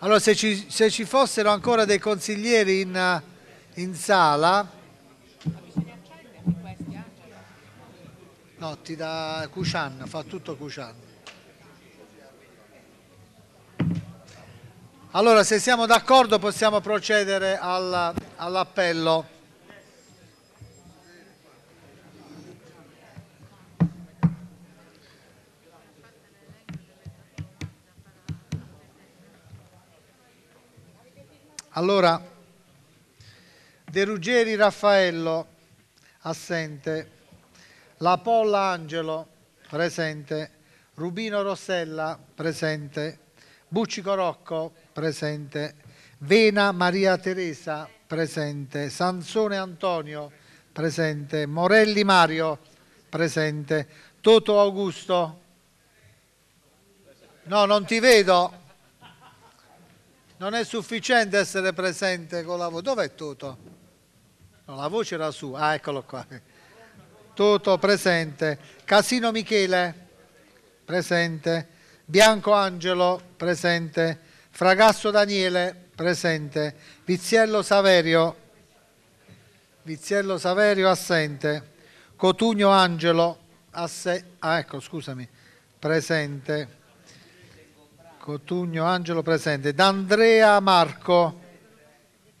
Allora, se ci, se ci, fossero ancora dei consiglieri in, eh, in sala... No, ti dà Cushan, fa tutto Cushan. Allora, se siamo d'accordo possiamo procedere all'appello. Allora, De Ruggeri Raffaello, assente. La Polla Angelo, presente. Rubino Rossella, presente. Bucci Corocco, presente. Vena Maria Teresa, presente. Sansone Antonio, presente. Morelli Mario, presente. Toto Augusto. No, non ti vedo. Non è sufficiente essere presente con la voce. Dov'è Toto? No, la voce era sua. Ah, eccolo qua. Toto presente. Casino Michele presente. Bianco Angelo presente. Fragasso Daniele presente. Viziello Saverio. Viziello Saverio assente. Cotugno Angelo asse... ah, ecco, scusami, presente. Cotugno Angelo presente, D'Andrea Marco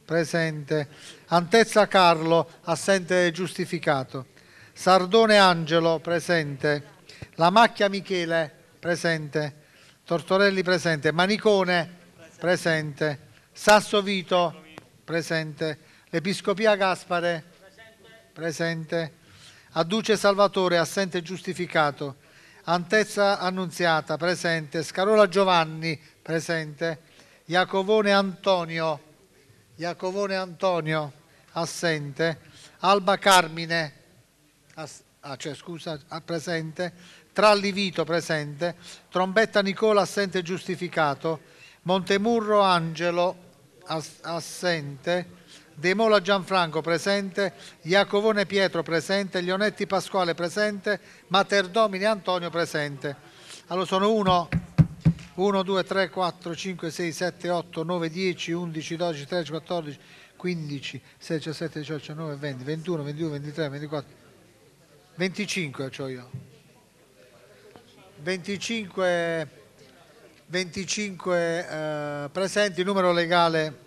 presente, Antezza Carlo assente giustificato, Sardone Angelo presente, La Macchia Michele presente, Tortorelli presente, Manicone presente, Sasso Vito presente, L'Episcopia Gaspare presente, Adduce Salvatore assente giustificato, Antezza Annunziata, presente, Scarola Giovanni, presente, Iacovone Antonio, Iacovone Antonio, assente, Alba Carmine, ass ah, cioè, scusa, ah, presente, Tralli Vito, presente, Trombetta Nicola, assente giustificato, Montemurro Angelo, ass assente, De Mola Gianfranco presente, Iacovone Pietro presente, Lionetti Pasquale presente, Materdomini Antonio presente. Allora sono 1, 1, 2, 3, 4, 5, 6, 7, 8, 9, 10, 11, 12, 13, 14, 15, 16, 17, 18, 19, 20, 21, 22, 23, 24, 25 ho io. 25, 25 eh, presenti, numero legale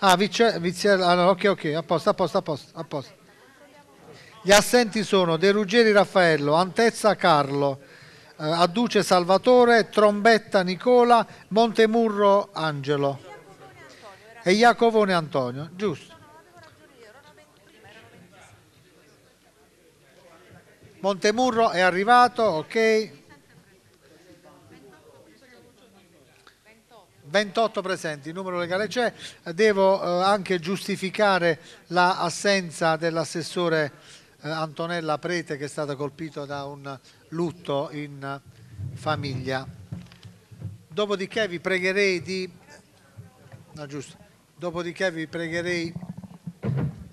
Ah, vice, vice, allora, ok, ok, a posto, a posto, a posto, Gli assenti sono De Ruggeri Raffaello, Antezza Carlo, eh, Adduce Salvatore, Trombetta Nicola, Montemurro Angelo e Iacovone Antonio, giusto. Montemurro è arrivato, ok. 28 presenti, il numero legale c'è. Devo eh, anche giustificare l'assenza dell'assessore eh, Antonella Prete che è stata colpita da un lutto in famiglia. Dopodiché vi pregherei di... No, Dopodiché vi pregherei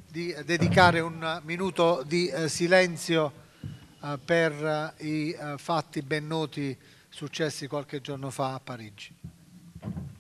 di dedicare un minuto di eh, silenzio eh, per eh, i eh, fatti ben noti successi qualche giorno fa a Parigi. Thank you.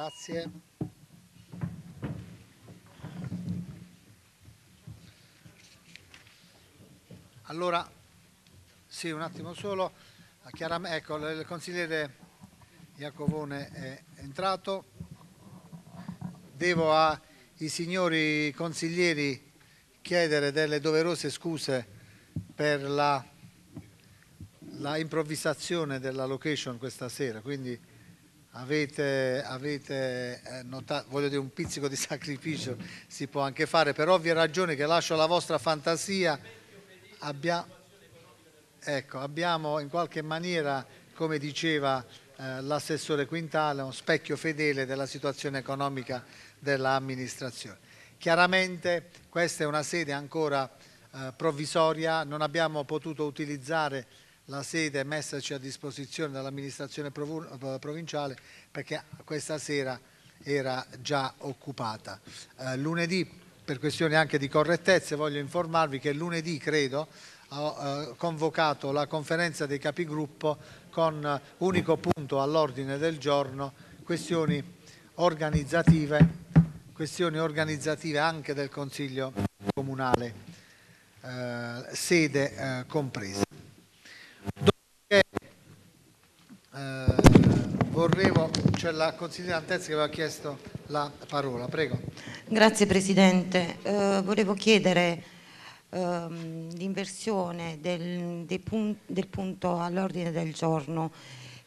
Grazie. Allora, sì, un attimo solo. ecco, il consigliere Iacovone è entrato. Devo ai signori consiglieri chiedere delle doverose scuse per la, la improvvisazione della location questa sera, quindi Avete, avete eh, notato, voglio dire un pizzico di sacrificio si può anche fare, per ovvie ragioni che lascio alla vostra fantasia, abbia, ecco, abbiamo in qualche maniera, come diceva eh, l'assessore Quintale, uno specchio fedele della situazione economica dell'amministrazione. Chiaramente questa è una sede ancora eh, provvisoria, non abbiamo potuto utilizzare la sede messaci a disposizione dall'amministrazione eh, provinciale perché questa sera era già occupata. Eh, lunedì, per questioni anche di correttezze, voglio informarvi che lunedì, credo, ho eh, convocato la conferenza dei capigruppo con eh, unico punto all'ordine del giorno questioni organizzative, questioni organizzative anche del Consiglio Comunale, eh, sede eh, compresa la eh, la consigliera aveva chiesto parola, prego. Grazie Presidente, eh, volevo chiedere ehm, l'inversione del, del punto all'ordine del giorno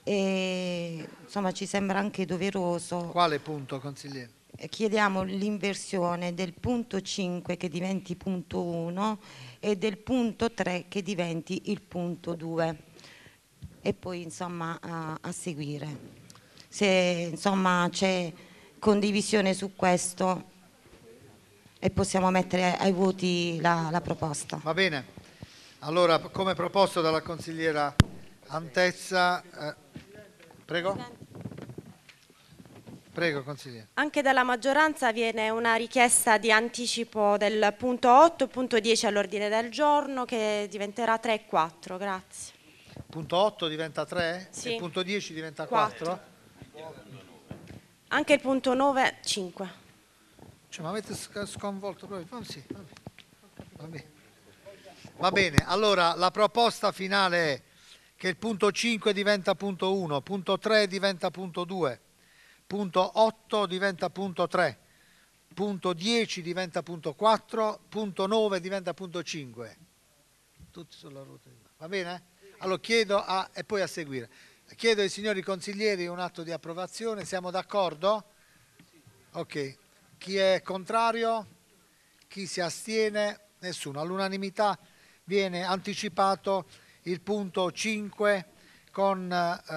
e insomma ci sembra anche doveroso. Quale punto, consigliere? Eh, chiediamo l'inversione del punto 5 che diventi punto 1 e del punto 3 che diventi il punto 2 e poi insomma a, a seguire. Se insomma c'è condivisione su questo e possiamo mettere ai voti la, la proposta. Va bene. Allora, come proposto dalla consigliera Antezza, eh, prego. Prego, consigliere. Anche dalla maggioranza viene una richiesta di anticipo del punto 8, punto 10 all'ordine del giorno che diventerà 3 e 4, grazie. Punto 8 diventa 3 sì. e punto 10 diventa 4? 4. Anche il punto 9, 5. Cioè, ma avete sconvolto proprio? Sì, Va bene. Va bene, allora la proposta finale è che il punto 5 diventa punto 1, punto 3 diventa punto 2 punto 8 diventa punto 3, punto 10 diventa punto 4, punto 9 diventa punto 5. Tutti sulla ruota. Va bene? Allora chiedo a, e poi a seguire. Chiedo ai signori consiglieri un atto di approvazione, siamo d'accordo? Ok. Chi è contrario? Chi si astiene? Nessuno. All'unanimità viene anticipato il punto 5 con eh,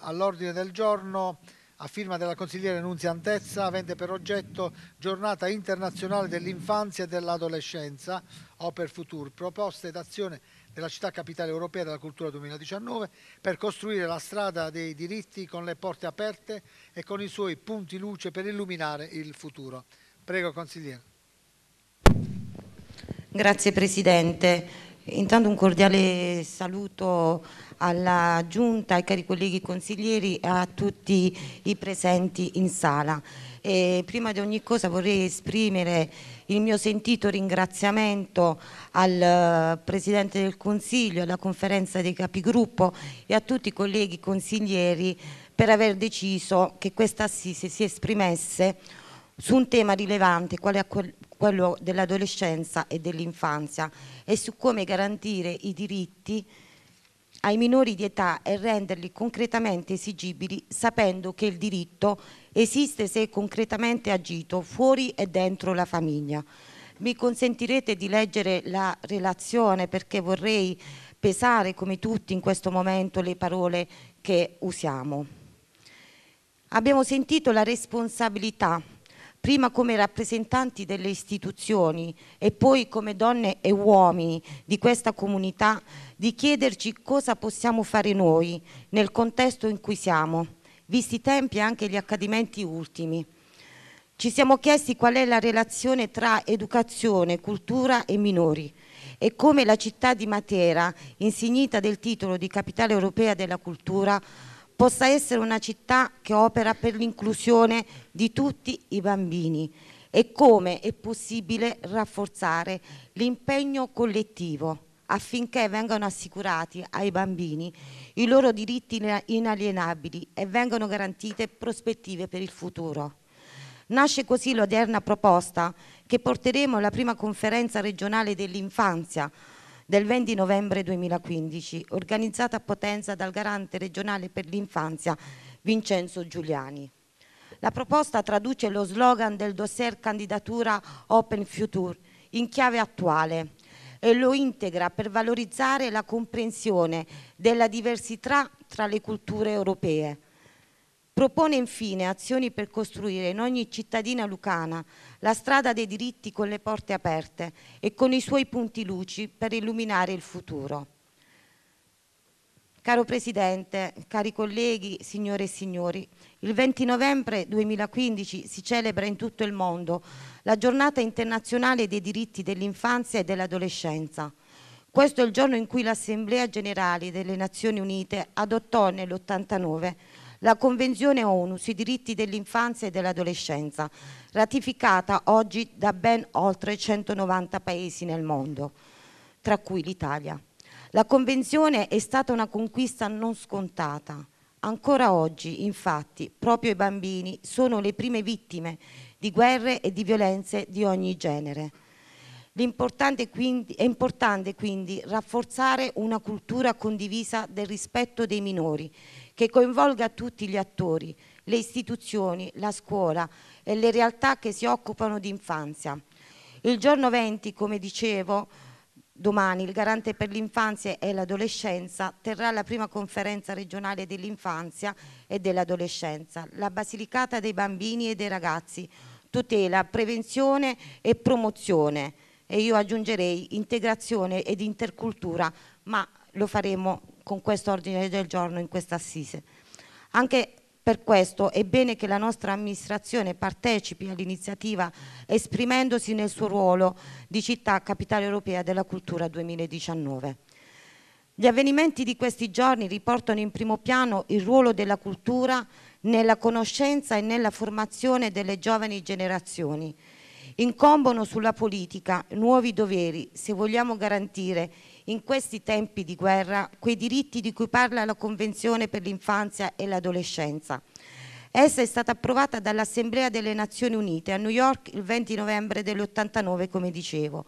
all'ordine del giorno a firma della consigliera Nunzia Antezza, avente per oggetto Giornata internazionale dell'infanzia e dell'adolescenza, Oper Futur, proposte d'azione della città capitale europea della cultura 2019 per costruire la strada dei diritti con le porte aperte e con i suoi punti luce per illuminare il futuro. Prego consigliere. Grazie Presidente. Intanto un cordiale saluto alla Giunta, ai cari colleghi consiglieri e a tutti i presenti in sala. E prima di ogni cosa vorrei esprimere il mio sentito ringraziamento al eh, Presidente del Consiglio, alla conferenza dei capigruppo e a tutti i colleghi consiglieri per aver deciso che questa assise si esprimesse su un tema rilevante quale, quello dell'adolescenza e dell'infanzia e su come garantire i diritti ai minori di età e renderli concretamente esigibili sapendo che il diritto esiste se è concretamente agito fuori e dentro la famiglia. Mi consentirete di leggere la relazione perché vorrei pesare come tutti in questo momento le parole che usiamo. Abbiamo sentito la responsabilità prima come rappresentanti delle istituzioni e poi come donne e uomini di questa comunità, di chiederci cosa possiamo fare noi nel contesto in cui siamo, visti i tempi e anche gli accadimenti ultimi. Ci siamo chiesti qual è la relazione tra educazione, cultura e minori e come la città di Matera, insignita del titolo di capitale europea della cultura, possa essere una città che opera per l'inclusione di tutti i bambini e come è possibile rafforzare l'impegno collettivo affinché vengano assicurati ai bambini i loro diritti inalienabili e vengano garantite prospettive per il futuro. Nasce così l'odierna proposta che porteremo alla prima conferenza regionale dell'infanzia del 20 novembre 2015, organizzata a Potenza dal garante regionale per l'infanzia Vincenzo Giuliani. La proposta traduce lo slogan del dossier candidatura Open Future in chiave attuale e lo integra per valorizzare la comprensione della diversità tra le culture europee, Propone infine azioni per costruire in ogni cittadina lucana la strada dei diritti con le porte aperte e con i suoi punti luci per illuminare il futuro. Caro Presidente, cari colleghi, signore e signori, il 20 novembre 2015 si celebra in tutto il mondo la giornata internazionale dei diritti dell'infanzia e dell'adolescenza. Questo è il giorno in cui l'Assemblea Generale delle Nazioni Unite adottò nell'89 la Convenzione ONU sui diritti dell'infanzia e dell'adolescenza, ratificata oggi da ben oltre 190 paesi nel mondo, tra cui l'Italia. La Convenzione è stata una conquista non scontata. Ancora oggi, infatti, proprio i bambini sono le prime vittime di guerre e di violenze di ogni genere quindi, è importante quindi rafforzare una cultura condivisa del rispetto dei minori che coinvolga tutti gli attori, le istituzioni, la scuola e le realtà che si occupano di infanzia. Il giorno 20, come dicevo, domani il Garante per l'infanzia e l'adolescenza terrà la prima conferenza regionale dell'infanzia e dell'adolescenza, la Basilicata dei bambini e dei ragazzi, tutela, prevenzione e promozione e io aggiungerei integrazione ed intercultura, ma lo faremo con questo ordine del giorno in questa assise. Anche per questo è bene che la nostra amministrazione partecipi all'iniziativa esprimendosi nel suo ruolo di città capitale europea della cultura 2019. Gli avvenimenti di questi giorni riportano in primo piano il ruolo della cultura nella conoscenza e nella formazione delle giovani generazioni Incombono sulla politica nuovi doveri se vogliamo garantire in questi tempi di guerra quei diritti di cui parla la Convenzione per l'infanzia e l'adolescenza. Essa è stata approvata dall'Assemblea delle Nazioni Unite a New York il 20 novembre dell'89, come dicevo.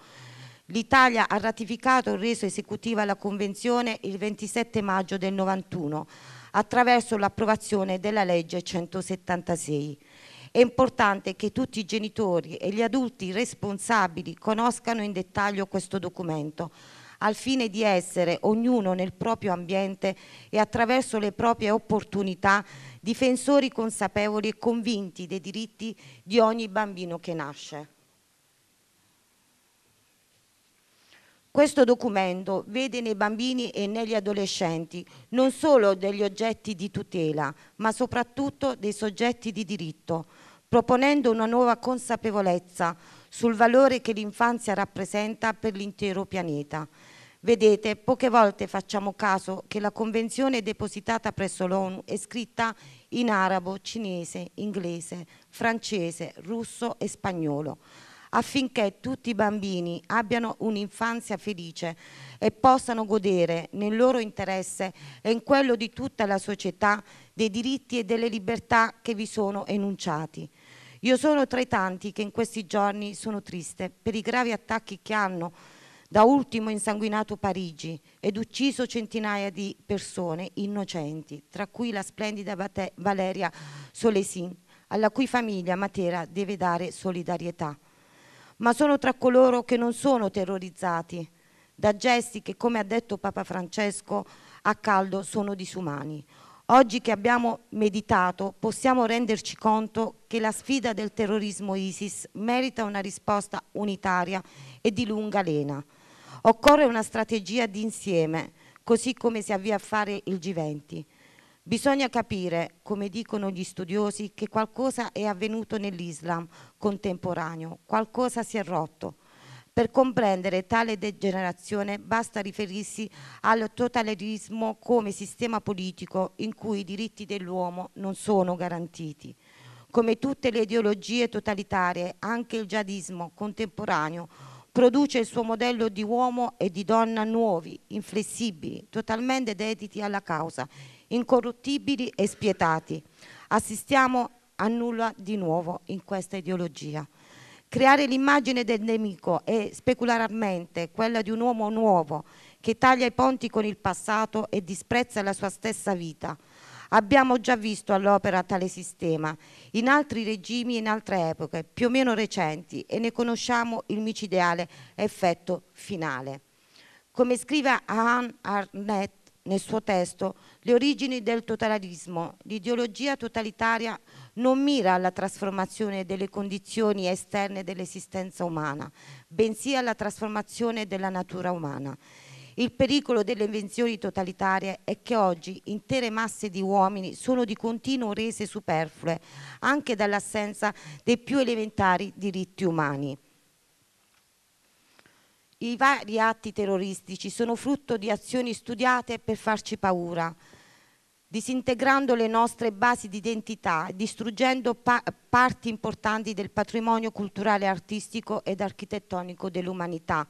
L'Italia ha ratificato e reso esecutiva la Convenzione il 27 maggio del 91 attraverso l'approvazione della legge 176. È importante che tutti i genitori e gli adulti responsabili conoscano in dettaglio questo documento al fine di essere ognuno nel proprio ambiente e attraverso le proprie opportunità difensori consapevoli e convinti dei diritti di ogni bambino che nasce. Questo documento vede nei bambini e negli adolescenti non solo degli oggetti di tutela, ma soprattutto dei soggetti di diritto, proponendo una nuova consapevolezza sul valore che l'infanzia rappresenta per l'intero pianeta. Vedete, poche volte facciamo caso che la convenzione depositata presso l'ONU è scritta in arabo, cinese, inglese, francese, russo e spagnolo affinché tutti i bambini abbiano un'infanzia felice e possano godere nel loro interesse e in quello di tutta la società dei diritti e delle libertà che vi sono enunciati. Io sono tra i tanti che in questi giorni sono triste per i gravi attacchi che hanno da ultimo insanguinato Parigi ed ucciso centinaia di persone innocenti, tra cui la splendida Valeria Solesin, alla cui famiglia Matera deve dare solidarietà. Ma sono tra coloro che non sono terrorizzati da gesti che, come ha detto Papa Francesco, a caldo sono disumani. Oggi che abbiamo meditato possiamo renderci conto che la sfida del terrorismo ISIS merita una risposta unitaria e di lunga lena. Occorre una strategia d'insieme, così come si avvia a fare il G20. Bisogna capire, come dicono gli studiosi, che qualcosa è avvenuto nell'Islam contemporaneo, qualcosa si è rotto. Per comprendere tale degenerazione basta riferirsi al totalitarismo come sistema politico in cui i diritti dell'uomo non sono garantiti. Come tutte le ideologie totalitarie, anche il jihadismo contemporaneo produce il suo modello di uomo e di donna nuovi, inflessibili, totalmente dediti alla causa, incorruttibili e spietati. Assistiamo a nulla di nuovo in questa ideologia. Creare l'immagine del nemico è specularmente quella di un uomo nuovo che taglia i ponti con il passato e disprezza la sua stessa vita. Abbiamo già visto all'opera tale sistema in altri regimi e in altre epoche, più o meno recenti, e ne conosciamo il micideale effetto finale. Come scrive Anne Arnett nel suo testo, le origini del totalitarismo, l'ideologia totalitaria non mira alla trasformazione delle condizioni esterne dell'esistenza umana, bensì alla trasformazione della natura umana. Il pericolo delle invenzioni totalitarie è che oggi intere masse di uomini sono di continuo rese superflue anche dall'assenza dei più elementari diritti umani. I vari atti terroristici sono frutto di azioni studiate per farci paura, disintegrando le nostre basi di identità, distruggendo pa parti importanti del patrimonio culturale, artistico ed architettonico dell'umanità.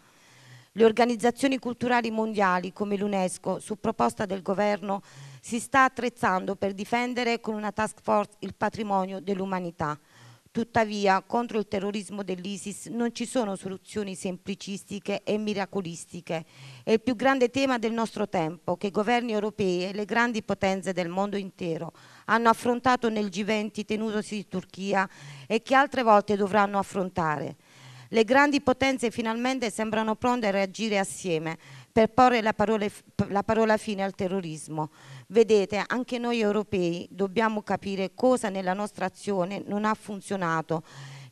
Le organizzazioni culturali mondiali come l'UNESCO, su proposta del governo, si sta attrezzando per difendere con una task force il patrimonio dell'umanità. Tuttavia, contro il terrorismo dell'ISIS non ci sono soluzioni semplicistiche e miracolistiche. È il più grande tema del nostro tempo che i governi europei e le grandi potenze del mondo intero hanno affrontato nel G20 tenutosi in Turchia e che altre volte dovranno affrontare. Le grandi potenze finalmente sembrano pronte a reagire assieme, per porre la parola, la parola fine al terrorismo. Vedete, anche noi europei dobbiamo capire cosa nella nostra azione non ha funzionato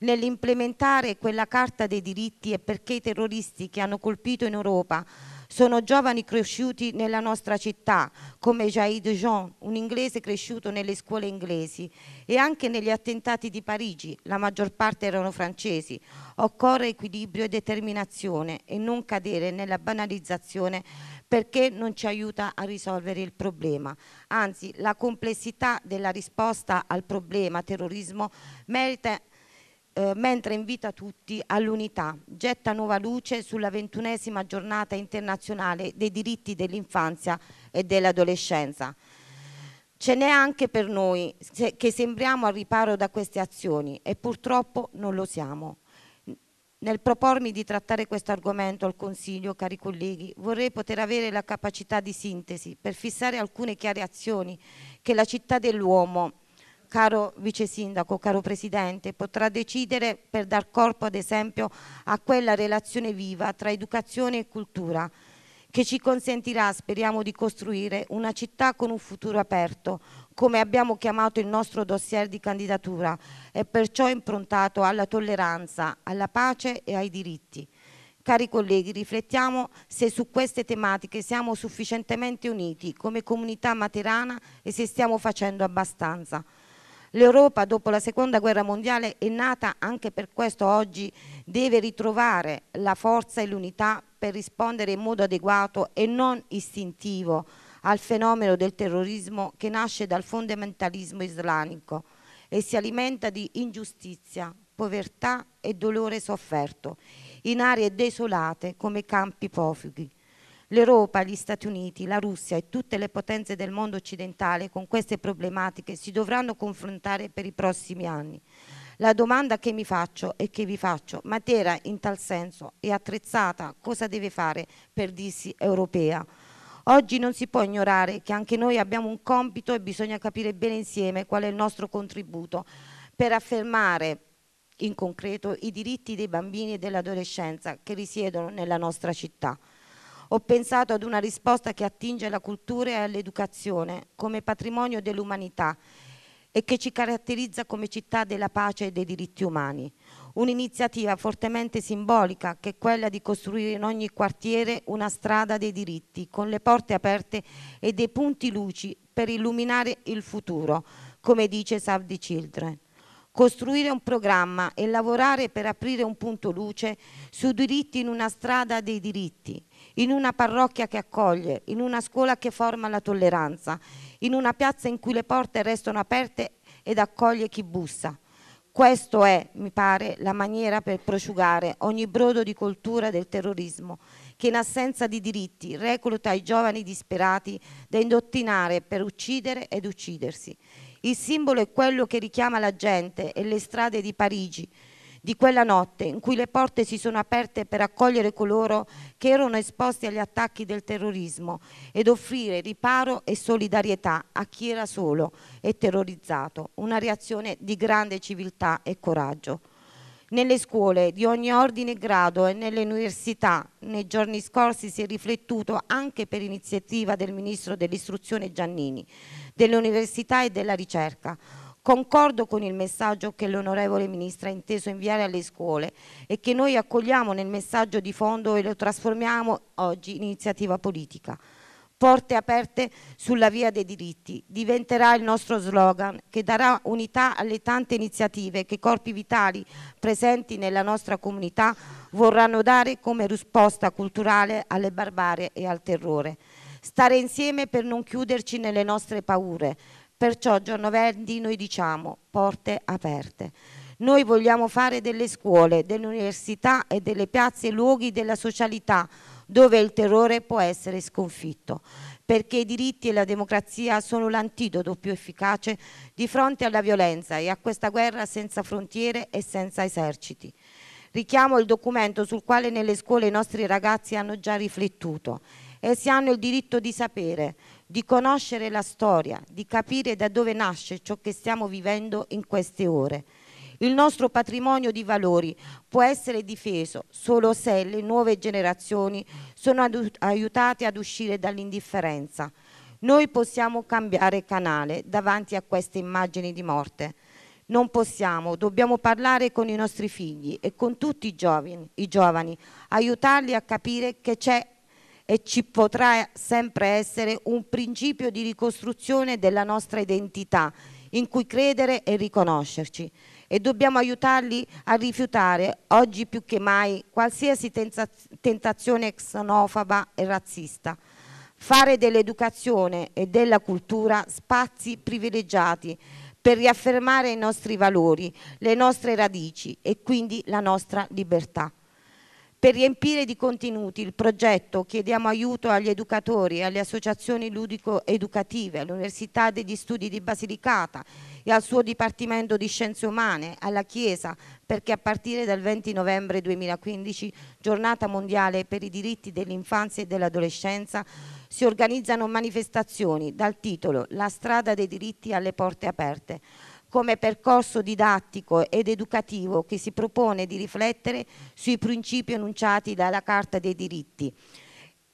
nell'implementare quella carta dei diritti e perché i terroristi che hanno colpito in Europa sono giovani cresciuti nella nostra città, come Jaid Jean, un inglese cresciuto nelle scuole inglesi e anche negli attentati di Parigi, la maggior parte erano francesi. Occorre equilibrio e determinazione e non cadere nella banalizzazione perché non ci aiuta a risolvere il problema. Anzi, la complessità della risposta al problema terrorismo merita eh, mentre invita tutti all'unità, getta nuova luce sulla ventunesima giornata internazionale dei diritti dell'infanzia e dell'adolescenza. Ce n'è anche per noi se, che sembriamo al riparo da queste azioni e purtroppo non lo siamo. Nel propormi di trattare questo argomento al Consiglio, cari colleghi, vorrei poter avere la capacità di sintesi per fissare alcune chiare azioni che la città dell'uomo caro vice sindaco, caro presidente, potrà decidere per dar corpo ad esempio a quella relazione viva tra educazione e cultura che ci consentirà, speriamo, di costruire una città con un futuro aperto, come abbiamo chiamato il nostro dossier di candidatura e perciò improntato alla tolleranza, alla pace e ai diritti. Cari colleghi, riflettiamo se su queste tematiche siamo sufficientemente uniti come comunità materana e se stiamo facendo abbastanza. L'Europa dopo la seconda guerra mondiale è nata anche per questo oggi deve ritrovare la forza e l'unità per rispondere in modo adeguato e non istintivo al fenomeno del terrorismo che nasce dal fondamentalismo islamico e si alimenta di ingiustizia, povertà e dolore sofferto in aree desolate come campi profughi. L'Europa, gli Stati Uniti, la Russia e tutte le potenze del mondo occidentale con queste problematiche si dovranno confrontare per i prossimi anni. La domanda che mi faccio e che vi faccio, Matera in tal senso è attrezzata, cosa deve fare per dirsi europea? Oggi non si può ignorare che anche noi abbiamo un compito e bisogna capire bene insieme qual è il nostro contributo per affermare in concreto i diritti dei bambini e dell'adolescenza che risiedono nella nostra città. Ho pensato ad una risposta che attinge alla cultura e all'educazione come patrimonio dell'umanità e che ci caratterizza come città della pace e dei diritti umani. Un'iniziativa fortemente simbolica che è quella di costruire in ogni quartiere una strada dei diritti, con le porte aperte e dei punti luci per illuminare il futuro, come dice Save the Children. Costruire un programma e lavorare per aprire un punto luce su diritti in una strada dei diritti, in una parrocchia che accoglie, in una scuola che forma la tolleranza, in una piazza in cui le porte restano aperte ed accoglie chi bussa. Questo è, mi pare, la maniera per prosciugare ogni brodo di coltura del terrorismo che in assenza di diritti recluta i giovani disperati da indottinare per uccidere ed uccidersi. Il simbolo è quello che richiama la gente e le strade di Parigi, di quella notte in cui le porte si sono aperte per accogliere coloro che erano esposti agli attacchi del terrorismo ed offrire riparo e solidarietà a chi era solo e terrorizzato, una reazione di grande civiltà e coraggio nelle scuole di ogni ordine e grado e nelle università. Nei giorni scorsi si è riflettuto anche per iniziativa del Ministro dell'Istruzione Giannini, delle università e della ricerca. Concordo con il messaggio che l'onorevole Ministra ha inteso inviare alle scuole e che noi accogliamo nel messaggio di fondo e lo trasformiamo oggi in iniziativa politica. Porte aperte sulla via dei diritti diventerà il nostro slogan che darà unità alle tante iniziative che corpi vitali presenti nella nostra comunità vorranno dare come risposta culturale alle barbarie e al terrore. Stare insieme per non chiuderci nelle nostre paure, Perciò giorno giornovendi noi diciamo porte aperte. Noi vogliamo fare delle scuole, delle università e delle piazze luoghi della socialità dove il terrore può essere sconfitto, perché i diritti e la democrazia sono l'antidoto più efficace di fronte alla violenza e a questa guerra senza frontiere e senza eserciti. Richiamo il documento sul quale nelle scuole i nostri ragazzi hanno già riflettuto. Essi hanno il diritto di sapere, di conoscere la storia, di capire da dove nasce ciò che stiamo vivendo in queste ore. Il nostro patrimonio di valori può essere difeso solo se le nuove generazioni sono aiutate ad uscire dall'indifferenza. Noi possiamo cambiare canale davanti a queste immagini di morte. Non possiamo, dobbiamo parlare con i nostri figli e con tutti i giovani, i giovani aiutarli a capire che c'è e ci potrà sempre essere un principio di ricostruzione della nostra identità in cui credere e riconoscerci e dobbiamo aiutarli a rifiutare oggi più che mai qualsiasi tentazione xenofoba e razzista. Fare dell'educazione e della cultura spazi privilegiati per riaffermare i nostri valori, le nostre radici e quindi la nostra libertà. Per riempire di contenuti il progetto chiediamo aiuto agli educatori, alle associazioni ludico-educative, all'Università degli Studi di Basilicata e al suo Dipartimento di Scienze Umane, alla Chiesa, perché a partire dal 20 novembre 2015, giornata mondiale per i diritti dell'infanzia e dell'adolescenza, si organizzano manifestazioni dal titolo La strada dei diritti alle porte aperte come percorso didattico ed educativo che si propone di riflettere sui principi enunciati dalla Carta dei diritti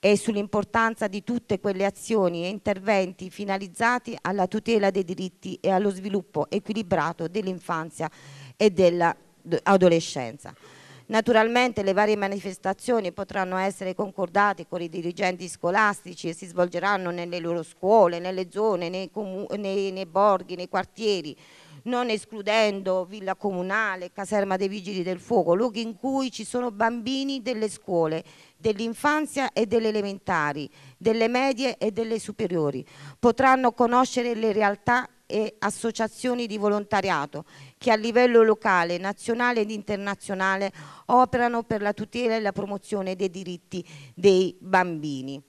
e sull'importanza di tutte quelle azioni e interventi finalizzati alla tutela dei diritti e allo sviluppo equilibrato dell'infanzia e dell'adolescenza. Naturalmente le varie manifestazioni potranno essere concordate con i dirigenti scolastici e si svolgeranno nelle loro scuole, nelle zone, nei, nei, nei borghi, nei quartieri, non escludendo Villa Comunale, Caserma dei Vigili del Fuoco, luoghi in cui ci sono bambini delle scuole, dell'infanzia e delle elementari, delle medie e delle superiori. Potranno conoscere le realtà e associazioni di volontariato che a livello locale, nazionale ed internazionale operano per la tutela e la promozione dei diritti dei bambini.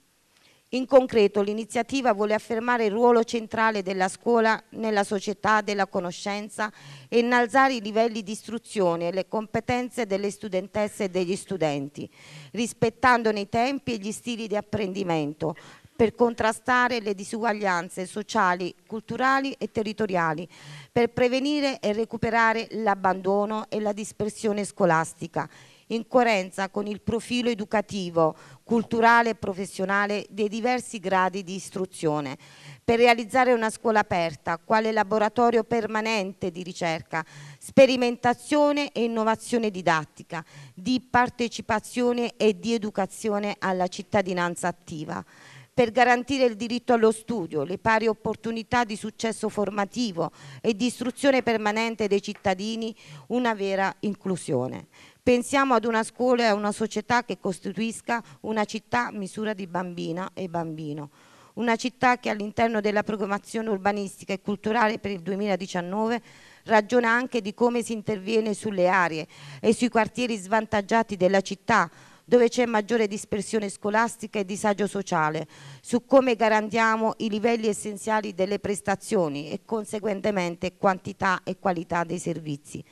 In concreto l'iniziativa vuole affermare il ruolo centrale della scuola nella società della conoscenza e innalzare i livelli di istruzione e le competenze delle studentesse e degli studenti, rispettandone i tempi e gli stili di apprendimento, per contrastare le disuguaglianze sociali, culturali e territoriali, per prevenire e recuperare l'abbandono e la dispersione scolastica, in coerenza con il profilo educativo culturale e professionale dei diversi gradi di istruzione, per realizzare una scuola aperta, quale laboratorio permanente di ricerca, sperimentazione e innovazione didattica, di partecipazione e di educazione alla cittadinanza attiva per garantire il diritto allo studio, le pari opportunità di successo formativo e di istruzione permanente dei cittadini, una vera inclusione. Pensiamo ad una scuola e a una società che costituisca una città misura di bambina e bambino. Una città che all'interno della programmazione urbanistica e culturale per il 2019 ragiona anche di come si interviene sulle aree e sui quartieri svantaggiati della città, dove c'è maggiore dispersione scolastica e disagio sociale, su come garantiamo i livelli essenziali delle prestazioni e conseguentemente quantità e qualità dei servizi.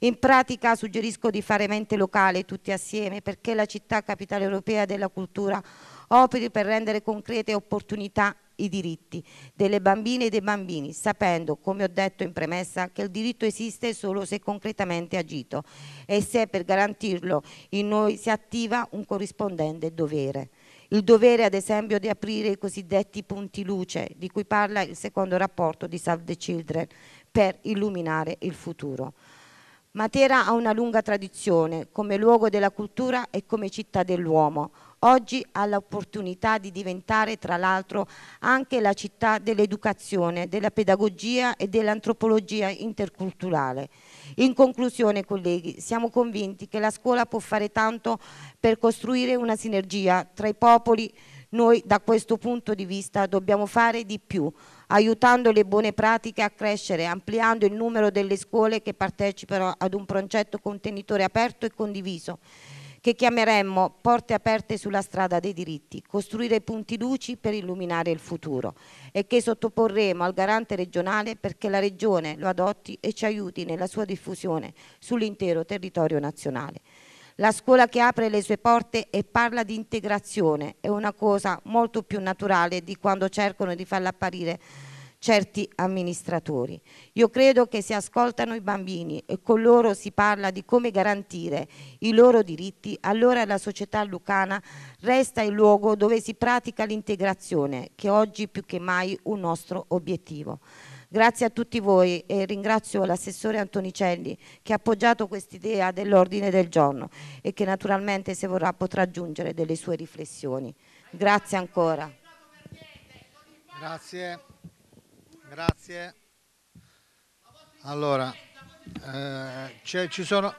In pratica suggerisco di fare mente locale tutti assieme perché la città capitale europea della cultura operi per rendere concrete opportunità i diritti delle bambine e dei bambini, sapendo, come ho detto in premessa, che il diritto esiste solo se concretamente agito e se per garantirlo in noi si attiva un corrispondente dovere. Il dovere, ad esempio, di aprire i cosiddetti punti luce, di cui parla il secondo rapporto di Save the Children, per illuminare il futuro. Matera ha una lunga tradizione come luogo della cultura e come città dell'uomo. Oggi ha l'opportunità di diventare tra l'altro anche la città dell'educazione, della pedagogia e dell'antropologia interculturale. In conclusione colleghi, siamo convinti che la scuola può fare tanto per costruire una sinergia tra i popoli. Noi da questo punto di vista dobbiamo fare di più aiutando le buone pratiche a crescere, ampliando il numero delle scuole che partecipano ad un progetto contenitore aperto e condiviso che chiameremmo porte aperte sulla strada dei diritti, costruire punti luci per illuminare il futuro e che sottoporremo al garante regionale perché la regione lo adotti e ci aiuti nella sua diffusione sull'intero territorio nazionale. La scuola che apre le sue porte e parla di integrazione è una cosa molto più naturale di quando cercano di farla apparire certi amministratori. Io credo che si ascoltano i bambini e con loro si parla di come garantire i loro diritti, allora la società lucana resta il luogo dove si pratica l'integrazione, che oggi più che mai un nostro obiettivo. Grazie a tutti voi e ringrazio l'assessore Antonicelli che ha appoggiato quest'idea dell'ordine del giorno e che naturalmente se vorrà potrà aggiungere delle sue riflessioni. Grazie ancora. Grazie. Grazie. Allora, eh, ci sono,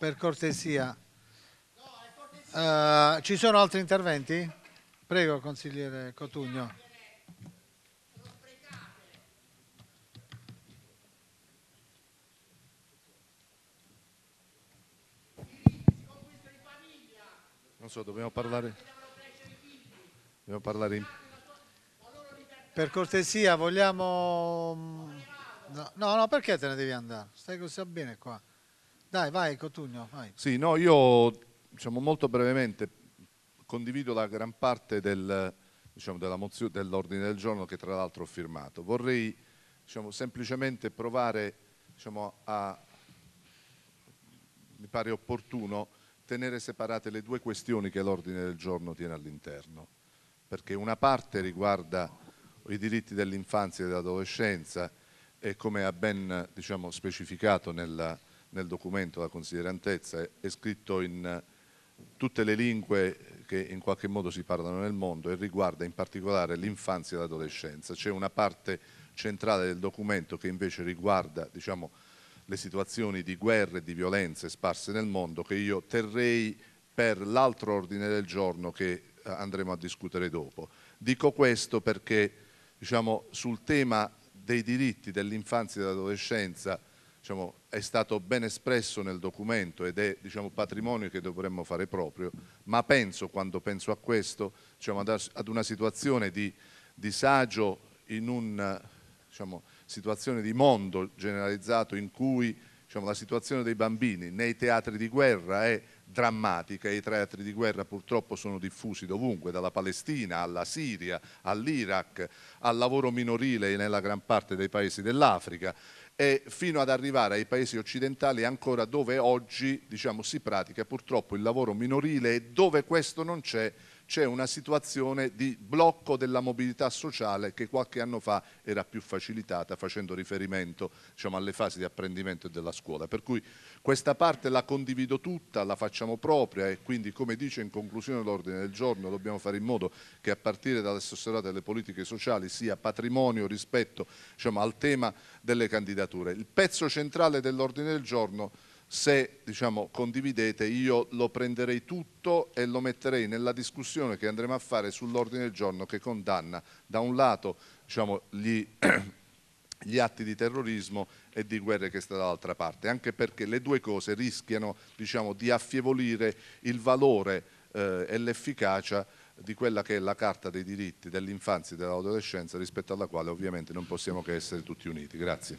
per cortesia, eh, ci sono altri interventi? Prego, consigliere Cotugno. Non so, dobbiamo parlare... Dobbiamo parlare in... Per cortesia, vogliamo... Mm, no, no, perché te ne devi andare? Stai così bene qua. Dai, vai Cotugno, vai. Sì, no, io diciamo molto brevemente condivido la gran parte del, diciamo, della dell'ordine del giorno che tra l'altro ho firmato. Vorrei diciamo, semplicemente provare diciamo, a, mi pare opportuno, tenere separate le due questioni che l'ordine del giorno tiene all'interno, perché una parte riguarda i diritti dell'infanzia e dell'adolescenza e come ha ben diciamo, specificato nella, nel documento la considerantezza è, è scritto in tutte le lingue che in qualche modo si parlano nel mondo e riguarda in particolare l'infanzia e l'adolescenza. C'è una parte centrale del documento che invece riguarda diciamo, le situazioni di guerra e di violenze sparse nel mondo che io terrei per l'altro ordine del giorno che eh, andremo a discutere dopo. Dico questo perché diciamo, sul tema dei diritti dell'infanzia e dell'adolescenza diciamo, è stato ben espresso nel documento ed è diciamo, patrimonio che dovremmo fare proprio, ma penso, quando penso a questo, diciamo, ad una situazione di disagio in un diciamo, situazione di mondo generalizzato in cui diciamo, la situazione dei bambini nei teatri di guerra è drammatica e i teatri di guerra purtroppo sono diffusi dovunque, dalla Palestina alla Siria, all'Iraq, al lavoro minorile nella gran parte dei paesi dell'Africa e fino ad arrivare ai paesi occidentali ancora dove oggi diciamo, si pratica purtroppo il lavoro minorile e dove questo non c'è c'è una situazione di blocco della mobilità sociale che qualche anno fa era più facilitata facendo riferimento diciamo, alle fasi di apprendimento e della scuola. Per cui questa parte la condivido tutta, la facciamo propria e quindi come dice in conclusione l'ordine del giorno dobbiamo fare in modo che a partire dall'assessorato delle politiche sociali sia patrimonio rispetto diciamo, al tema delle candidature. Il pezzo centrale dell'ordine del giorno se diciamo, condividete io lo prenderei tutto e lo metterei nella discussione che andremo a fare sull'ordine del giorno che condanna da un lato diciamo, gli, gli, atti di terrorismo e di guerre che sta dall'altra parte, anche perché le due cose rischiano diciamo, di affievolire il valore eh, e l'efficacia di quella che è la carta dei diritti dell'infanzia e dell'adolescenza rispetto alla quale ovviamente non possiamo che essere tutti uniti. Grazie.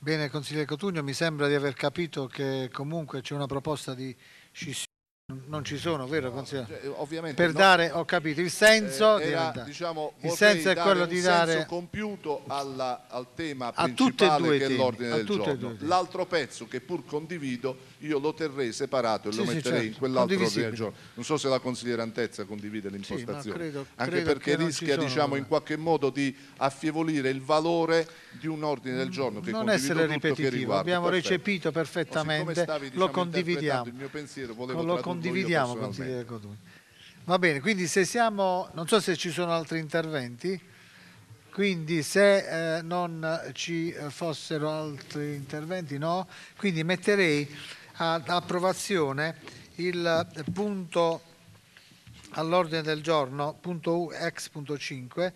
Bene, consigliere Cotugno, mi sembra di aver capito che comunque c'è una proposta di scissione non ci sono, vero no, cioè, eh, ovviamente per no. dare, ho capito, il senso, eh, era, diciamo, il senso è quello di dare compiuto alla, al tema principale che è l'ordine del giorno. L'altro pezzo che pur condivido, io lo terrei separato e sì, lo metterei sì, certo. in quell'altro ordine del giorno. Non so se la consigliera Antezza condivide l'impostazione, sì, anche credo perché rischia diciamo, in qualche modo di affievolire il valore di un ordine del giorno che non essere ripetitivo, riguarda, abbiamo perfetto. recepito perfettamente, diciamo, lo condividiamo. Il mio pensiero volevo condividiamo, consigliere Codugno. Va bene, quindi se siamo, non so se ci sono altri interventi, quindi se eh, non ci fossero altri interventi, no, quindi metterei ad approvazione il punto all'ordine del giorno, punto ex.5,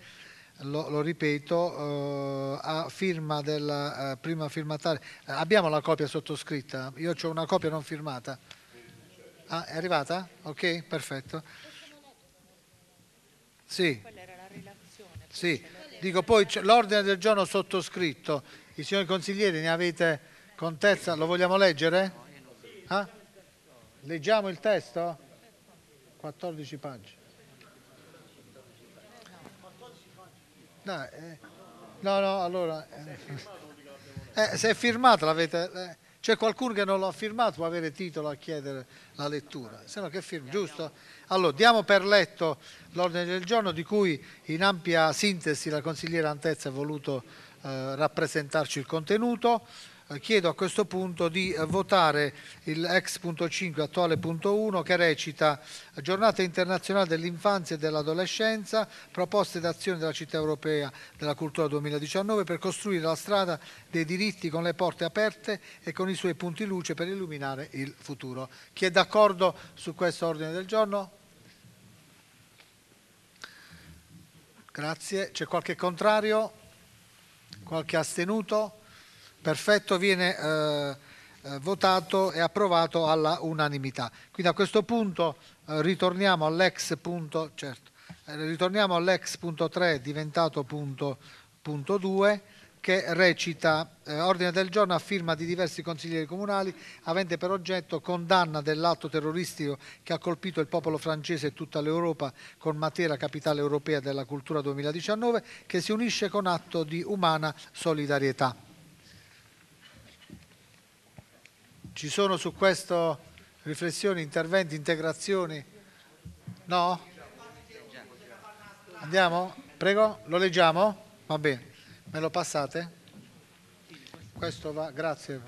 lo, lo, ripeto, eh, a firma della eh, prima firmataria. Abbiamo la copia sottoscritta, io ho una copia non firmata. Ah, è arrivata? Ok, perfetto. Sì. Sì, dico poi l'ordine del giorno sottoscritto. I signori consiglieri ne avete contezza? Lo vogliamo leggere? Ah? Leggiamo il testo? 14 pagine. No, eh, no, no, allora... Eh, eh se è firmato l'avete... Eh. C'è qualcuno che non l'ha firmato, può avere titolo a chiedere la lettura, se no che firma, giusto? Allora, diamo per letto l'ordine del giorno di cui in ampia sintesi la consigliera Antezza ha voluto eh, rappresentarci il contenuto. Eh, chiedo a questo punto di eh, votare il ex punto 5 attuale punto 1 che recita giornata internazionale dell'infanzia e dell'adolescenza proposte d'azione della città europea della cultura 2019 per costruire la strada dei diritti con le porte aperte e con i suoi punti luce per illuminare il futuro chi è d'accordo su questo ordine del giorno? Grazie. C'è qualche contrario? Qualche astenuto? perfetto viene eh, eh, votato e approvato alla unanimità. Quindi a questo punto eh, ritorniamo all'ex punto, certo, eh, ritorniamo all'ex punto 3 diventato punto, punto 2 che recita eh, ordine del giorno a firma di diversi consiglieri comunali avente per oggetto condanna dell'atto terroristico che ha colpito il popolo francese e tutta l'Europa con Matera, capitale europea della cultura 2019, che si unisce con atto di umana solidarietà. Ci sono su questo riflessioni, interventi, integrazioni? No? Andiamo? Prego, lo leggiamo? Va bene, me lo passate? Questo va, grazie.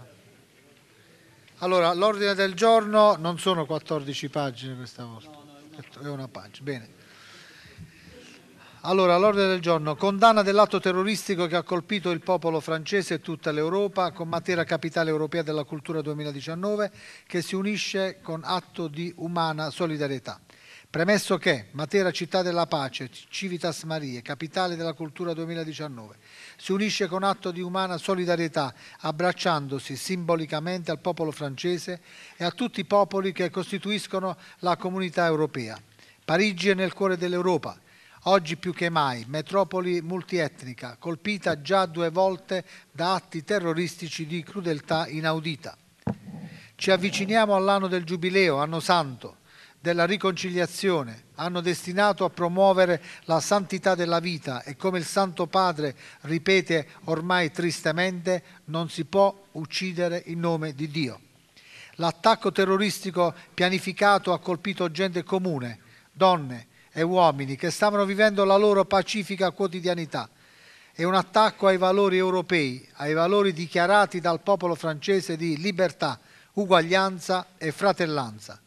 Allora, l'ordine del giorno non sono 14 pagine questa volta, è una pagina, bene. Allora, l'ordine del giorno, condanna dell'atto terroristico che ha colpito il popolo francese e tutta l'Europa con Matera Capitale Europea della Cultura 2019 che si unisce con atto di umana solidarietà. Premesso che Matera Città della Pace, Civitas Marie, Capitale della Cultura 2019, si unisce con atto di umana solidarietà, abbracciandosi simbolicamente al popolo francese e a tutti i popoli che costituiscono la comunità europea. Parigi è nel cuore dell'Europa Oggi più che mai, metropoli multietnica, colpita già due volte da atti terroristici di crudeltà inaudita. Ci avviciniamo all'anno del Giubileo, anno santo, della riconciliazione, anno destinato a promuovere la santità della vita e come il Santo Padre ripete ormai tristemente, non si può uccidere in nome di Dio. L'attacco terroristico pianificato ha colpito gente comune, donne, e uomini che stavano vivendo la loro pacifica quotidianità. È un attacco ai valori europei, ai valori dichiarati dal popolo francese di libertà, uguaglianza e fratellanza.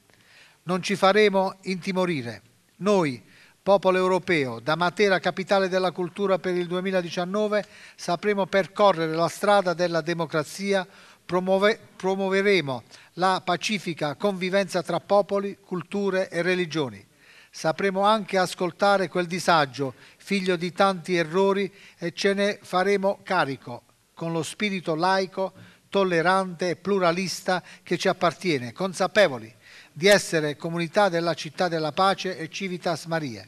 Non ci faremo intimorire. Noi, popolo europeo, da Matera capitale della cultura per il 2019, sapremo percorrere la strada della democrazia, promuove, promuoveremo la pacifica convivenza tra popoli, culture e religioni Sapremo anche ascoltare quel disagio, figlio di tanti errori, e ce ne faremo carico con lo spirito laico, tollerante e pluralista che ci appartiene, consapevoli di essere comunità della città della pace e Civitas Maria.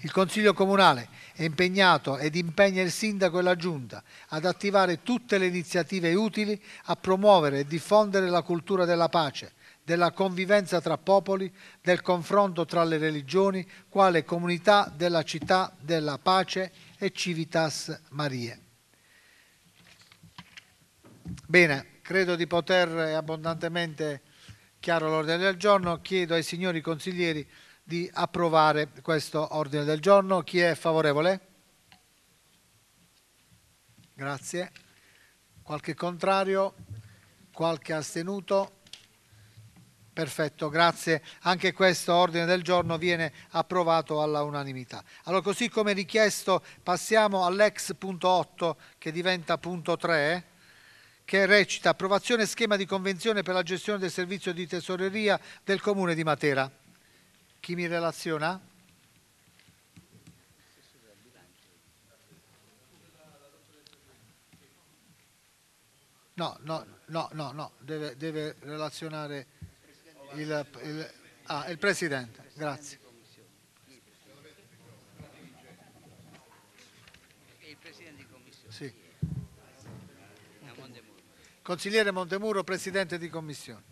Il Consiglio Comunale è impegnato ed impegna il Sindaco e la Giunta ad attivare tutte le iniziative utili a promuovere e diffondere la cultura della pace, della convivenza tra popoli, del confronto tra le religioni, quale comunità della città della pace e civitas Marie. Bene, credo di poter abbondantemente chiaro l'ordine del giorno. Chiedo ai signori consiglieri di approvare questo ordine del giorno. Chi è favorevole? Grazie. Qualche contrario? Qualche astenuto? Perfetto, grazie. Anche questo ordine del giorno viene approvato alla unanimità. Allora, così come richiesto, passiamo all'ex punto 8 che diventa punto 3 che recita approvazione schema di convenzione per la gestione del servizio di tesoreria del Comune di Matera. Chi mi relaziona? No, no, no, no, no. Deve, deve relazionare il, il, ah, il Presidente, grazie. Sì. Consigliere Montemuro, Presidente di Commissione.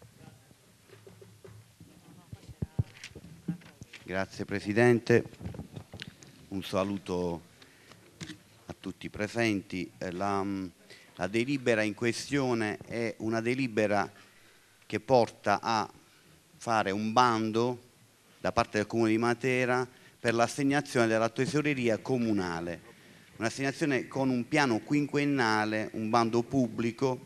Grazie Presidente, un saluto a tutti i presenti. La, la delibera in questione è una delibera che porta a fare un bando da parte del Comune di Matera per l'assegnazione della tesoreria comunale, un'assegnazione con un piano quinquennale, un bando pubblico,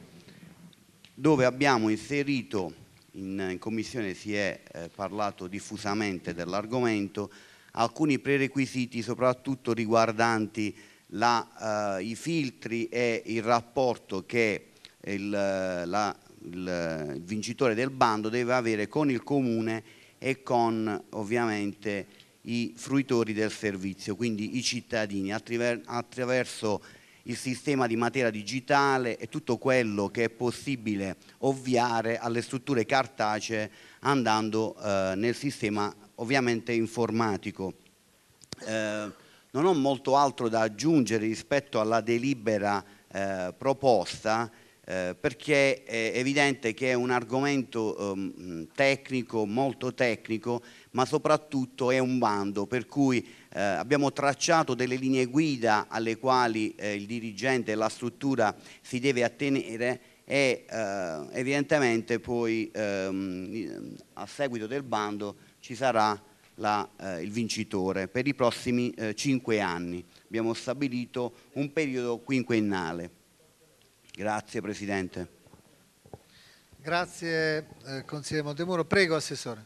dove abbiamo inserito, in, in commissione si è eh, parlato diffusamente dell'argomento, alcuni prerequisiti soprattutto riguardanti la, eh, i filtri e il rapporto che il, eh, la il, vincitore del bando deve avere con il comune e con ovviamente i fruitori del servizio, quindi i cittadini, attraverso il sistema di materia digitale e tutto quello che è possibile ovviare alle strutture cartacee andando eh, nel sistema ovviamente informatico. Eh, non ho molto altro da aggiungere rispetto alla delibera eh, proposta, eh, perché è evidente che è un argomento ehm, tecnico, molto tecnico, ma soprattutto è un bando, per cui eh, abbiamo tracciato delle linee guida alle quali eh, il dirigente e la struttura si deve attenere e eh, evidentemente poi ehm, a seguito del bando ci sarà la, eh, il vincitore per i prossimi eh, cinque anni. Abbiamo stabilito un periodo quinquennale. Grazie Presidente. Grazie eh, Consigliere Montemuro. Prego Assessore.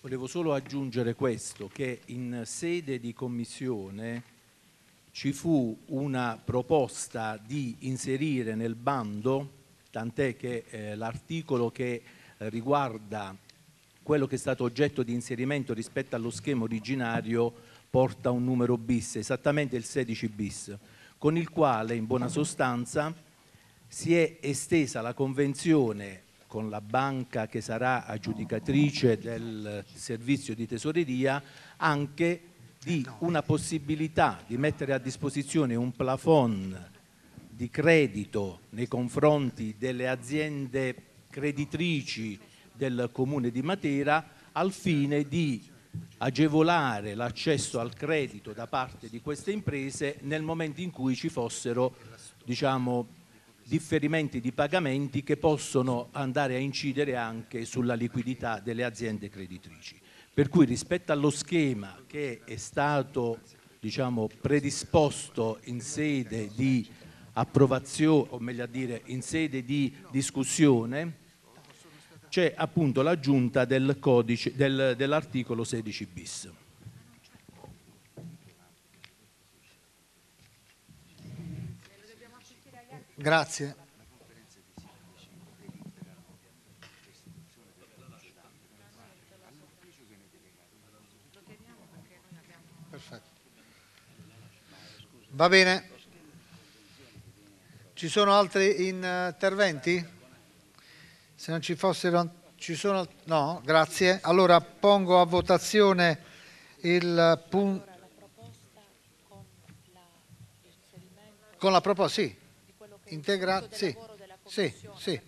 Volevo solo aggiungere questo, che in sede di commissione ci fu una proposta di inserire nel bando, tant'è che eh, l'articolo che eh, riguarda quello che è stato oggetto di inserimento rispetto allo schema originario porta un numero bis, esattamente il 16 bis, con il quale in buona sostanza si è estesa la convenzione con la banca che sarà aggiudicatrice del servizio di tesoreria anche di una possibilità di mettere a disposizione un plafond di credito nei confronti delle aziende creditrici del comune di Matera al fine di agevolare l'accesso al credito da parte di queste imprese nel momento in cui ci fossero diciamo, differimenti di pagamenti che possono andare a incidere anche sulla liquidità delle aziende creditrici. Per cui rispetto allo schema che è stato diciamo, predisposto in sede di approvazione, o meglio a dire in sede di discussione, c'è appunto l'aggiunta del del, dell'articolo 16 bis. Grazie. Perfetto. Va bene. Ci sono altri interventi? Se non ci fossero... Ci sono... No, grazie. Allora pongo a votazione il punto... Con la proposta, sì. Integra... Sì, sì, sì.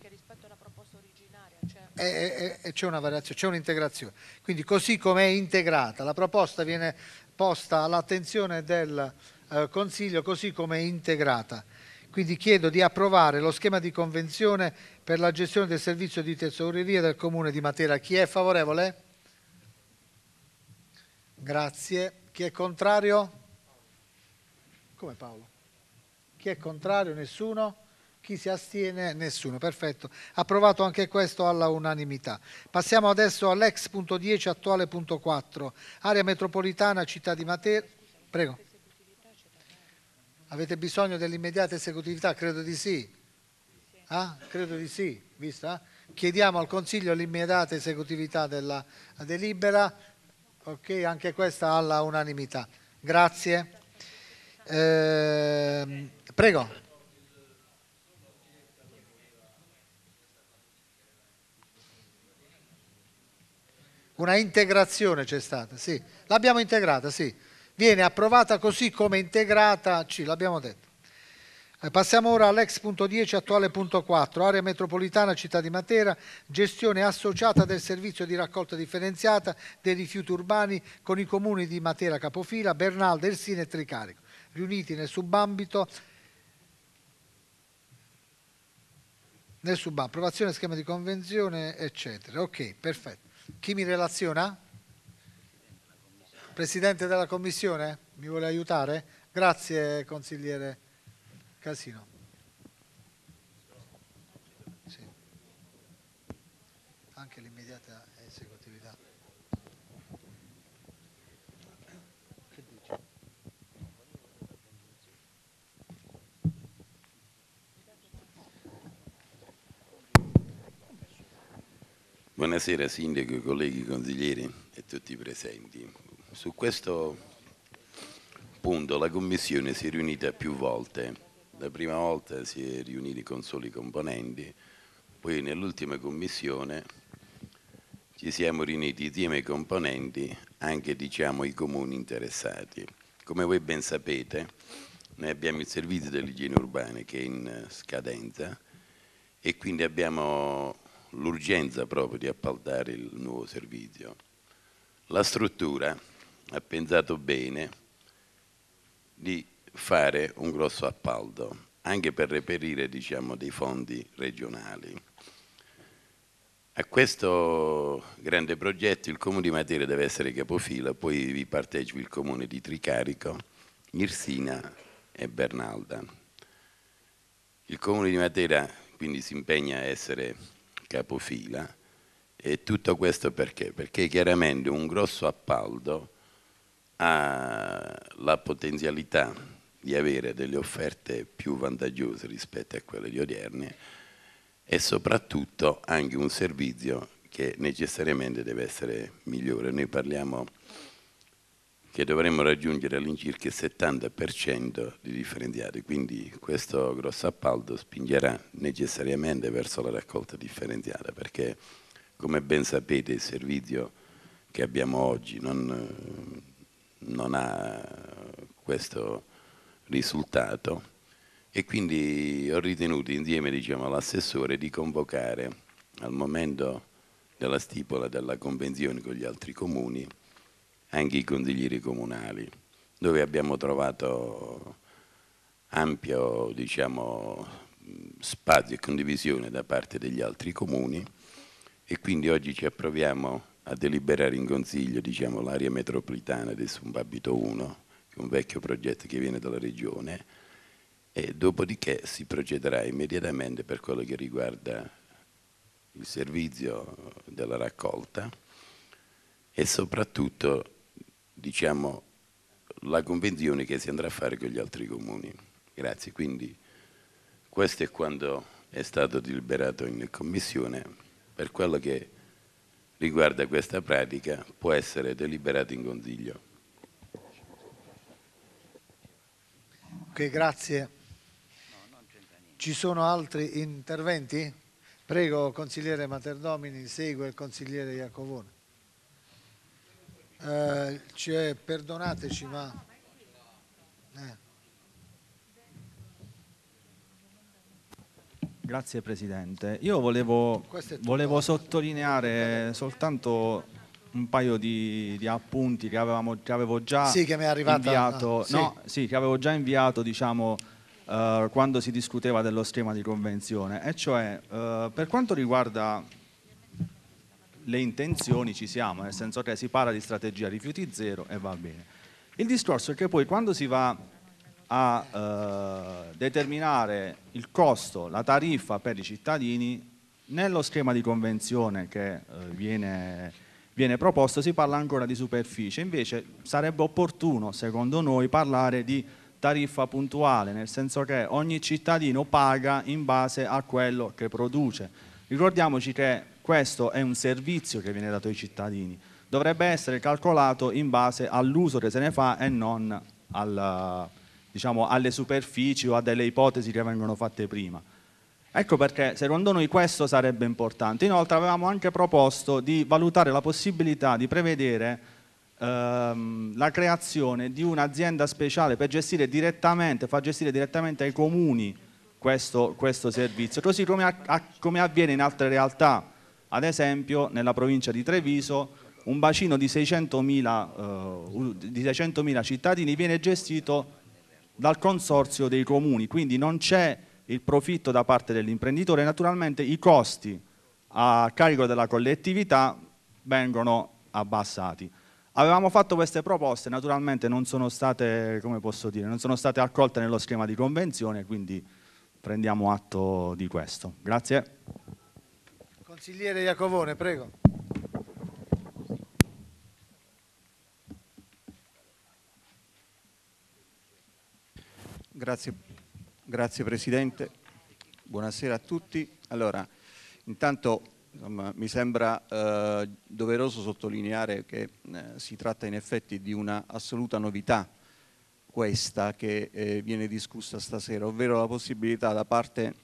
C'è una variazione, c'è un'integrazione. Quindi così come è integrata, la proposta viene posta all'attenzione del eh, Consiglio così come è integrata. Quindi chiedo di approvare lo schema di convenzione per la gestione del servizio di tesoreria del Comune di Matera. Chi è favorevole? Grazie. Chi è contrario? Come Paolo? Chi è contrario? Nessuno? Chi si astiene? Nessuno. Perfetto. Approvato anche questo alla unanimità. Passiamo adesso all'ex punto 10, attuale punto 4. Area metropolitana, città di Matera. Prego. Avete bisogno dell'immediata esecutività? Credo di sì. Ah, credo di sì, vista? Eh? Chiediamo al Consiglio l'immediata esecutività della delibera, ok, anche questa alla unanimità. Grazie. Eh, prego. Una integrazione c'è stata, sì. L'abbiamo integrata, sì viene approvata così come integrata C, l'abbiamo detto. Eh, passiamo ora all'ex punto 10, attuale punto 4, area metropolitana città di Matera, gestione associata del servizio di raccolta differenziata dei rifiuti urbani con i comuni di Matera Capofila, Bernalda, Ersina e Tricarico, riuniti nel subambito nel subambito, approvazione schema di convenzione, eccetera. Ok, perfetto. Chi mi relaziona? Presidente della Commissione, mi vuole aiutare? Grazie consigliere Casino. Sì. Anche l'immediata esecutività. Buonasera Sindaco, colleghi consiglieri e tutti i presenti su questo punto la Commissione si è riunita più volte. La prima volta si è riuniti con soli componenti, poi nell'ultima Commissione ci siamo riuniti insieme ai componenti, anche diciamo i comuni interessati. Come voi ben sapete, noi abbiamo il servizio dell'igiene urbana che è in scadenza e quindi abbiamo l'urgenza proprio di appaltare il nuovo servizio. La struttura ha pensato bene di fare un grosso appalto, anche per reperire diciamo, dei fondi regionali. A questo grande progetto il Comune di Matera deve essere capofila, poi vi partecipa il Comune di Tricarico, Mirsina e Bernalda. Il Comune di Matera quindi si impegna a essere capofila e tutto questo perché? Perché chiaramente un grosso appalto ha la potenzialità di avere delle offerte più vantaggiose rispetto a quelle di odierne e soprattutto anche un servizio che necessariamente deve essere migliore. Noi parliamo che dovremmo raggiungere all'incirca il 70% di differenziati, quindi questo grosso appalto spingerà necessariamente verso la raccolta differenziata perché come ben sapete il servizio che abbiamo oggi non, non ha questo risultato e quindi ho ritenuto insieme diciamo, all'assessore di convocare al momento della stipula della convenzione con gli altri comuni anche i consiglieri comunali dove abbiamo trovato ampio diciamo, spazio e condivisione da parte degli altri comuni e quindi oggi ci approviamo a deliberare in consiglio diciamo, l'area metropolitana del Sumbabito 1, che è un vecchio progetto che viene dalla regione, e dopodiché si procederà immediatamente per quello che riguarda il servizio della raccolta e soprattutto diciamo, la convenzione che si andrà a fare con gli altri comuni. Grazie, quindi questo è quanto è stato deliberato in commissione per quello che riguarda questa pratica può essere deliberato in consiglio. Ok, grazie. Ci sono altri interventi? Prego, consigliere Materdomini, segue il consigliere Iacovone. Eh, cioè, perdonateci, ma... Eh. Grazie Presidente. Io volevo, volevo sottolineare soltanto un paio di, di appunti che, avevamo, che, avevo già sì, che arrivata, inviato, ah, sì. No, sì, che avevo già inviato diciamo, eh, quando si discuteva dello schema di convenzione, e cioè eh, per quanto riguarda le intenzioni ci siamo, nel senso che si parla di strategia rifiuti zero e va bene. Il discorso è che poi quando si va a eh, determinare il costo, la tariffa per i cittadini nello schema di convenzione che eh, viene, viene, proposto si parla ancora di superficie, invece sarebbe opportuno secondo noi parlare di tariffa puntuale, nel senso che ogni cittadino paga in base a quello che produce. Ricordiamoci che questo è un servizio che viene dato ai cittadini, dovrebbe essere calcolato in base all'uso che se ne fa e non al, diciamo, alle superfici o a delle ipotesi che vengono fatte prima. Ecco perché secondo noi questo sarebbe importante. Inoltre avevamo anche proposto di valutare la possibilità di prevedere ehm, la creazione di un'azienda speciale per gestire direttamente, far gestire direttamente ai comuni questo, questo servizio, così come, a, a, come avviene in altre realtà. Ad esempio nella provincia di Treviso un bacino di 600.000 eh, 600 cittadini viene gestito dal consorzio dei comuni, quindi non c'è il profitto da parte dell'imprenditore, naturalmente i costi a carico della collettività vengono abbassati. Avevamo fatto queste proposte, naturalmente non sono state, come posso dire, non sono state accolte nello schema di convenzione, quindi prendiamo atto di questo. Grazie. Consigliere Iacovone, prego. Grazie, grazie Presidente, buonasera a tutti. Allora, intanto insomma, mi sembra eh, doveroso sottolineare che eh, si tratta in effetti di una assoluta novità questa che eh, viene discussa stasera, ovvero la possibilità da parte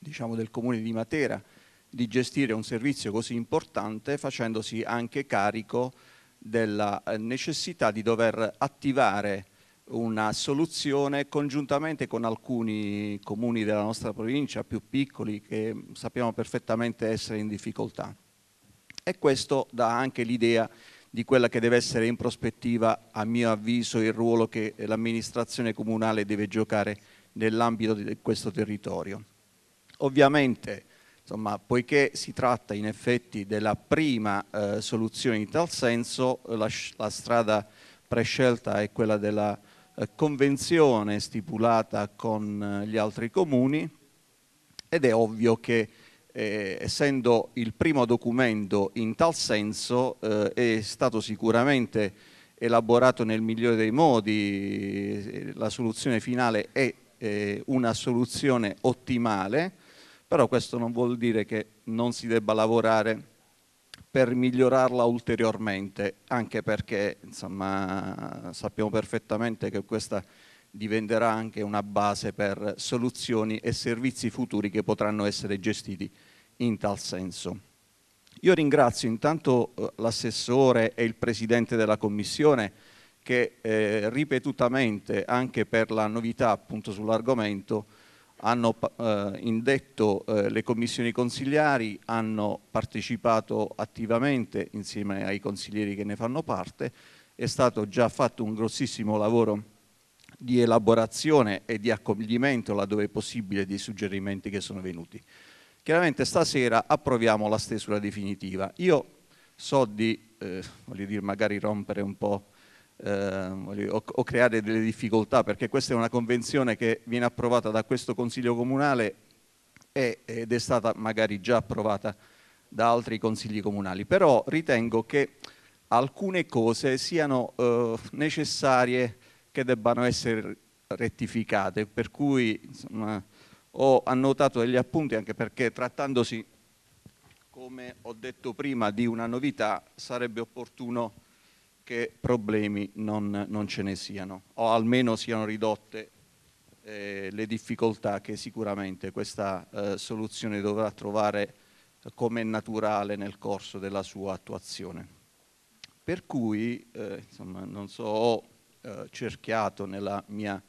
diciamo, del Comune di Matera di gestire un servizio così importante facendosi anche carico della eh, necessità di dover attivare una soluzione congiuntamente con alcuni comuni della nostra provincia più piccoli che sappiamo perfettamente essere in difficoltà. E questo dà anche l'idea di quella che deve essere in prospettiva, a mio avviso, il ruolo che l'amministrazione comunale deve giocare nell'ambito di questo territorio. Ovviamente, insomma, poiché si tratta in effetti della prima eh, soluzione in tal senso, la, la strada prescelta è quella della convenzione stipulata con eh, gli altri comuni ed è ovvio che eh, essendo il primo documento in tal senso eh, è stato sicuramente elaborato nel migliore dei modi, eh, la soluzione finale è eh, una soluzione ottimale, però questo non vuol dire che non si debba lavorare per migliorarla ulteriormente, anche perché insomma, sappiamo perfettamente che questa diventerà anche una base per soluzioni e servizi futuri che potranno essere gestiti in tal senso. Io ringrazio intanto eh, l'assessore e il presidente della commissione che eh, ripetutamente anche per la novità appunto sull'argomento hanno eh, indetto eh, le commissioni consigliari, hanno partecipato attivamente insieme ai consiglieri che ne fanno parte, è stato già fatto un grossissimo lavoro di elaborazione e di accoglimento laddove possibile dei suggerimenti che sono venuti. Chiaramente stasera approviamo la stesura definitiva. Io so di, eh, voglio dire, magari rompere un po' eh, o, o creare delle difficoltà, perché questa è una convenzione che viene approvata da questo Consiglio Comunale e, ed è stata magari già approvata da altri consigli comunali, però ritengo che alcune cose siano eh, necessarie che debbano essere rettificate, per cui insomma, ho annotato degli appunti anche perché trattandosi, come ho detto prima, di una novità sarebbe opportuno che problemi non, non ce ne siano o almeno siano ridotte eh, le difficoltà che sicuramente questa eh, soluzione dovrà trovare come naturale nel corso della sua attuazione. Per cui, eh, insomma, non so, ho eh, cerchiato nella mia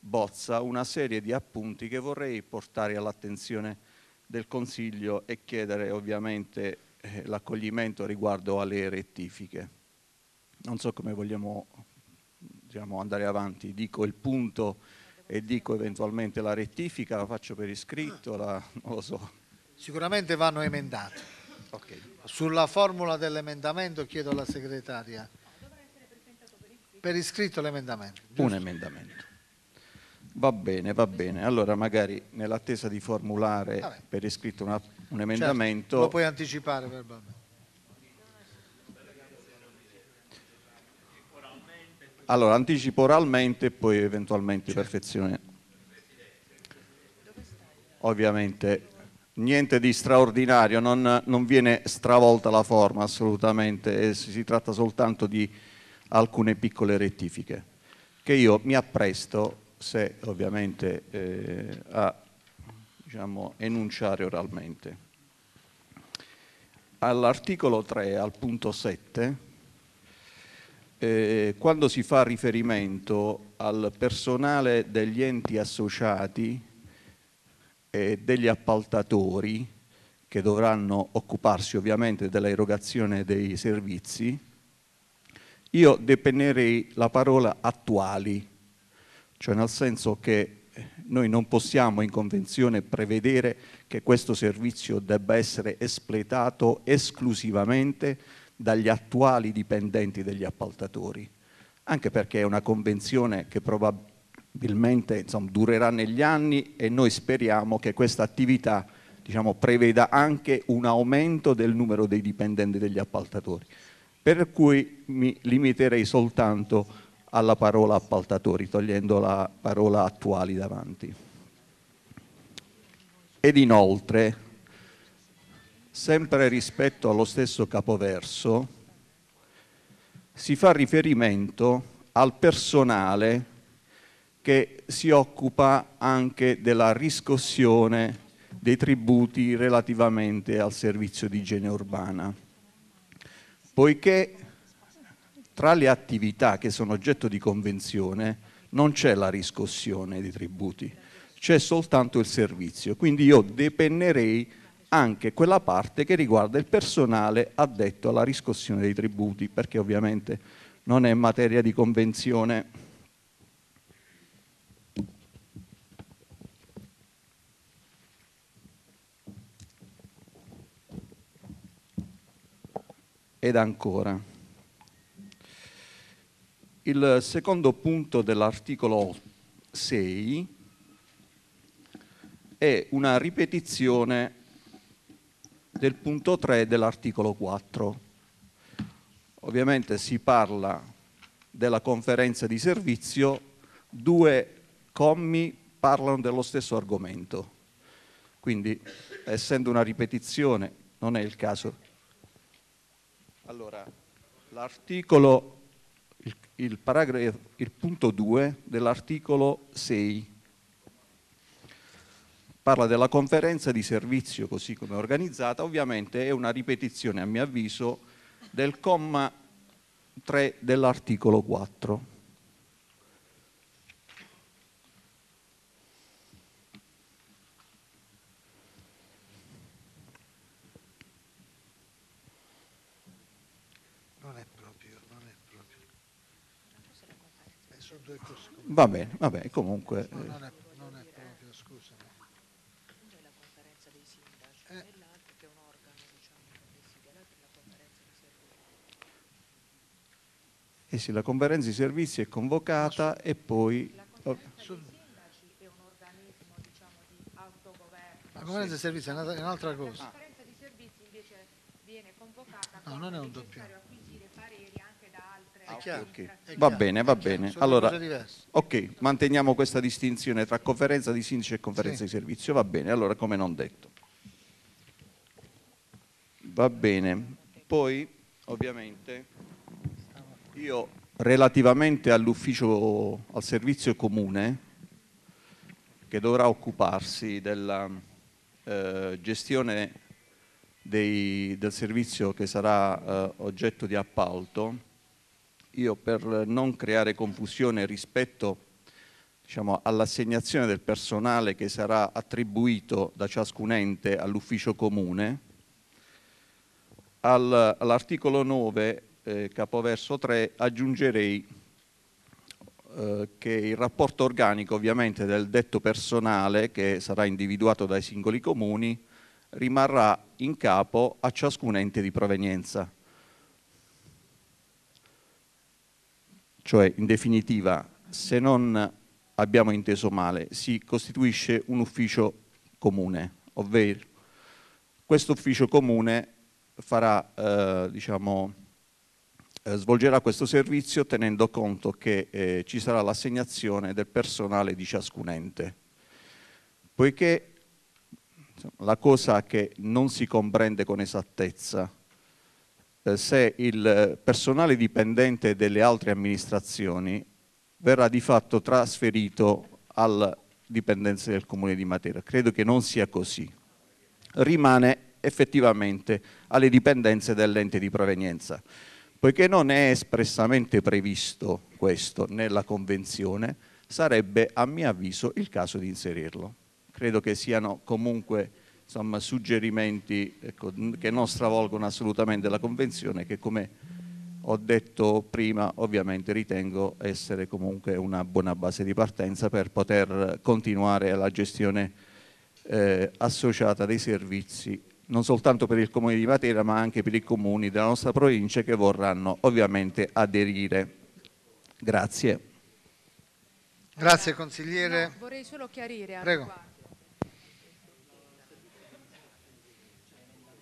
bozza una serie di appunti che vorrei portare all'attenzione del Consiglio e chiedere ovviamente eh, l'accoglimento riguardo alle rettifiche non so come vogliamo diciamo, andare avanti, dico il punto e dico eventualmente la rettifica, la faccio per iscritto, la, non lo so. Sicuramente vanno emendati. Okay. Sulla formula dell'emendamento chiedo alla segretaria. per, per iscritto l'emendamento. Un emendamento. Va bene, va bene. Allora magari nell'attesa di formulare Vabbè. per iscritto una, un certo, emendamento... Certo, lo puoi anticipare verbalmente. Allora, anticipo oralmente e poi eventualmente certo. perfezione. Ovviamente niente di straordinario, non, non, viene stravolta la forma assolutamente, si tratta soltanto di alcune piccole rettifiche che io mi appresto, se ovviamente, eh, a diciamo, enunciare oralmente. All'articolo 3, al punto 7, eh, quando si fa riferimento al personale degli enti associati e degli appaltatori che dovranno occuparsi ovviamente dell'erogazione dei servizi, io depennerei la parola attuali, cioè nel senso che noi non possiamo in convenzione prevedere che questo servizio debba essere espletato esclusivamente dagli attuali dipendenti degli appaltatori, anche perché è una convenzione che probabilmente insomma, durerà negli anni e noi speriamo che questa attività diciamo, preveda anche un aumento del numero dei dipendenti degli appaltatori, per cui mi limiterei soltanto alla parola appaltatori, togliendo la parola attuali davanti. Ed inoltre sempre rispetto allo stesso capoverso, si fa riferimento al personale che si occupa anche della riscossione dei tributi relativamente al servizio di igiene urbana, poiché tra le attività che sono oggetto di convenzione non c'è la riscossione dei tributi, c'è soltanto il servizio, quindi io depennerei anche quella parte che riguarda il personale addetto alla riscossione dei tributi, perché ovviamente non è materia di convenzione. Ed ancora. Il secondo punto dell'articolo 6 è una ripetizione del punto 3 dell'articolo 4. Ovviamente si parla della conferenza di servizio, due commi parlano dello stesso argomento, quindi essendo una ripetizione non è il caso. Allora, l'articolo, il, il, il punto 2 dell'articolo 6 parla della conferenza di servizio così come organizzata, ovviamente è una ripetizione a mio avviso del comma 3 dell'articolo 4. Non è proprio, eh, Va bene, va bene, comunque... No, Eh sì, la conferenza di servizi è convocata e poi... La oh. diciamo, conferenza di servizi è un'altra cosa. La conferenza di servizi invece viene convocata no, non è un doppio. acquisire pareri anche da altre ah, chiaro, okay. Va bene, va bene. Allora, ok, manteniamo questa distinzione tra conferenza di sindaci e conferenza sì. di servizio, va bene, allora come non detto. Va bene, poi ovviamente io relativamente all'ufficio, al servizio comune che dovrà occuparsi della eh, gestione dei, del servizio che sarà eh, oggetto di appalto, io per non creare confusione rispetto diciamo, all'assegnazione del personale che sarà attribuito da ciascun ente all'ufficio comune, all'articolo 9 eh, capoverso 3, aggiungerei eh, che il rapporto organico ovviamente del detto personale che sarà individuato dai singoli comuni rimarrà in capo a ciascun ente di provenienza. Cioè, in definitiva, se non abbiamo inteso male, si costituisce un ufficio comune, ovvero questo ufficio comune farà, eh, diciamo, eh, svolgerà questo servizio tenendo conto che eh, ci sarà l'assegnazione del personale di ciascun ente. Poiché la cosa che non si comprende con esattezza eh, se il personale dipendente delle altre amministrazioni verrà di fatto trasferito al dipendenza del Comune di Matera. Credo che non sia così. Rimane effettivamente alle dipendenze dell'ente di provenienza. Poiché non è espressamente previsto questo nella Convenzione, sarebbe a mio avviso il caso di inserirlo. Credo che siano comunque insomma, suggerimenti ecco, che non stravolgono assolutamente la Convenzione che come ho detto prima ovviamente ritengo essere comunque una buona base di partenza per poter continuare la gestione eh, associata dei servizi non soltanto per il comune di Matera ma anche per i comuni della nostra provincia che vorranno ovviamente aderire. Grazie. Grazie consigliere. No, vorrei solo chiarire. Prego. Qua.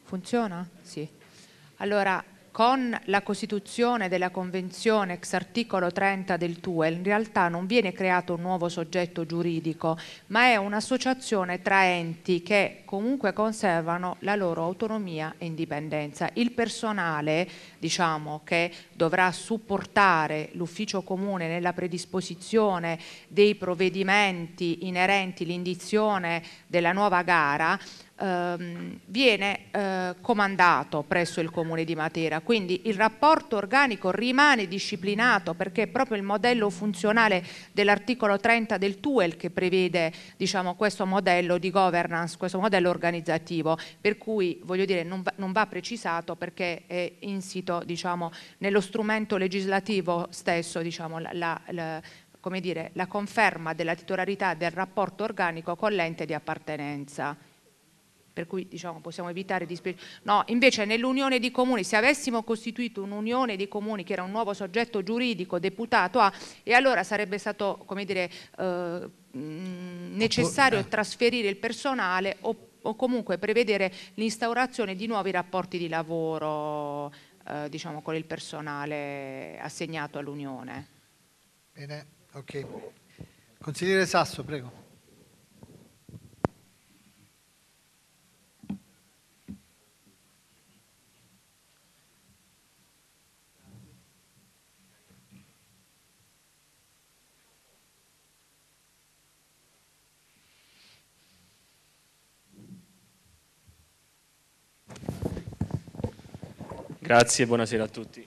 Funziona? Sì. Allora, con la costituzione della Convenzione ex articolo 30 del TUEL in realtà non viene creato un nuovo soggetto giuridico, ma è un'associazione tra enti che comunque conservano la loro autonomia e indipendenza. Il personale diciamo, che dovrà supportare l'ufficio comune nella predisposizione dei provvedimenti inerenti l'indizione della nuova gara ehm, viene eh, comandato presso il Comune di Matera, quindi il rapporto organico rimane disciplinato perché è proprio il modello funzionale dell'articolo 30 del TUEL che prevede diciamo, questo modello di governance, questo modello organizzativo, per cui voglio dire non va, non va precisato perché è insito diciamo, nello strumento legislativo stesso diciamo, la, la come dire, la conferma della titolarità del rapporto organico con l'ente di appartenenza per cui diciamo, possiamo evitare di... spiegare. No, invece nell'unione di comuni, se avessimo costituito un'unione di comuni che era un nuovo soggetto giuridico deputato a, e allora sarebbe stato, come dire, eh, mm, necessario Oppure... Eh. trasferire il personale o, o comunque prevedere l'instaurazione di nuovi rapporti di lavoro eh, diciamo, con il personale assegnato all'Unione. Bene, ok. Consigliere Sasso, prego. Grazie, buonasera a tutti.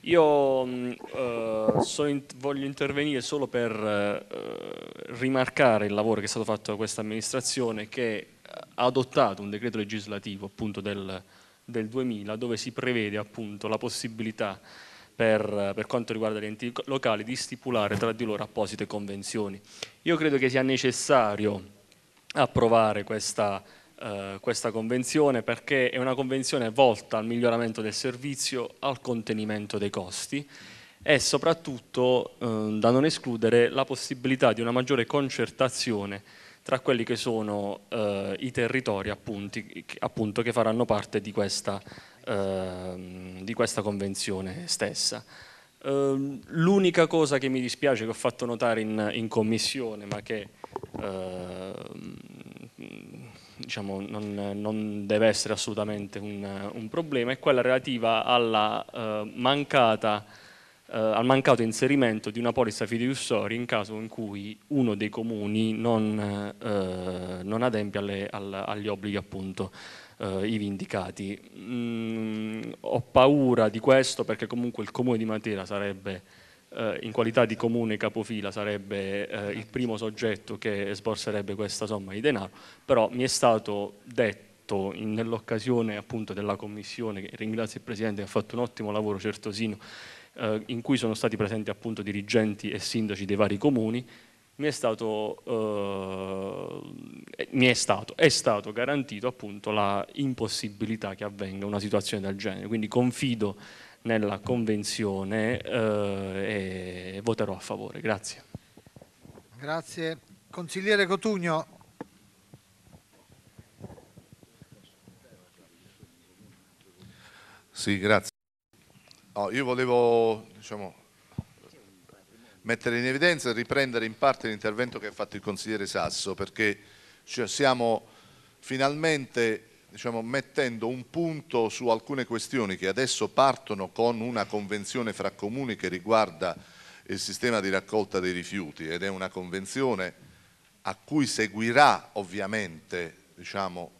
Io mm, eh, so in, voglio intervenire solo per eh, rimarcare il lavoro che è stato fatto da questa amministrazione che ha adottato un decreto legislativo appunto del, del 2000 dove si prevede appunto la possibilità per, per, quanto riguarda gli enti locali di stipulare tra di loro apposite convenzioni. Io credo che sia necessario approvare questa eh, questa convenzione perché è una convenzione volta al miglioramento del servizio, al contenimento dei costi e soprattutto eh, da non escludere la possibilità di una maggiore concertazione tra quelli che sono eh, i territori appunti, appunto, che faranno parte di questa, eh, di questa convenzione stessa. Ehm, l'unica cosa che mi dispiace che ho fatto notare in, in commissione, ma che ehm, diciamo, non, non, deve essere assolutamente un, un, problema, è quella relativa alla, eh, mancata, eh, al mancato inserimento di una polizza fiduciaria in caso in cui uno dei comuni non, eh, non adempie alle, al, agli obblighi appunto ivi eh, indicati. Mm, ho paura di questo perché comunque il comune di Matera sarebbe eh, in qualità di comune capofila sarebbe eh, il primo soggetto che sborserebbe questa somma di denaro, però mi è stato detto nell'occasione appunto della commissione, che ringrazio il Presidente che ha fatto un ottimo lavoro certosino, eh, in cui sono stati presenti appunto dirigenti e sindaci dei vari comuni, mi è stato, eh, mi è stato, è stato garantito appunto la impossibilità che avvenga una situazione del genere, quindi confido nella Convenzione eh, e voterò a favore. Grazie. Grazie. Consigliere Cotugno. Sì, grazie. No, io volevo diciamo, mettere in evidenza e riprendere in parte l'intervento che ha fatto il consigliere Sasso perché cioè, siamo finalmente diciamo, mettendo un punto su alcune questioni che adesso partono con una convenzione fra comuni che riguarda il sistema di raccolta dei rifiuti ed è una convenzione a cui seguirà ovviamente diciamo,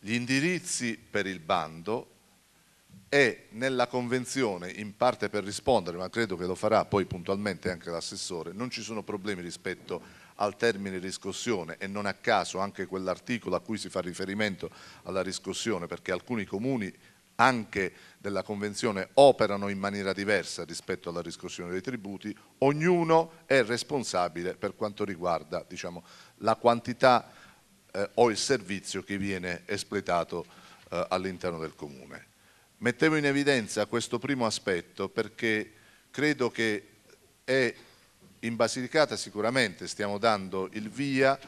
gli indirizzi per il bando e nella convenzione, in parte per rispondere, ma credo che lo farà poi puntualmente anche l'assessore, non ci sono problemi rispetto a al termine riscossione e non a caso anche quell'articolo a cui si fa riferimento alla riscossione perché alcuni comuni anche della Convenzione operano in maniera diversa rispetto alla riscossione dei tributi, ognuno è responsabile per quanto riguarda diciamo, la quantità eh, o il servizio che viene espletato eh, all'interno del Comune. Mettevo in evidenza questo primo aspetto perché credo che è in Basilicata sicuramente stiamo dando il via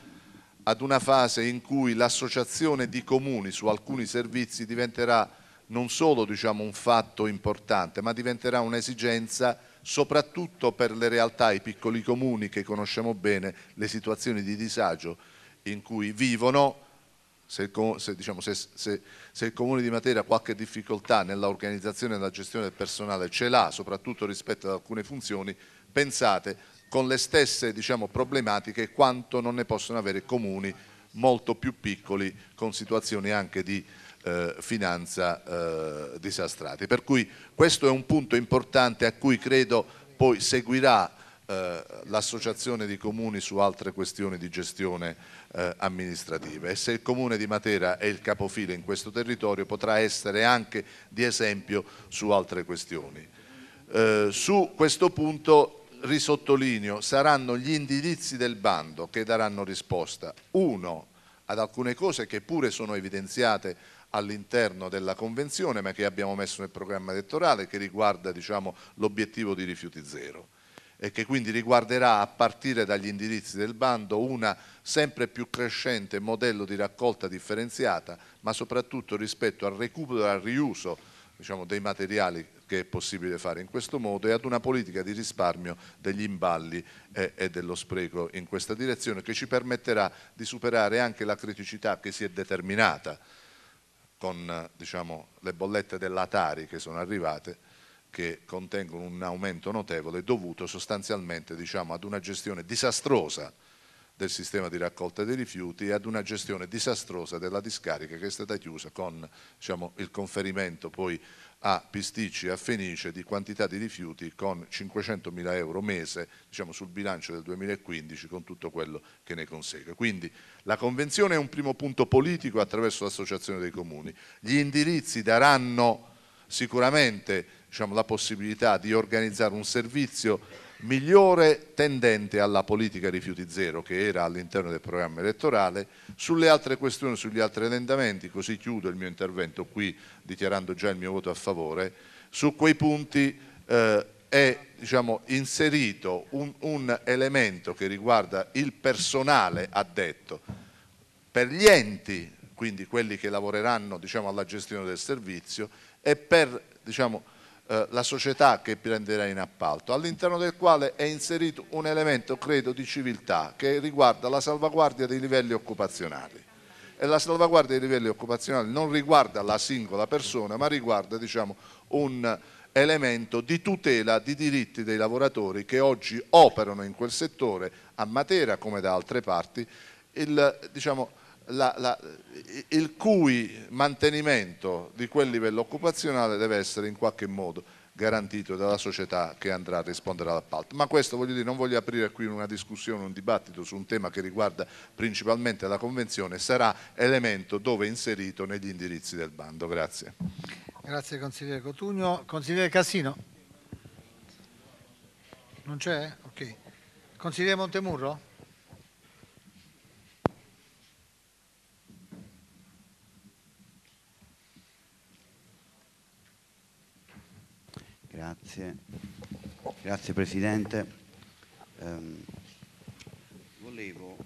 ad una fase in cui l'associazione di comuni su alcuni servizi diventerà non solo diciamo, un fatto importante, ma diventerà un'esigenza soprattutto per le realtà, i piccoli comuni che conosciamo bene, le situazioni di disagio in cui vivono, se, se, diciamo, se, se il Comune di Matera qualche difficoltà nell'organizzazione e nella gestione del personale ce l'ha, soprattutto rispetto ad alcune funzioni, pensate con le stesse diciamo, problematiche quanto non ne possono avere comuni molto più piccoli con situazioni anche di eh, finanza eh, disastrate. Per cui questo è un punto importante a cui credo poi seguirà eh, l'associazione di comuni su altre questioni di gestione eh, amministrativa e se il comune di Matera è il capofile in questo territorio potrà essere anche di esempio su altre questioni. Eh, su questo punto risottolineo, saranno gli indirizzi del bando che daranno risposta. Uno, ad alcune cose che pure sono evidenziate all'interno della Convenzione, ma che abbiamo messo nel programma elettorale, che riguarda diciamo, l'obiettivo di rifiuti zero e che quindi riguarderà a partire dagli indirizzi del bando una sempre più crescente modello di raccolta differenziata, ma soprattutto rispetto al recupero e al riuso diciamo, dei materiali che è possibile fare in questo modo e ad una politica di risparmio degli imballi e, eh, e, dello spreco in questa direzione che ci permetterà di superare anche la criticità che si è determinata con diciamo, le bollette dell'Atari che sono arrivate che contengono un aumento notevole dovuto sostanzialmente diciamo, ad una gestione disastrosa del sistema di raccolta dei rifiuti e ad una gestione disastrosa della discarica che è stata chiusa con diciamo, il conferimento poi a Pisticci e a Fenice di quantità di rifiuti con 500 mila euro mese diciamo, sul bilancio del 2015 con tutto quello che ne consegue. Quindi la convenzione è un primo punto politico attraverso l'associazione dei comuni. Gli indirizzi daranno sicuramente diciamo, la possibilità di organizzare un servizio migliore tendente alla politica rifiuti zero che era all'interno del programma elettorale. Sulle altre questioni, sugli altri emendamenti, così chiudo il mio intervento qui dichiarando già il mio voto a favore, su quei punti eh, è diciamo, inserito un, un elemento che riguarda il personale addetto. Per gli enti quindi quelli che lavoreranno diciamo, alla gestione del servizio e per diciamo, eh, la società che prenderà in appalto, all'interno del quale è inserito un elemento, credo, di civiltà che riguarda la salvaguardia dei livelli occupazionali. E la salvaguardia dei livelli occupazionali non riguarda la singola persona, ma riguarda diciamo, un elemento di tutela di diritti dei lavoratori che oggi operano in quel settore, a Matera come da altre parti, il, diciamo, la, la, il cui mantenimento di quel livello occupazionale deve essere in qualche modo garantito dalla società che andrà a rispondere all'appalto. Ma questo voglio dire, non voglio aprire qui una discussione, un dibattito su un tema che riguarda principalmente la Convenzione, sarà elemento dove inserito negli indirizzi del bando. Grazie. Grazie consigliere Cotugno. Consigliere Cassino? Non c'è? Ok. Consigliere Montemurro? Grazie, Grazie Presidente. Um, volevo,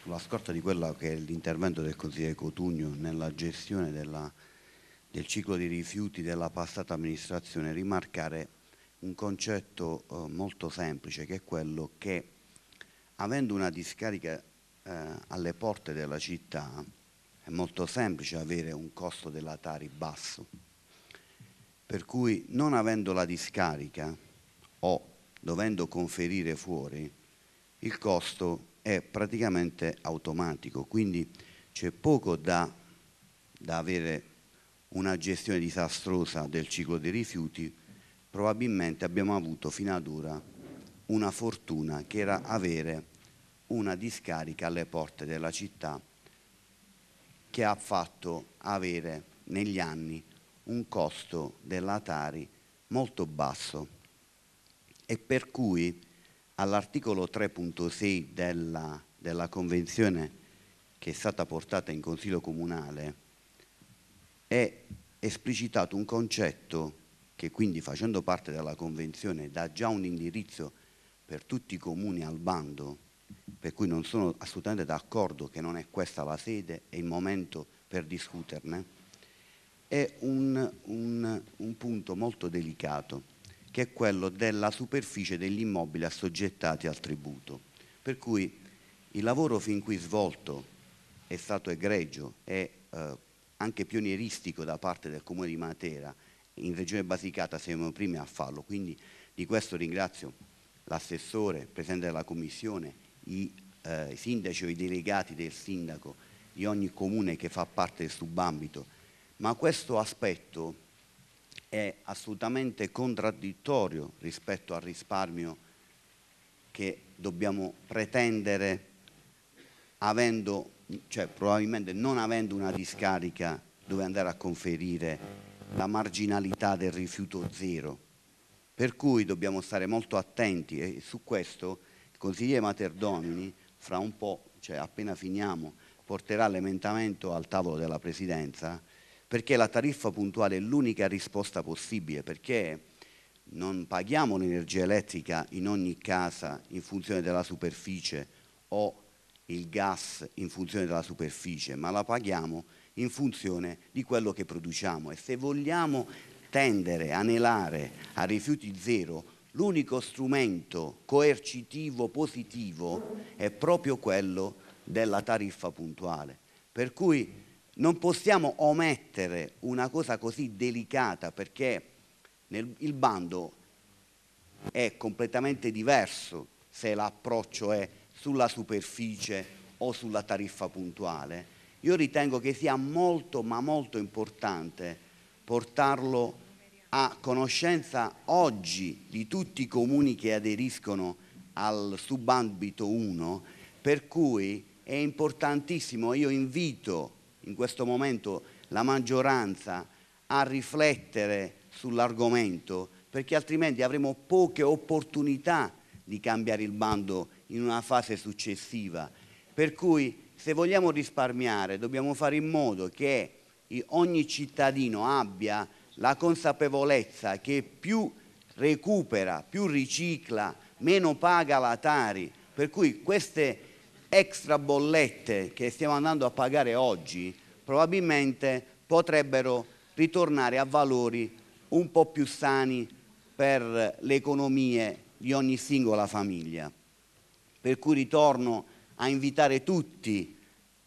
sulla scorta di quello che è l'intervento del Consigliere Cotugno nella gestione della, del ciclo di rifiuti della passata amministrazione, rimarcare un concetto uh, molto semplice che è quello che avendo una discarica eh, alle porte della città è molto semplice avere un costo della Tari basso per cui non avendo la discarica o dovendo conferire fuori, il costo è praticamente automatico, quindi c'è poco da, da avere una gestione disastrosa del ciclo dei rifiuti, probabilmente abbiamo avuto fino ad ora una fortuna che era avere una discarica alle porte della città che ha fatto avere negli anni un costo dell'Atari molto basso e per cui all'articolo 3.6 della, della convenzione che è stata portata in Consiglio Comunale è esplicitato un concetto che quindi facendo parte della convenzione dà già un indirizzo per tutti i comuni al bando, per cui non sono assolutamente d'accordo che non è questa la sede e il momento per discuterne, è un, un, un punto molto delicato che è quello della superficie dell'immobile assoggettati al tributo. Per cui il lavoro fin qui svolto è stato egregio e eh, anche pionieristico da parte del Comune di Matera, in Regione Basicata siamo i primi a farlo, quindi di questo ringrazio l'assessore, il Presidente della Commissione, i, eh, i sindaci o i delegati del sindaco di ogni comune che fa parte del subambito ma questo aspetto è assolutamente contraddittorio rispetto al risparmio che dobbiamo pretendere avendo, cioè probabilmente non avendo una discarica dove andare a conferire la marginalità del rifiuto zero. Per cui dobbiamo stare molto attenti e su questo il consigliere Materdomini fra un po', cioè appena finiamo, porterà l'emendamento al tavolo della Presidenza perché la tariffa puntuale è l'unica risposta possibile, perché non paghiamo l'energia elettrica in ogni casa in funzione della superficie o il gas in funzione della superficie, ma la paghiamo in funzione di quello che produciamo e se vogliamo tendere, anelare a rifiuti zero, l'unico strumento coercitivo positivo è proprio quello della tariffa puntuale. Per cui non possiamo omettere una cosa così delicata perché nel, il bando è completamente diverso se l'approccio è sulla superficie o sulla tariffa puntuale. Io ritengo che sia molto ma molto importante portarlo a conoscenza oggi di tutti i comuni che aderiscono al subambito 1, per cui è importantissimo, io invito in questo momento la maggioranza a riflettere sull'argomento, perché altrimenti avremo poche opportunità di cambiare il bando in una fase successiva. Per cui se vogliamo risparmiare dobbiamo fare in modo che ogni cittadino abbia la consapevolezza che più recupera, più ricicla, meno paga la Tari. Per cui queste extra bollette che stiamo andando a pagare oggi probabilmente potrebbero ritornare a valori un po' più sani per le economie di ogni singola famiglia. Per cui ritorno a invitare tutti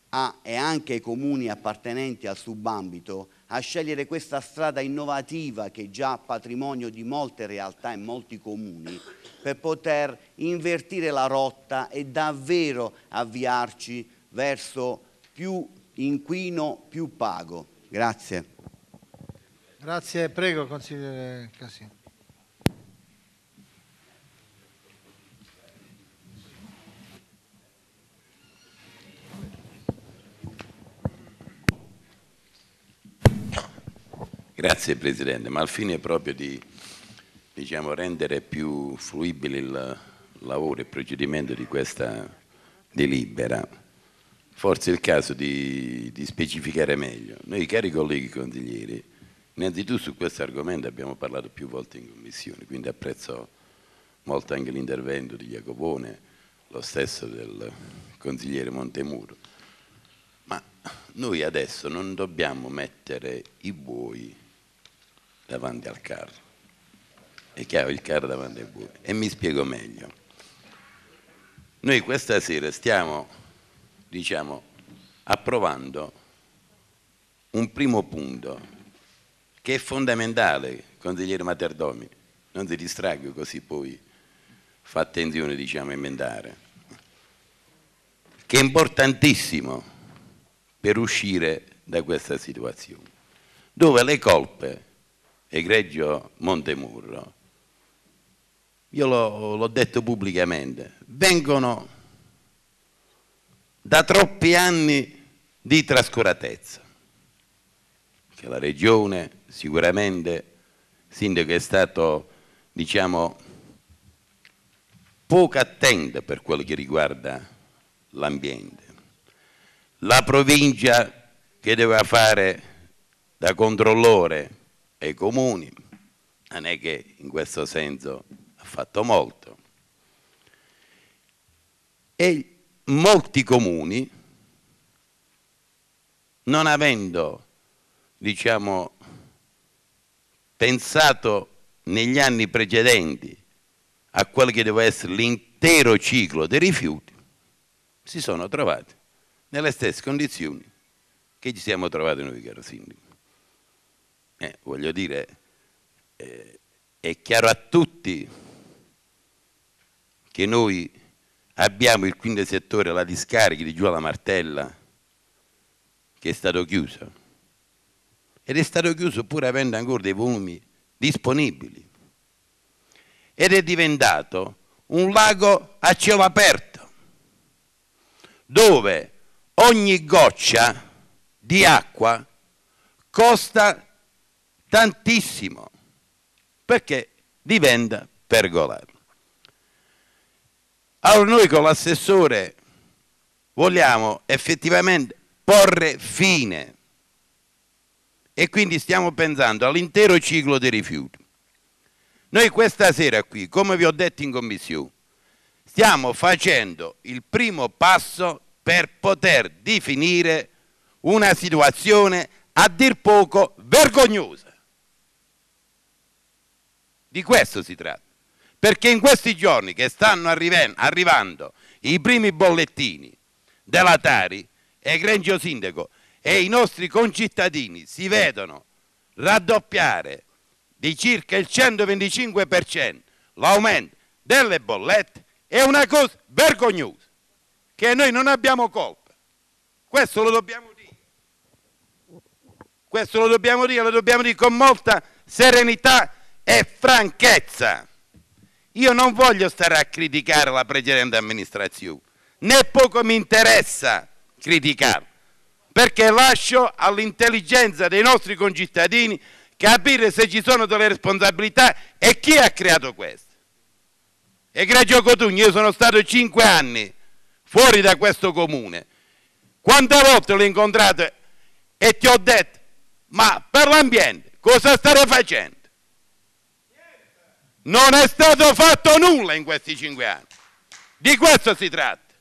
a, e anche i comuni appartenenti al subambito a scegliere questa strada innovativa che è già patrimonio di molte realtà e molti comuni per poter invertire la rotta e davvero avviarci verso più inquino, più pago. Grazie. Grazie, prego consigliere Casini. Grazie Presidente, ma al fine proprio di diciamo, rendere più fruibile il lavoro e il procedimento di questa delibera, forse è il caso di, di specificare meglio. Noi cari colleghi consiglieri, innanzitutto su questo argomento abbiamo parlato più volte in Commissione, quindi apprezzo molto anche l'intervento di Jacopone, lo stesso del consigliere Montemuro. Ma noi adesso non dobbiamo mettere i buoi davanti al carro. È chiaro, il carro davanti al buio. E mi spiego meglio. Noi questa sera stiamo, diciamo, approvando un primo punto che è fondamentale, consigliere Materdomi. Non si distraggo così poi fa attenzione, diciamo, a emendare. Che è importantissimo per uscire da questa situazione, dove le colpe egregio Montemurro, io l'ho detto pubblicamente, vengono da troppi anni di trascuratezza, che la Regione sicuramente, il sindaco è stato, diciamo, poco attenta per quello che riguarda l'ambiente. La provincia che doveva fare da controllore ai comuni, non è che in questo senso ha fatto molto. E molti comuni, non avendo, diciamo, pensato negli anni precedenti a quello che doveva essere l'intero ciclo dei rifiuti, si sono trovati nelle stesse condizioni che ci siamo trovati noi, caro sindaco. Eh, voglio dire, eh, è chiaro a tutti che noi abbiamo il quinto settore, la discarica di Giù alla Martella, che è stato chiuso. Ed è stato chiuso pur avendo ancora dei volumi disponibili. Ed è diventato un lago a cielo aperto, dove ogni goccia di acqua costa tantissimo, perché diventa pergolato. Allora noi con l'assessore vogliamo effettivamente porre fine e quindi stiamo pensando all'intero ciclo dei rifiuti. Noi questa sera qui, come vi ho detto in commissione, stiamo facendo il primo passo per poter definire una situazione a dir poco vergognosa. Di questo si tratta. Perché in questi giorni che stanno arrivando i primi bollettini della Tari, egregio sindaco, e i nostri concittadini si vedono raddoppiare di circa il 125% l'aumento delle bollette è una cosa vergognosa, che noi non abbiamo colpa. Questo lo dobbiamo dire. Questo lo dobbiamo dire, lo dobbiamo dire con molta serenità e franchezza. Io non voglio stare a criticare la precedente amministrazione, né poco mi interessa criticarla, perché lascio all'intelligenza dei nostri concittadini capire se ci sono delle responsabilità e chi ha creato questo. Egregio Cotugno, io sono stato cinque anni fuori da questo comune. Quante volte l'ho incontrato e ti ho detto, ma per l'ambiente cosa state facendo? Non è stato fatto nulla in questi cinque anni. Di questo si tratta.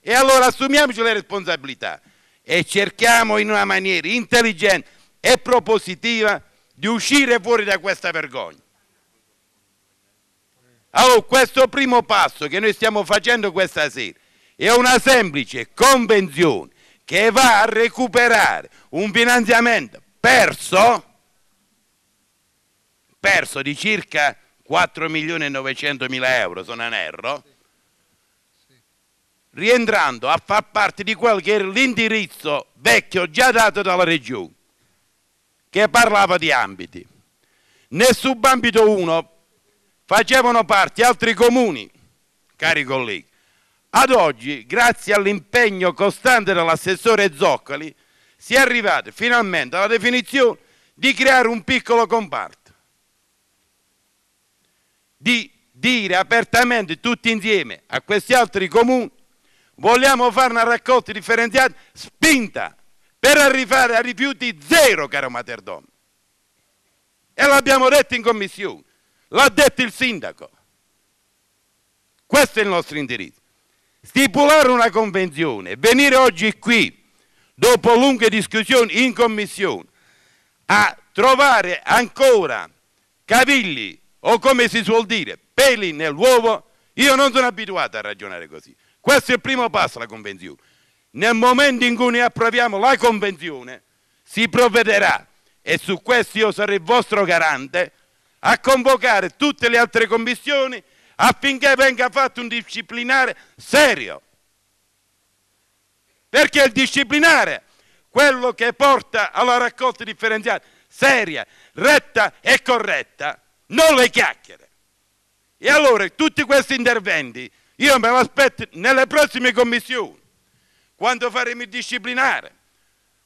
E allora assumiamoci le responsabilità e cerchiamo in una maniera intelligente e propositiva di uscire fuori da questa vergogna. Allora, questo primo passo che noi stiamo facendo questa sera è una semplice convenzione che va a recuperare un finanziamento perso, perso di circa 4 milioni e 900 mila euro, sono in erro, rientrando a far parte di quel che era l'indirizzo vecchio già dato dalla Regione, che parlava di ambiti. Nel subambito 1 facevano parte altri comuni, cari colleghi. Ad oggi, grazie all'impegno costante dell'assessore Zoccoli, si è arrivati finalmente alla definizione di creare un piccolo comparto di dire apertamente tutti insieme a questi altri comuni vogliamo fare una raccolta differenziata spinta per arrivare a rifiuti zero, caro Materdomo. E l'abbiamo detto in commissione, l'ha detto il sindaco. Questo è il nostro indirizzo. Stipulare una convenzione, venire oggi qui, dopo lunghe discussioni in commissione, a trovare ancora cavilli o come si suol dire, peli nell'uovo, io non sono abituato a ragionare così. Questo è il primo passo alla Convenzione. Nel momento in cui ne approviamo la Convenzione, si provvederà, e su questo io sarò il vostro garante, a convocare tutte le altre commissioni affinché venga fatto un disciplinare serio. Perché il disciplinare, quello che porta alla raccolta differenziata seria, retta e corretta, non le chiacchiere. E allora tutti questi interventi io me lo aspetto nelle prossime commissioni, quando faremo il disciplinare,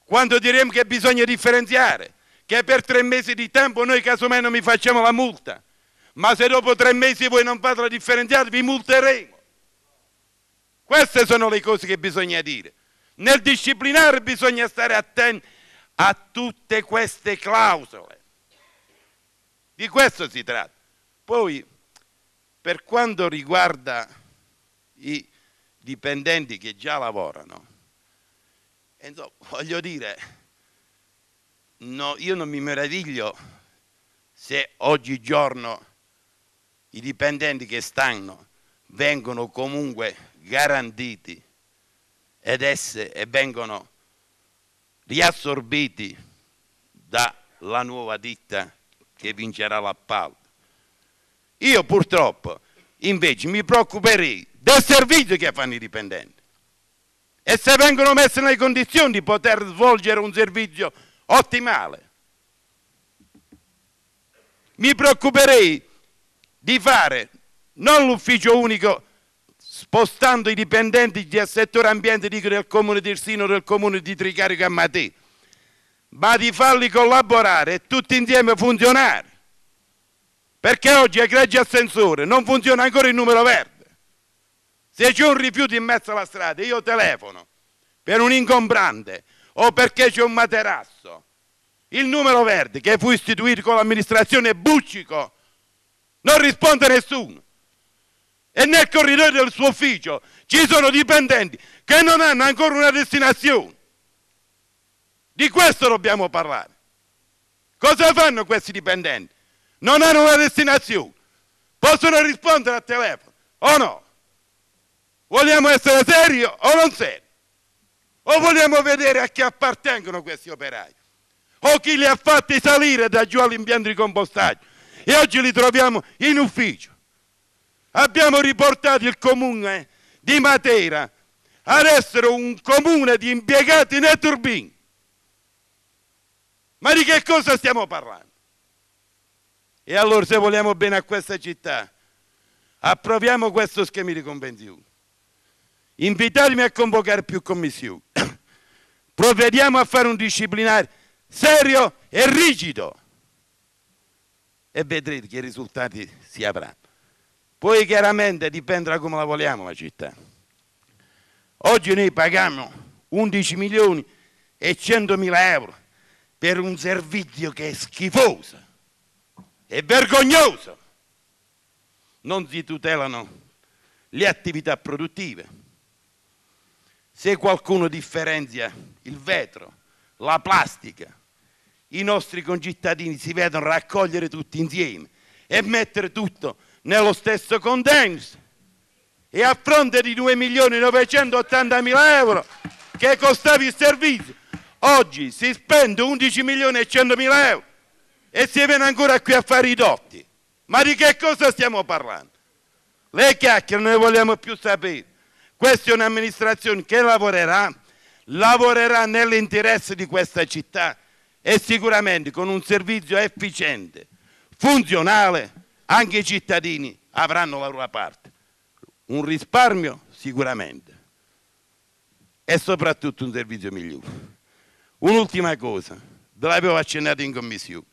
quando diremo che bisogna differenziare, che per tre mesi di tempo noi casomai non mi facciamo la multa, ma se dopo tre mesi voi non fate la differenziata vi multeremo. Queste sono le cose che bisogna dire. Nel disciplinare bisogna stare attenti a tutte queste clausole di questo si tratta. Poi, per quanto riguarda i dipendenti che già lavorano, insomma, voglio dire, no, io non mi meraviglio se oggigiorno i dipendenti che stanno vengono comunque garantiti ed esse, e vengono riassorbiti dalla nuova ditta che vincerà l'appalto. Io purtroppo invece mi preoccuperei del servizio che fanno i dipendenti e se vengono messi nelle condizioni di poter svolgere un servizio ottimale. Mi preoccuperei di fare non l'ufficio unico spostando i dipendenti del settore ambiente dico, del comune di Irsino, del comune di Tricarico a Matè, ma di farli collaborare e tutti insieme funzionare. Perché oggi, egregi assensore, non funziona ancora il numero verde. Se c'è un rifiuto in mezzo alla strada, io telefono per un ingombrante o perché c'è un materasso. Il numero verde che fu istituito con l'amministrazione Buccico non risponde nessuno. E nel corridoio del suo ufficio ci sono dipendenti che non hanno ancora una destinazione. Di questo dobbiamo parlare. Cosa fanno questi dipendenti? Non hanno una destinazione. Possono rispondere al telefono o no? Vogliamo essere seri o non seri? O vogliamo vedere a chi appartengono questi operai? O chi li ha fatti salire da giù all'impianto di compostaggio? E oggi li troviamo in ufficio. Abbiamo riportato il comune di Matera ad essere un comune di impiegati nel turbino. Ma di che cosa stiamo parlando? E allora se vogliamo bene a questa città, approviamo questo schema di convenzione. Invitarmi a convocare più commissioni. Provvediamo a fare un disciplinare serio e rigido. E vedrete che risultati si avranno. Poi chiaramente dipende da come la vogliamo la città. Oggi noi paghiamo 11 milioni e 100 mila euro per un servizio che è schifoso, e vergognoso. Non si tutelano le attività produttive. Se qualcuno differenzia il vetro, la plastica, i nostri concittadini si vedono raccogliere tutti insieme e mettere tutto nello stesso contenitore. E a fronte di 2.980.000 euro che costava il servizio, Oggi si spende 11 milioni e 100 mila euro e si viene ancora qui a fare i dotti. Ma di che cosa stiamo parlando? Le chiacchiere non ne vogliamo più sapere. Questa è un'amministrazione che lavorerà, lavorerà nell'interesse di questa città e sicuramente con un servizio efficiente, funzionale, anche i cittadini avranno la loro parte. Un risparmio sicuramente e soprattutto un servizio migliore. Un'ultima cosa, ve l'avevo accennato in commissione.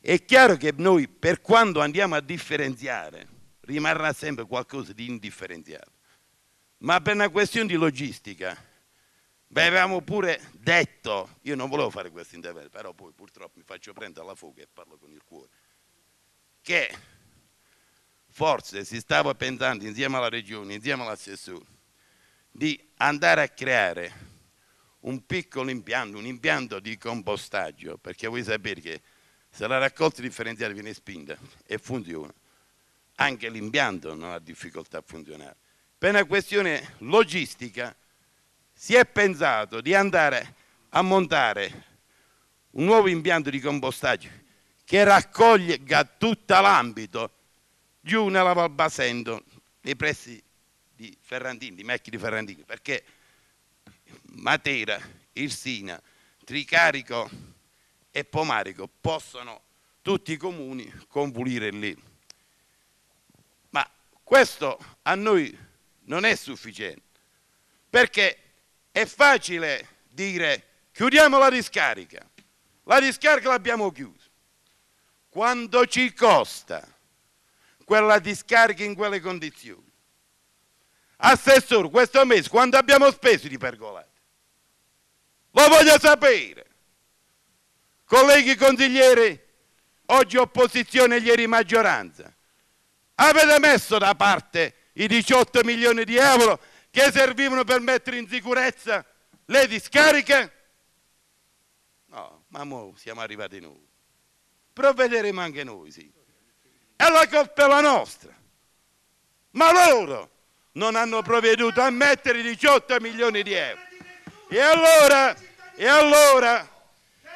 È chiaro che noi, per quando andiamo a differenziare, rimarrà sempre qualcosa di indifferenziato. Ma per una questione di logistica, beh, avevamo pure detto, io non volevo fare questo intervento, però poi purtroppo mi faccio prendere la fuga e parlo con il cuore, che forse si stava pensando insieme alla regione, insieme all'assessore, di andare a creare un piccolo impianto, un impianto di compostaggio, perché voi sapete che se la raccolta differenziata viene spinta e funziona, anche l'impianto non ha difficoltà a funzionare. Per una questione logistica si è pensato di andare a montare un nuovo impianto di compostaggio che raccolga tutto l'ambito giù nella Val Valbasento, nei pressi di Ferrandini, di Mecchi di Ferrandini, perché Matera, Irsina, Tricarico e Pomarico possono tutti i comuni confluire lì. Ma questo a noi non è sufficiente, perché è facile dire chiudiamo la discarica, la discarica l'abbiamo chiusa. Quanto ci costa quella discarica in quelle condizioni? Assessore, questo mese quanto abbiamo speso di pergolare? Lo voglio sapere. Colleghi consiglieri, oggi opposizione ieri maggioranza, avete messo da parte i 18 milioni di euro che servivano per mettere in sicurezza le discariche? No, ma mo siamo arrivati noi. Provvederemo anche noi, sì. È la colpa la nostra. Ma loro non hanno provveduto a mettere 18 milioni di euro. E allora e allora,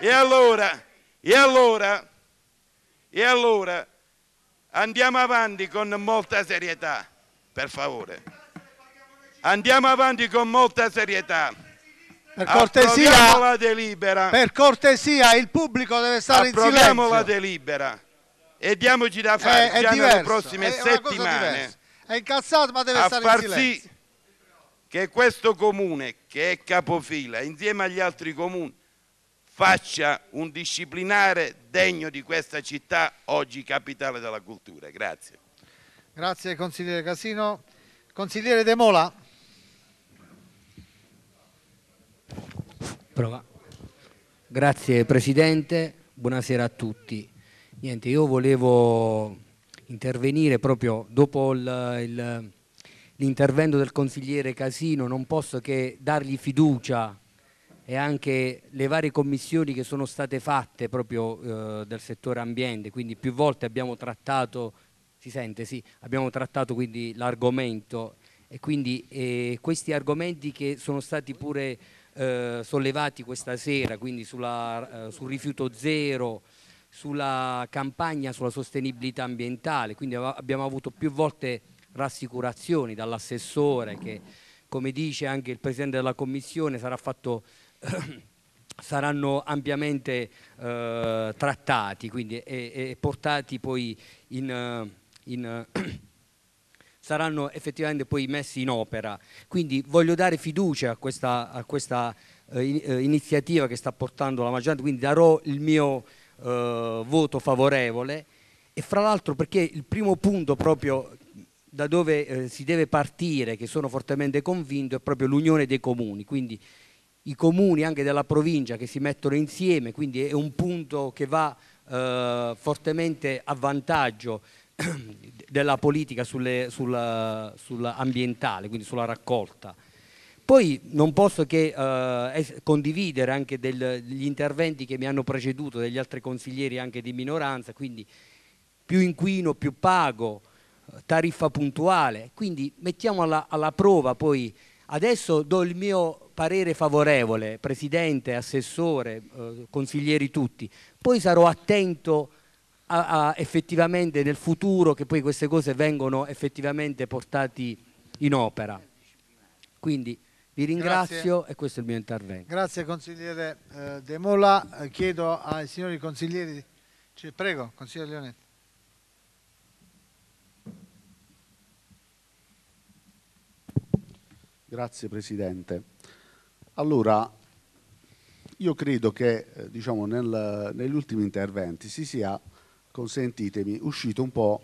e allora, e allora, e allora andiamo avanti con molta serietà, per favore. Andiamo avanti con molta serietà. Per cortesia, la delibera. per cortesia, il pubblico deve stare in silenzio. Approviamo la delibera e diamoci da fare è, eh, è già diverso, nelle prossime è settimane. È incazzato ma deve stare in silenzio. Sì che questo comune che è capofila, insieme agli altri comuni, faccia un disciplinare degno di questa città, oggi capitale della cultura. Grazie. Grazie consigliere Casino. Consigliere De Mola. Prova. Grazie Presidente, buonasera a tutti. Niente, io volevo intervenire proprio dopo il, il l'intervento del consigliere Casino, non posso che dargli fiducia e anche le varie commissioni che sono state fatte proprio eh, del settore ambiente, quindi più volte abbiamo trattato, si sente sì, abbiamo trattato quindi l'argomento e quindi eh, questi argomenti che sono stati pure eh, sollevati questa sera, quindi sulla, eh, sul rifiuto zero, sulla campagna sulla sostenibilità ambientale, quindi abbiamo avuto più volte rassicurazioni dall'assessore che come dice anche il Presidente della Commissione sarà fatto, saranno ampiamente eh, trattati quindi, e, e, portati poi in, in saranno effettivamente poi messi in opera. Quindi voglio dare fiducia a questa, a questa eh, eh, iniziativa che sta portando la maggioranza, quindi darò il mio eh, voto favorevole e fra l'altro perché il primo punto proprio da dove eh, si deve partire, che sono fortemente convinto, è proprio l'unione dei comuni, quindi i comuni anche della provincia che si mettono insieme, quindi è un punto che va eh, fortemente a vantaggio della politica sulle, sulla, sulla ambientale, quindi sulla raccolta. Poi non posso che eh, condividere anche del, degli interventi che mi hanno preceduto, degli altri consiglieri anche di minoranza, quindi più inquino più pago, tariffa puntuale. Quindi mettiamo alla, alla prova poi, adesso do il mio parere favorevole, Presidente, Assessore, eh, consiglieri tutti, poi sarò attento a, a effettivamente nel futuro che poi queste cose vengono effettivamente portate in opera. Quindi vi ringrazio Grazie. e questo è il mio intervento. Grazie consigliere eh, De Mola, eh, chiedo ai signori consiglieri, cioè, prego consigliere Leonetti. Grazie Presidente. Allora, io credo che eh, diciamo, nel, negli ultimi interventi si sia, consentitemi, uscito un po'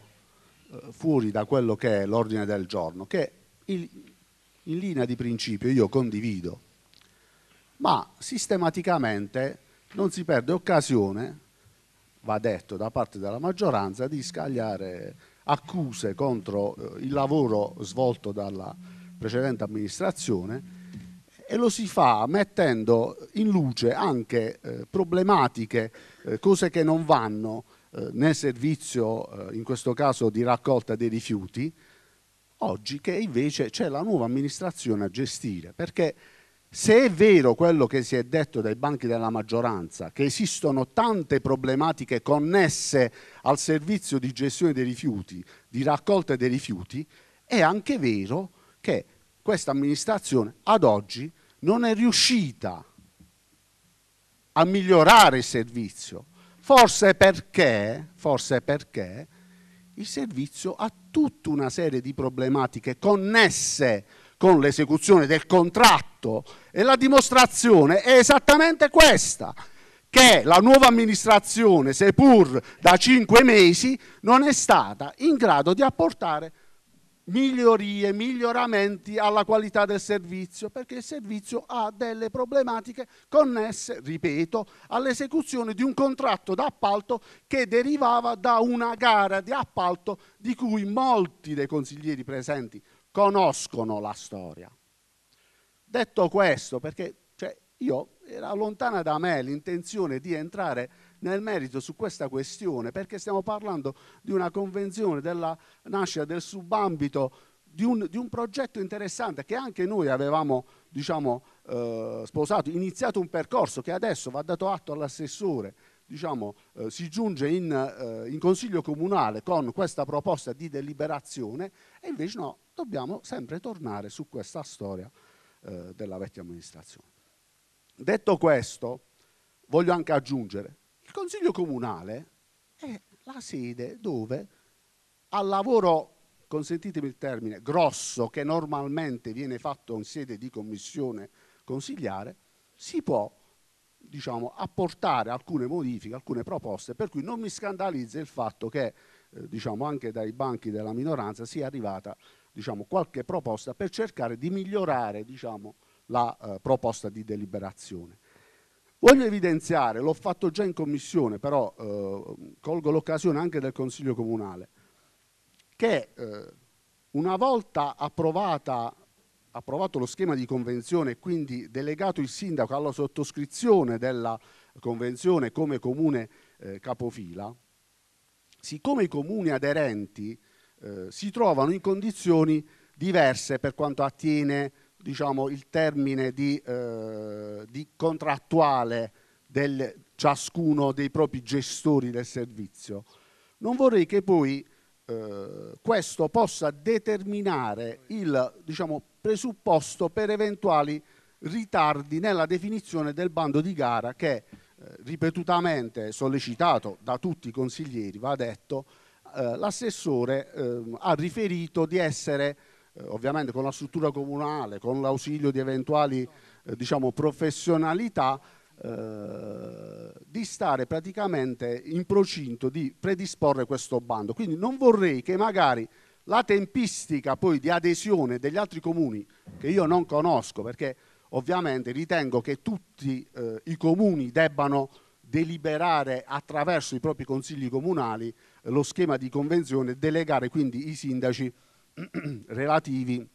eh, fuori da quello che è l'ordine del giorno, che il, in linea di principio io condivido, ma sistematicamente non si perde occasione, va detto da parte della maggioranza, di scagliare accuse contro eh, il lavoro svolto dalla precedente amministrazione e lo si fa mettendo in luce anche eh, problematiche, eh, cose che non vanno eh, nel servizio, eh, in questo caso di raccolta dei rifiuti, oggi che invece c'è la nuova amministrazione a gestire, perché se è vero quello che si è detto dai banchi della maggioranza, che esistono tante problematiche connesse al servizio di gestione dei rifiuti, di raccolta dei rifiuti, è anche vero che questa amministrazione ad oggi non è riuscita a migliorare il servizio, forse perché, forse perché il servizio ha tutta una serie di problematiche connesse con l'esecuzione del contratto e la dimostrazione è esattamente questa, che la nuova amministrazione, seppur da cinque mesi, non è stata in grado di apportare migliorie, miglioramenti alla qualità del servizio, perché il servizio ha delle problematiche connesse, ripeto, all'esecuzione di un contratto d'appalto che derivava da una gara di appalto di cui molti dei consiglieri presenti conoscono la storia. Detto questo, perché cioè, io era lontana da me l'intenzione di entrare nel merito su questa questione perché stiamo parlando di una convenzione della nascita del subambito di un, di un, progetto interessante che anche noi avevamo diciamo, eh, sposato, iniziato un percorso che adesso va dato atto all'assessore. Diciamo, eh, si giunge in, eh, in, consiglio comunale con questa proposta di deliberazione e invece no, dobbiamo sempre tornare su questa storia eh, della vecchia amministrazione. Detto questo, voglio anche aggiungere Consiglio comunale è la sede dove al lavoro, consentitemi il termine, grosso che normalmente viene fatto in sede di commissione consigliare, si può diciamo, apportare alcune modifiche, alcune proposte, per cui non mi scandalizza il fatto che eh, diciamo, anche dai banchi della minoranza sia arrivata diciamo, qualche proposta per cercare di migliorare diciamo, la eh, proposta di deliberazione. Voglio evidenziare, l'ho fatto già in commissione, però eh, colgo l'occasione anche del Consiglio Comunale, che eh, una volta approvata, approvato lo schema di convenzione e quindi delegato il sindaco alla sottoscrizione della convenzione come comune eh, capofila, siccome i comuni aderenti eh, si trovano in condizioni diverse per quanto attiene diciamo, il termine di, eh, di contrattuale del ciascuno dei propri gestori del servizio. Non vorrei che poi eh, questo possa determinare il diciamo, presupposto per eventuali ritardi nella definizione del bando di gara che eh, ripetutamente sollecitato da tutti i consiglieri, va detto, eh, l'assessore ehm, ha riferito di essere eh, ovviamente con la struttura comunale, con l'ausilio di eventuali eh, diciamo, professionalità, eh, di stare praticamente in procinto di predisporre questo bando. Quindi non vorrei che magari la tempistica poi di adesione degli altri comuni, che io non conosco, perché ovviamente ritengo che tutti eh, i comuni debbano deliberare attraverso i propri consigli comunali eh, lo schema di convenzione e delegare quindi i sindaci relativi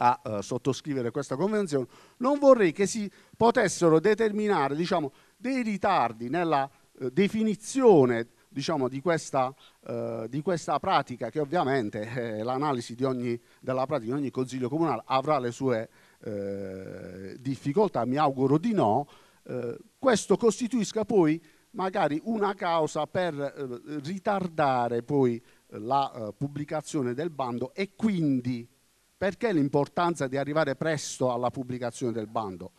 a eh, sottoscrivere questa convenzione, non vorrei che si potessero determinare diciamo, dei ritardi nella eh, definizione diciamo, di, questa, eh, di, questa, pratica che ovviamente eh, l'analisi della pratica di ogni consiglio comunale avrà le sue eh, difficoltà, mi auguro di no, eh, questo costituisca poi magari una causa per ritardare poi la eh, pubblicazione del bando e quindi perché l'importanza di arrivare presto alla pubblicazione del bando?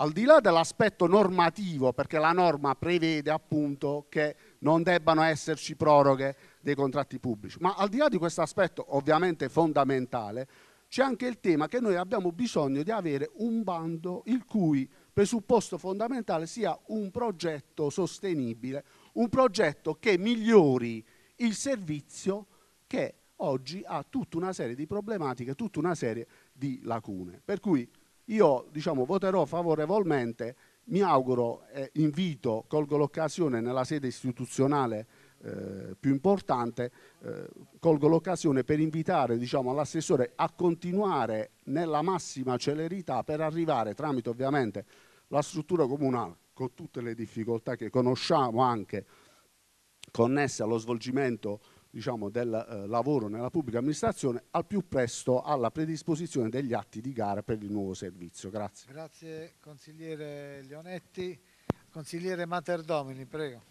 Al di là dell'aspetto normativo, perché la norma prevede appunto che non debbano esserci proroghe dei contratti pubblici, ma al di là di questo aspetto ovviamente fondamentale, c'è anche il tema che noi abbiamo bisogno di avere un bando il cui presupposto fondamentale sia un progetto sostenibile, un progetto che migliori il servizio che oggi ha tutta una serie di problematiche, tutta una serie di lacune. Per cui io diciamo, voterò favorevolmente, mi auguro, eh, invito, colgo l'occasione nella sede istituzionale eh, più importante, eh, colgo l'occasione per invitare diciamo, l'assessore a continuare nella massima celerità per arrivare tramite ovviamente la struttura comunale, con tutte le difficoltà che conosciamo anche, connesse allo svolgimento diciamo, del eh, lavoro nella pubblica amministrazione, al più presto alla predisposizione degli atti di gara per il nuovo servizio. Grazie. Grazie consigliere Leonetti. Consigliere Materdomini, prego.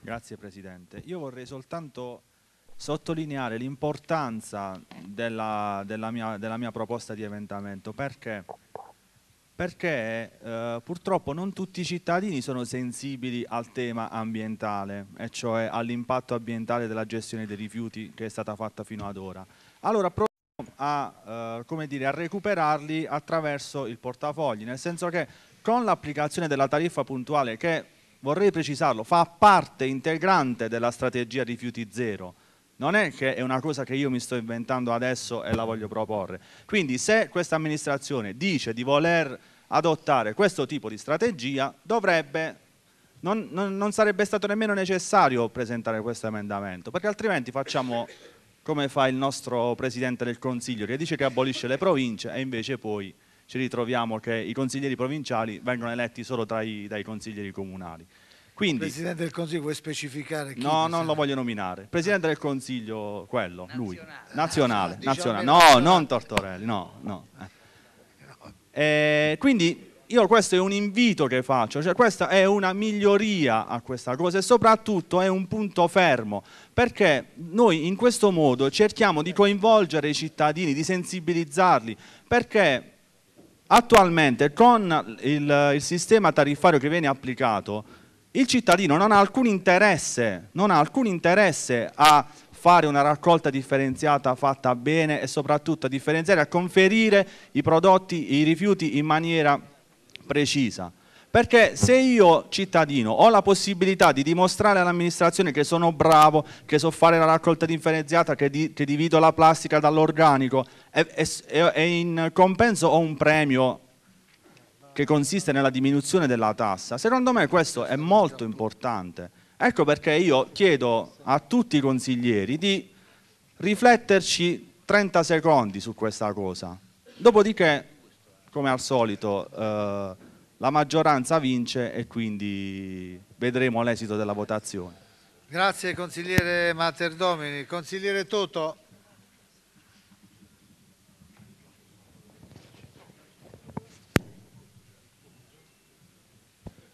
Grazie Presidente. Io vorrei soltanto sottolineare l'importanza della, della, della, mia proposta di eventamento perché perché eh, purtroppo non tutti i cittadini sono sensibili al tema ambientale, e cioè all'impatto ambientale della gestione dei rifiuti che è stata fatta fino ad ora. Allora proviamo a, eh, dire, a recuperarli attraverso il portafogli, nel senso che con l'applicazione della tariffa puntuale che, vorrei precisarlo, fa parte integrante della strategia rifiuti zero, non è che è una cosa che io mi sto inventando adesso e la voglio proporre. Quindi se questa amministrazione dice di voler adottare questo tipo di strategia, dovrebbe, non, non, non sarebbe stato nemmeno necessario presentare questo emendamento, perché altrimenti facciamo come fa il nostro Presidente del Consiglio, che dice che abolisce le province e invece poi ci ritroviamo che i consiglieri provinciali vengono eletti solo i, dai consiglieri comunali. Quindi, Presidente del Consiglio vuoi specificare chi? No, non lo voglio nominare. Presidente del Consiglio, quello, nazionale. lui. Nazionale, ah, nazionale. Diciamo no, non Tortorelli, no, no. Eh. eh, quindi io questo è un invito che faccio, cioè questa è una miglioria a questa cosa e soprattutto è un punto fermo, perché noi in questo modo cerchiamo di coinvolgere i cittadini, di sensibilizzarli, perché attualmente con il, il sistema tariffario che viene applicato il cittadino non ha alcun interesse, ha alcun interesse a fare una raccolta differenziata fatta bene e soprattutto a differenziare, a conferire i prodotti, i rifiuti in maniera precisa. Perché se io cittadino ho la possibilità di dimostrare all'amministrazione che sono bravo, che so fare la raccolta differenziata, che, di, che divido la plastica dall'organico e, e, e in compenso ho un premio che consiste nella diminuzione della tassa, secondo me questo è molto importante. Ecco perché io chiedo a tutti i consiglieri di rifletterci 30 secondi su questa cosa. Dopodiché, come al solito, eh, la maggioranza vince e quindi vedremo l'esito della votazione. Grazie consigliere Materdomini. Consigliere Toto.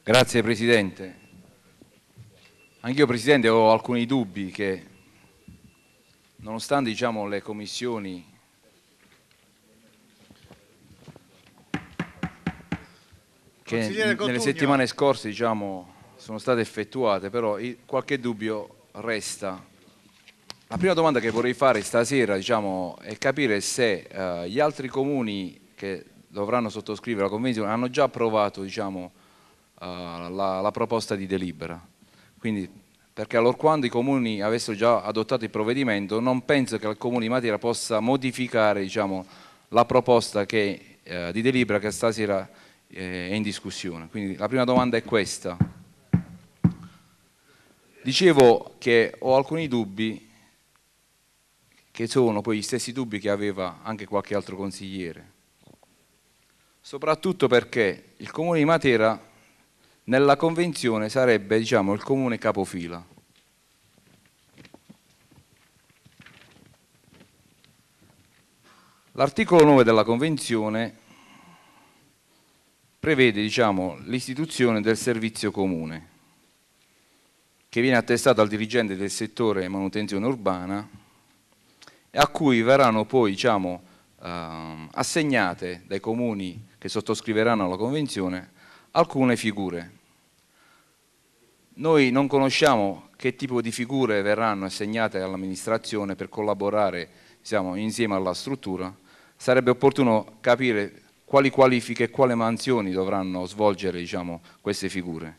Grazie Presidente. Anch'io Presidente ho alcuni dubbi che nonostante diciamo, le commissioni che nelle settimane scorse diciamo, sono state effettuate, però qualche dubbio resta. La prima domanda che vorrei fare stasera diciamo, è capire se eh, gli altri comuni che dovranno sottoscrivere la Convenzione hanno già approvato diciamo, eh, la, la proposta di delibera. Quindi, perché allora quando i comuni avessero già adottato il provvedimento non penso che il comune di Matera possa modificare diciamo, la proposta che, eh, di delibera che stasera eh, è in discussione. Quindi la prima domanda è questa. Dicevo che ho alcuni dubbi che sono poi gli stessi dubbi che aveva anche qualche altro consigliere, soprattutto perché il comune di Matera nella convenzione sarebbe diciamo, il comune capofila. L'articolo 9 della convenzione prevede diciamo, l'istituzione del servizio comune che viene attestato al dirigente del settore manutenzione urbana e a cui verranno poi diciamo, eh, assegnate dai comuni che sottoscriveranno la convenzione alcune figure. Noi non conosciamo che tipo di figure verranno assegnate all'amministrazione per collaborare diciamo, insieme alla struttura. Sarebbe opportuno capire quali qualifiche e quali mansioni dovranno svolgere diciamo, queste figure.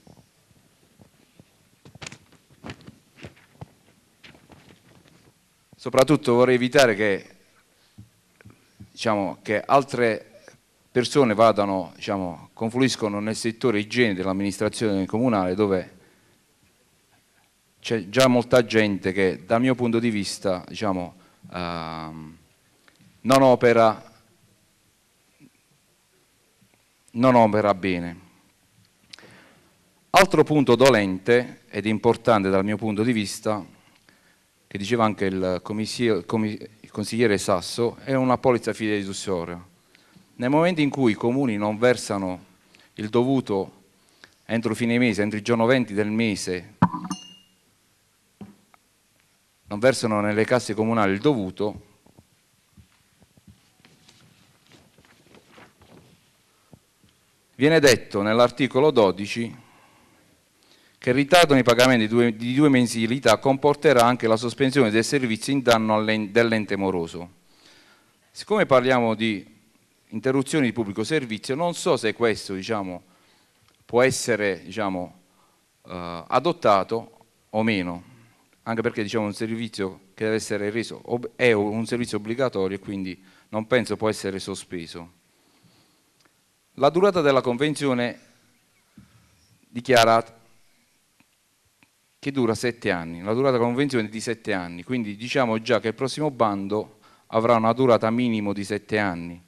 Soprattutto vorrei evitare che, diciamo, che altre persone vadano, diciamo, confluiscono nel settore igiene dell'amministrazione comunale dove c'è già molta gente che dal mio punto di vista diciamo, ehm, non, opera, non opera bene. Altro punto dolente ed importante dal mio punto di vista che diceva anche il, il consigliere Sasso, è una polizza fideiussoria. Nel momento in cui i comuni non versano il dovuto entro fine mese, entro il giorno 20 del mese, non versano nelle casse comunali il dovuto, viene detto nell'articolo 12 che il ritardo nei pagamenti di due mensilità comporterà anche la sospensione del servizio in danno dell'ente moroso. Siccome parliamo di interruzioni di pubblico servizio, non so se questo diciamo, può essere diciamo, eh, adottato o meno, anche perché diciamo, un servizio che deve essere reso è un servizio obbligatorio e quindi non penso può essere sospeso. La durata della Convenzione dichiara che dura sette anni, la durata della Convenzione è di sette anni, quindi diciamo già che il prossimo bando avrà una durata minimo di sette anni.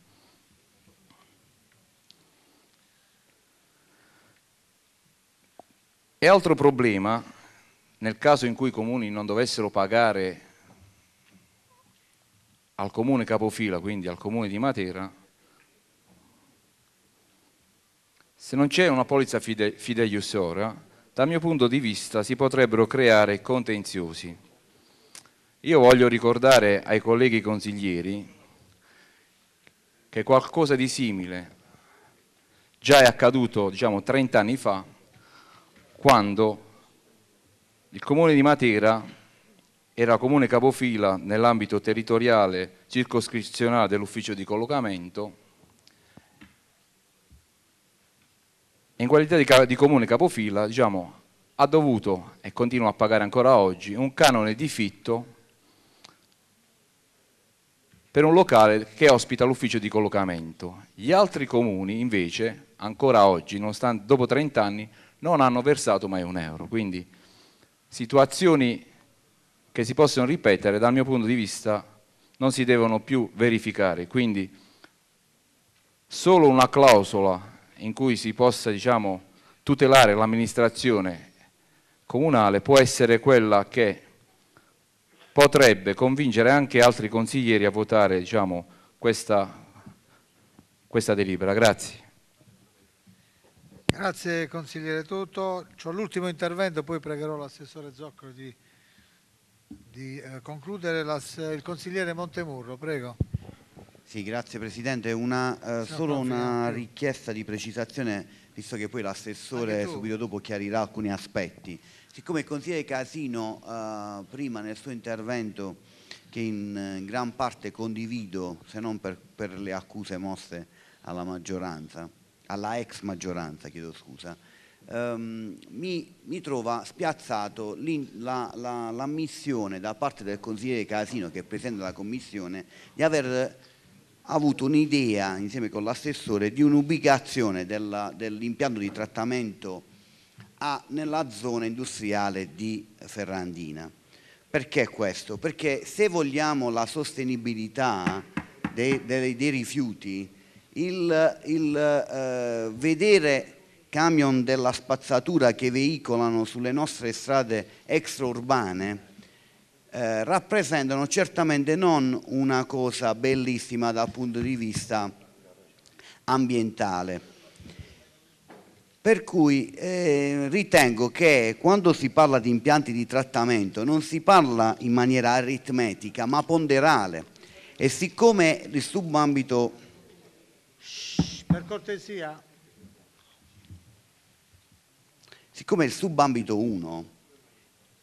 E altro problema, nel caso in cui i comuni non dovessero pagare al comune capofila, quindi al comune di Matera, se non c'è una polizza fide fideiussora, dal mio punto di vista si potrebbero creare contenziosi. Io voglio ricordare ai colleghi consiglieri che qualcosa di simile già è accaduto diciamo 30 anni fa quando il comune di Matera era comune capofila nell'ambito territoriale circoscrizionale dell'ufficio di collocamento e in qualità di, di comune capofila diciamo, ha dovuto e continua a pagare ancora oggi un canone di fitto per un locale che ospita l'ufficio di collocamento. Gli altri comuni invece ancora oggi, dopo 30 anni, non hanno versato mai un euro. Quindi situazioni che si possono ripetere dal mio punto di vista non si devono più verificare. Quindi solo una clausola in cui si possa diciamo, tutelare l'amministrazione comunale può essere quella che potrebbe convincere anche altri consiglieri a votare diciamo, questa, questa delibera. Grazie. Grazie consigliere Toto. Ho l'ultimo intervento, poi pregherò l'assessore Zoccolo di, di eh, concludere. il consigliere Montemurro, prego. Sì, grazie Presidente. Una, eh, solo una richiesta di precisazione, visto che poi l'assessore subito dopo chiarirà alcuni aspetti. Siccome il consigliere Casino eh, prima nel suo intervento, che in, in gran parte condivido, se non per, per le accuse mosse alla maggioranza, alla ex maggioranza, chiedo scusa, ehm, mi, mi, trova spiazzato l'ammissione la, la, da parte del consigliere Casino, che è presidente della commissione, di aver avuto un'idea, insieme con l'assessore, di un'ubicazione dell'impianto dell di trattamento a, nella zona industriale di Ferrandina. Perché questo? Perché se vogliamo la sostenibilità dei, dei, dei rifiuti, il, il eh, vedere camion della spazzatura che veicolano sulle nostre strade extraurbane eh, rappresentano certamente non una cosa bellissima dal punto di vista ambientale. Per cui eh, ritengo che quando si parla di impianti di trattamento non si parla in maniera aritmetica ma ponderale e siccome il subambito per cortesia. Siccome il subambito 1,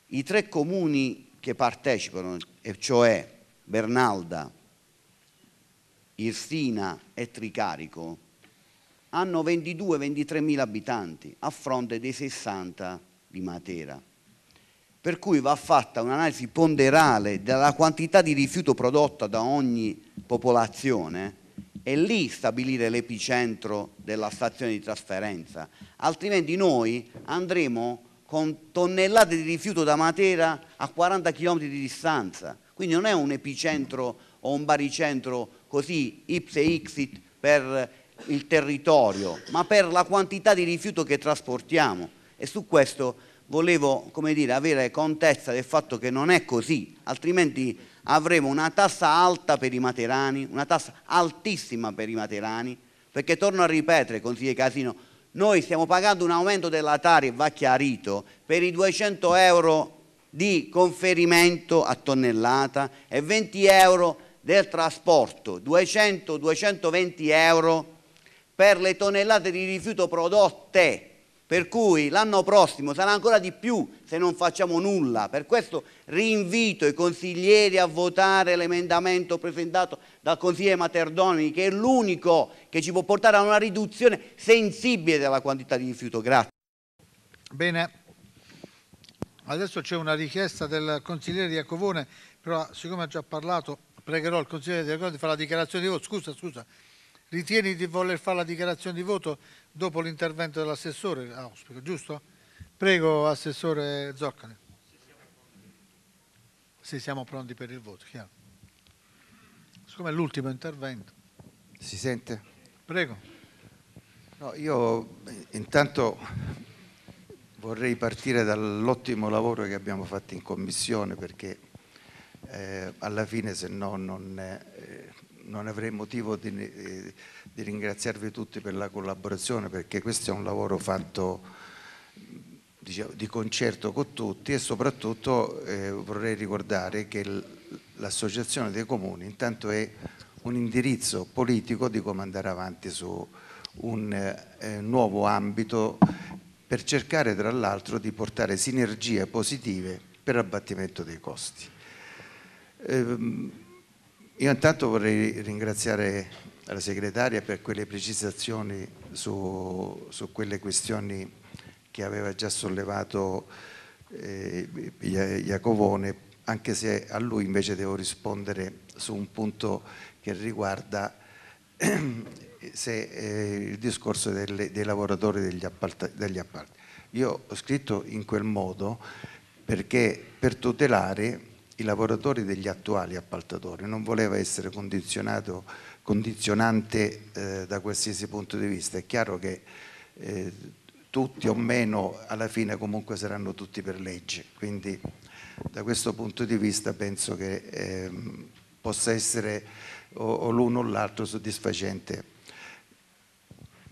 i tre comuni che partecipano, e cioè Bernalda, Irsina e Tricarico, hanno 22-23 mila abitanti a fronte dei 60 di Matera. Per cui va fatta un'analisi ponderale della quantità di rifiuto prodotta da ogni popolazione e lì stabilire l'epicentro della stazione di trasferenza, altrimenti noi andremo con tonnellate di rifiuto da Matera a 40 km di distanza, quindi non è un epicentro o un baricentro così ips e ixit per il territorio, ma per la quantità di rifiuto che trasportiamo e su questo volevo come dire, avere contezza del fatto che non è così, altrimenti avremo una tassa alta per i materani, una tassa altissima per i materani, perché torno a ripetere, consigliere Casino, noi stiamo pagando un aumento della Tari, va chiarito, per i 200 euro di conferimento a tonnellata e 20 euro del trasporto, 200-220 euro per le tonnellate di rifiuto prodotte per cui l'anno prossimo sarà ancora di più se non facciamo nulla. Per questo rinvito i consiglieri a votare l'emendamento presentato dal consigliere Materdoni, che è l'unico che ci può portare a una riduzione sensibile della quantità di rifiuto. Grazie. Bene, adesso c'è una richiesta del consigliere Iacovone, però siccome ha già parlato pregherò il consigliere Iacovone di fare la dichiarazione di voto. Scusa, scusa, ritieni di voler fare la dichiarazione di voto? dopo l'intervento dell'assessore, auspico, ah, giusto? Prego, assessore Zoccani. Se siamo pronti per il voto, chiaro. Siccome è l'ultimo intervento. Si sente? Prego. No, io intanto vorrei partire dall'ottimo lavoro che abbiamo fatto in commissione perché eh, alla fine se no non, eh, non avrei motivo di, eh, di ringraziarvi tutti per la collaborazione perché questo è un lavoro fatto diciamo, di concerto con tutti e soprattutto eh, vorrei ricordare che l'associazione dei comuni intanto è un indirizzo politico di come andare avanti su un eh, nuovo ambito per cercare tra l'altro di portare sinergie positive per abbattimento dei costi. Eh, io intanto vorrei ringraziare alla segretaria per quelle precisazioni su, su quelle questioni che aveva già sollevato eh, Iacovone, anche se a lui invece devo rispondere su un punto che riguarda se, eh, il discorso delle, dei lavoratori degli, degli appalti. Io ho scritto in quel modo perché per tutelare i lavoratori degli attuali appaltatori non voleva essere condizionato condizionante eh, da qualsiasi punto di vista. È chiaro che eh, tutti o meno alla fine comunque saranno tutti per legge, quindi da questo punto di vista penso che eh, possa essere o, o l'uno o l'altro soddisfacente.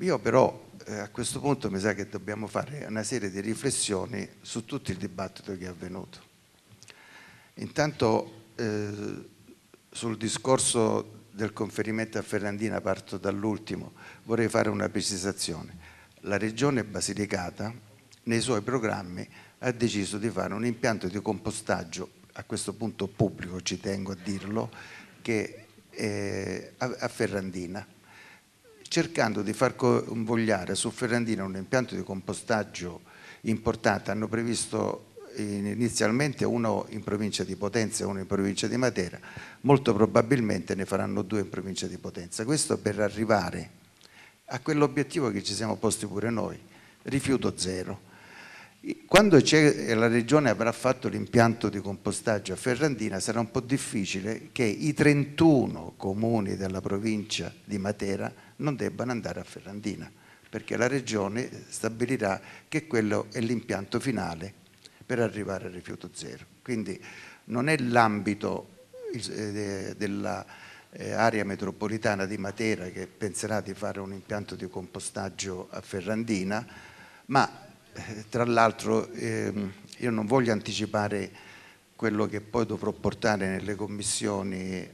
Io però eh, a questo punto mi sa che dobbiamo fare una serie di riflessioni su tutto il dibattito che è avvenuto. Intanto eh, sul discorso del conferimento a Ferrandina parto dall'ultimo, vorrei fare una precisazione. La regione Basilicata nei suoi programmi ha deciso di fare un impianto di compostaggio, a questo punto pubblico ci tengo a dirlo, che a Ferrandina, cercando di far convogliare su Ferrandina un impianto di compostaggio importante, hanno previsto inizialmente uno in provincia di Potenza e uno in provincia di Matera, molto probabilmente ne faranno due in provincia di Potenza. Questo per arrivare a quell'obiettivo che ci siamo posti pure noi, rifiuto zero. Quando eh, la regione avrà fatto l'impianto di compostaggio a Ferrandina sarà un po' difficile che i 31 comuni della provincia di Matera non debbano andare a Ferrandina perché la regione stabilirà che quello è l'impianto finale per arrivare al rifiuto zero. Quindi non è l'ambito eh, dell'area eh, metropolitana di Matera che penserà di fare un impianto di compostaggio a Ferrandina, ma eh, tra l'altro ehm, io non voglio anticipare quello che poi dovrò portare nelle commissioni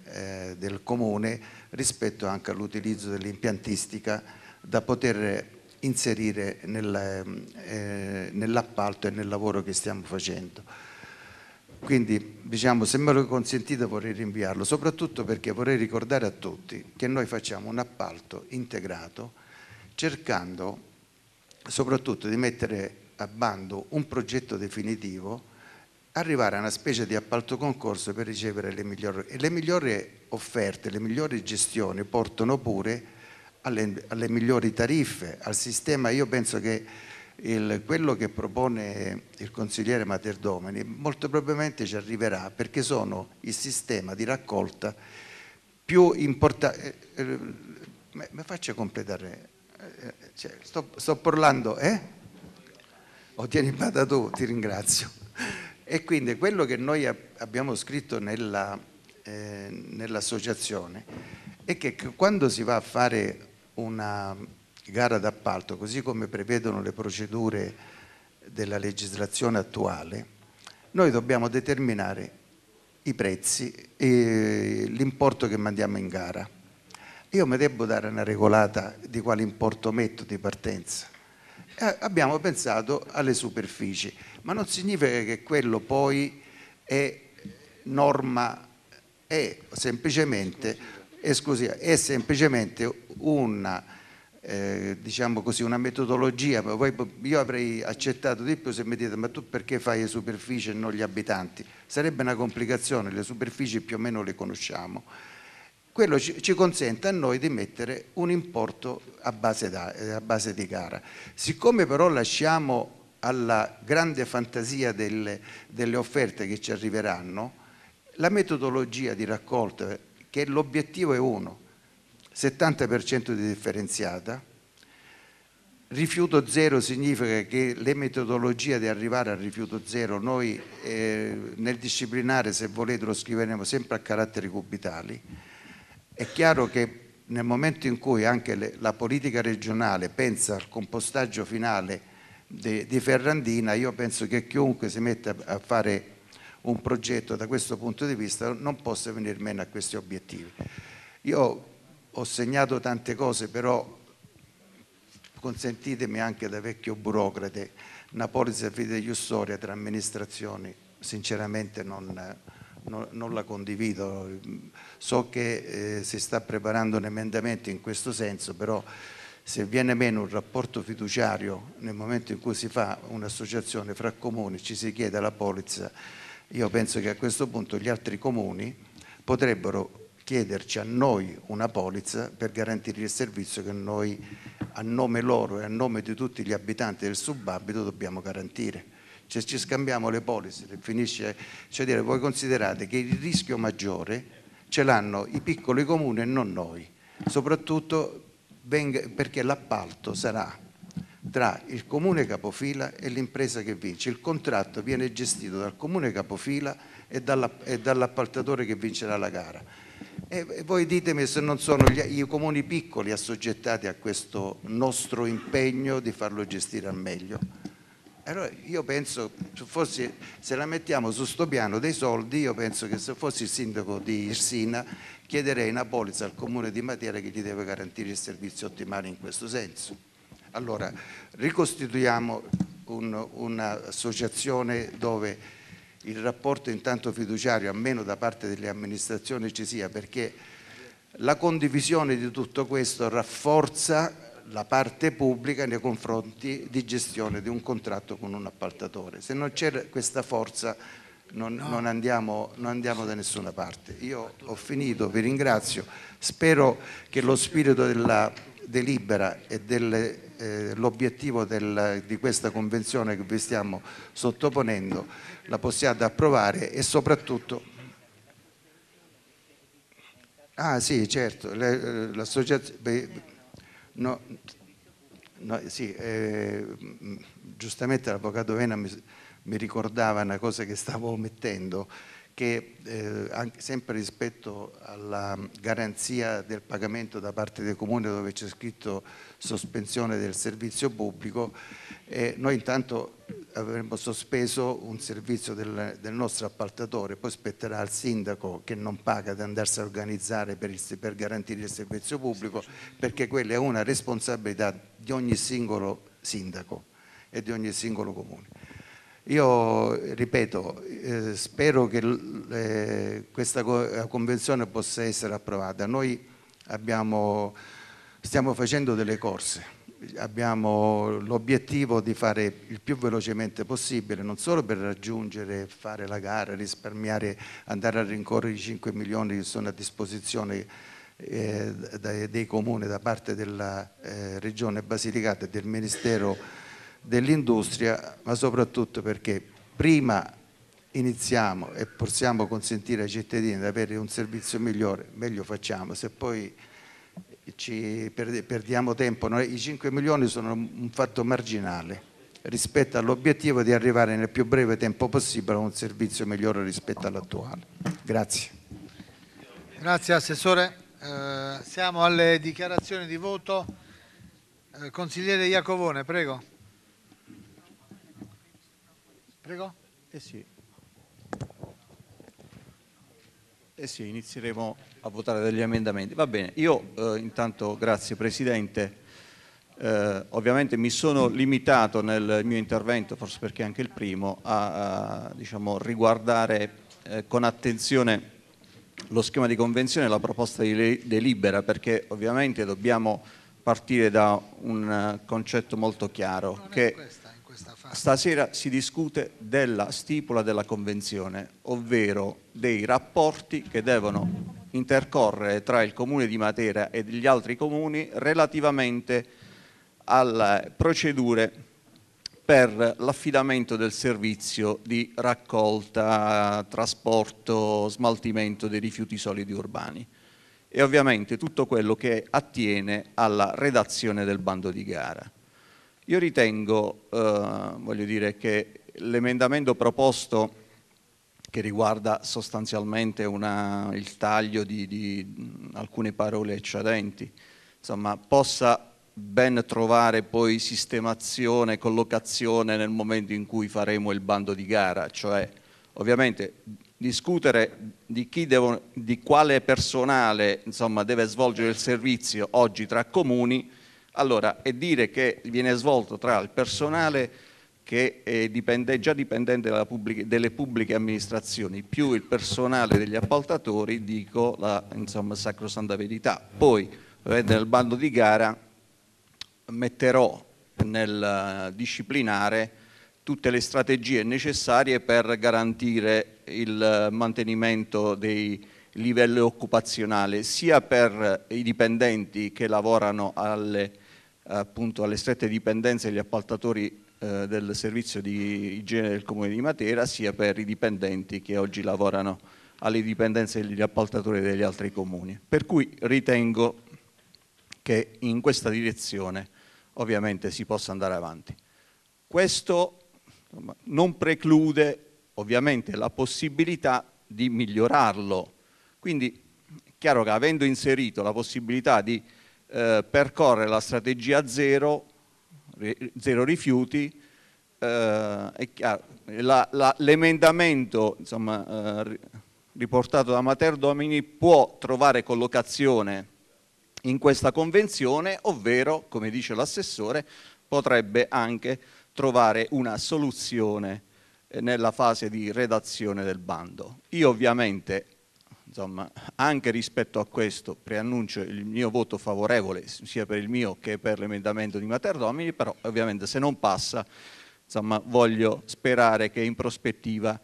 del comune rispetto anche all'utilizzo dell'impiantistica da poter inserire nel, ehm, eh, nell'appalto e nel lavoro che stiamo facendo. Quindi, diciamo, se me lo consentite vorrei rinviarlo, soprattutto perché vorrei ricordare a tutti che noi facciamo un appalto integrato cercando soprattutto di mettere a bando un progetto definitivo, arrivare a una specie di appalto concorso per ricevere le migliori, e le migliori offerte, le migliori gestioni portano pure a alle, alle migliori tariffe, al sistema. Io penso che il, quello che propone il consigliere Materdomeni molto probabilmente ci arriverà perché sono il sistema di raccolta più importante. Eh, eh, mi faccio completare. Eh, cioè, sto, sto, parlando, eh? O oh, tieni bada tu, ti ringrazio. E quindi quello che noi abbiamo scritto eh, nell'associazione è che quando si va a fare una gara d'appalto, così come prevedono le procedure della legislazione attuale, noi dobbiamo determinare i prezzi e l'importo che mandiamo in gara. Io mi devo dare una regolata di quale importo metto di partenza. Eh, abbiamo pensato alle superfici, ma non significa che quello poi è norma, è semplicemente esclusiva, è semplicemente una, eh, diciamo così, una metodologia, io avrei accettato di più se mi dite ma tu perché fai le superfici e non gli abitanti? Sarebbe una complicazione, le superfici più o meno le conosciamo. Quello ci, ci consente a noi di mettere un importo a base, da, eh, a base di gara. Siccome però lasciamo alla grande fantasia delle, delle offerte che ci arriveranno, la metodologia di raccolta che l'obiettivo è uno, 70% di differenziata, rifiuto zero significa che le metodologie di arrivare al rifiuto zero noi eh, nel disciplinare se volete lo scriveremo sempre a caratteri cubitali, è chiaro che nel momento in cui anche le, la politica regionale pensa al compostaggio finale di, di Ferrandina, io penso che chiunque si metta a fare un progetto da questo punto di vista non possa venire meno a questi obiettivi. Io ho segnato tante cose, però consentitemi anche da vecchio burocrate, Napoli Servite di Storia tra amministrazioni, sinceramente non, non, non, la condivido. So che eh, si sta preparando un emendamento in questo senso, però se viene meno un rapporto fiduciario nel momento in cui si fa un'associazione fra comuni, ci si chiede alla polizia io penso che a questo punto gli altri comuni potrebbero chiederci a noi una polizza per garantire il servizio che noi a nome loro e a nome di tutti gli abitanti del subabito dobbiamo garantire. Cioè, ci scambiamo le polizze, finisce, cioè dire, voi considerate che il rischio maggiore ce l'hanno i piccoli comuni e non noi, soprattutto perché l'appalto sarà tra il comune capofila e l'impresa che vince. Il contratto viene gestito dal comune capofila e dall'appaltatore che vincerà la gara. E voi ditemi se non sono gli, i comuni piccoli assoggettati a questo nostro impegno di farlo gestire al meglio. Allora io penso, forse se la mettiamo su sto piano dei soldi, io penso che se fossi il sindaco di Irsina chiederei una polizza al comune di Matera che gli deve garantire il servizio ottimale in questo senso. Allora, ricostituiamo un, un'associazione dove il rapporto intanto fiduciario, almeno da parte delle amministrazioni, ci sia, perché la condivisione di tutto questo rafforza la parte pubblica nei confronti di gestione di un contratto con un appaltatore. Se non c'è questa forza non, no. non, andiamo, non, andiamo, da nessuna parte. Io ho finito, vi ringrazio, spero che lo spirito della delibera e dell'obiettivo eh, del, di questa convenzione che vi stiamo sottoponendo la possiate approvare e soprattutto Ah sì, certo, eh, l'associazione... No, no, sì, eh, giustamente l'avvocato Vena mi, mi ricordava una cosa che stavo omettendo, che eh, anche, sempre rispetto alla garanzia del pagamento da parte dei comuni dove c'è scritto sospensione del servizio pubblico, eh, noi intanto avremmo sospeso un servizio del, del, nostro appaltatore, poi spetterà al sindaco che non paga di andarsi a organizzare per, il, per garantire il servizio pubblico, perché quella è una responsabilità di ogni singolo sindaco e di ogni singolo comune. Io ripeto, eh, spero che eh, questa eh, convenzione possa essere approvata. Noi abbiamo, stiamo facendo delle corse, abbiamo l'obiettivo di fare il più velocemente possibile, non solo per raggiungere, fare la gara, risparmiare, andare a rincorrere i 5 milioni che sono a disposizione eh, dei, dei comuni da parte della eh, Regione Basilicata e del Ministero dell'industria, ma soprattutto perché prima iniziamo e possiamo consentire ai cittadini di avere un servizio migliore, meglio facciamo, se poi ci perdiamo tempo, Noi, i 5 milioni sono un fatto marginale rispetto all'obiettivo di arrivare nel più breve tempo possibile a un servizio migliore rispetto all'attuale. Grazie. Grazie Assessore. Eh, siamo alle dichiarazioni di voto. Eh, consigliere Iacovone, prego. Prego? Eh sì. Eh sì, inizieremo a votare degli emendamenti. Va bene, io eh, intanto grazie Presidente. Eh, ovviamente mi sono limitato nel mio intervento, forse perché anche il primo, a, a diciamo, riguardare eh, con attenzione lo schema di convenzione e la proposta di delibera perché ovviamente dobbiamo partire da un eh, concetto molto chiaro che Stasera si discute della stipula della convenzione, ovvero dei rapporti che devono intercorrere tra il comune di Matera e gli altri comuni relativamente alle procedure per l'affidamento del servizio di raccolta, trasporto, smaltimento dei rifiuti solidi urbani e ovviamente tutto quello che attiene alla redazione del bando di gara. Io ritengo, eh, voglio dire, che l'emendamento proposto che riguarda sostanzialmente una, il taglio di, di, alcune parole eccedenti, insomma, possa ben trovare poi sistemazione, collocazione nel momento in cui faremo il bando di gara, cioè ovviamente discutere di, devono, di quale personale insomma, deve svolgere il servizio oggi tra comuni allora, e dire che viene svolto tra il personale che è dipende, già dipendente pubblica, delle pubbliche amministrazioni più il personale degli appaltatori, dico la insomma, sacrosanta verità. Poi, eh, nel bando di gara, metterò nel eh, disciplinare tutte le strategie necessarie per garantire il eh, mantenimento dei livello occupazionale sia per eh, i dipendenti che lavorano alle, appunto, alle strette dipendenze degli appaltatori eh, del servizio di igiene del Comune di Matera sia per i dipendenti che oggi lavorano alle dipendenze degli appaltatori degli altri comuni. Per cui ritengo che in questa direzione ovviamente si possa andare avanti. Questo non preclude ovviamente la possibilità di migliorarlo quindi è chiaro che avendo inserito la possibilità di eh, percorrere la strategia zero, zero rifiuti, eh, l'emendamento eh, riportato da Mater Domini può trovare collocazione in questa convenzione, ovvero, come dice l'assessore, potrebbe anche trovare una soluzione eh, nella fase di redazione del bando. Io ovviamente Insomma, anche rispetto a questo preannuncio il mio voto favorevole sia per il mio che per l'emendamento di Materdomini, però ovviamente se non passa insomma, voglio sperare che in prospettiva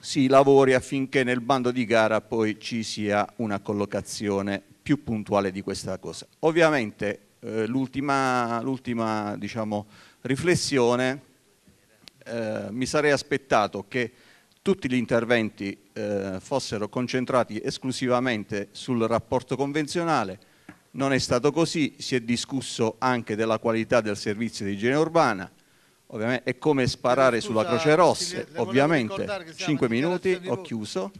si lavori affinché nel bando di gara poi ci sia una collocazione più puntuale di questa cosa. Ovviamente eh, l'ultima diciamo, riflessione, eh, mi sarei aspettato che tutti gli interventi eh, fossero concentrati esclusivamente sul rapporto convenzionale, non è stato così, si è discusso anche della qualità del servizio di igiene urbana, ovviamente è come sparare Scusa, sulla Croce Rossa, ovviamente, 5 minuti, ho chiuso,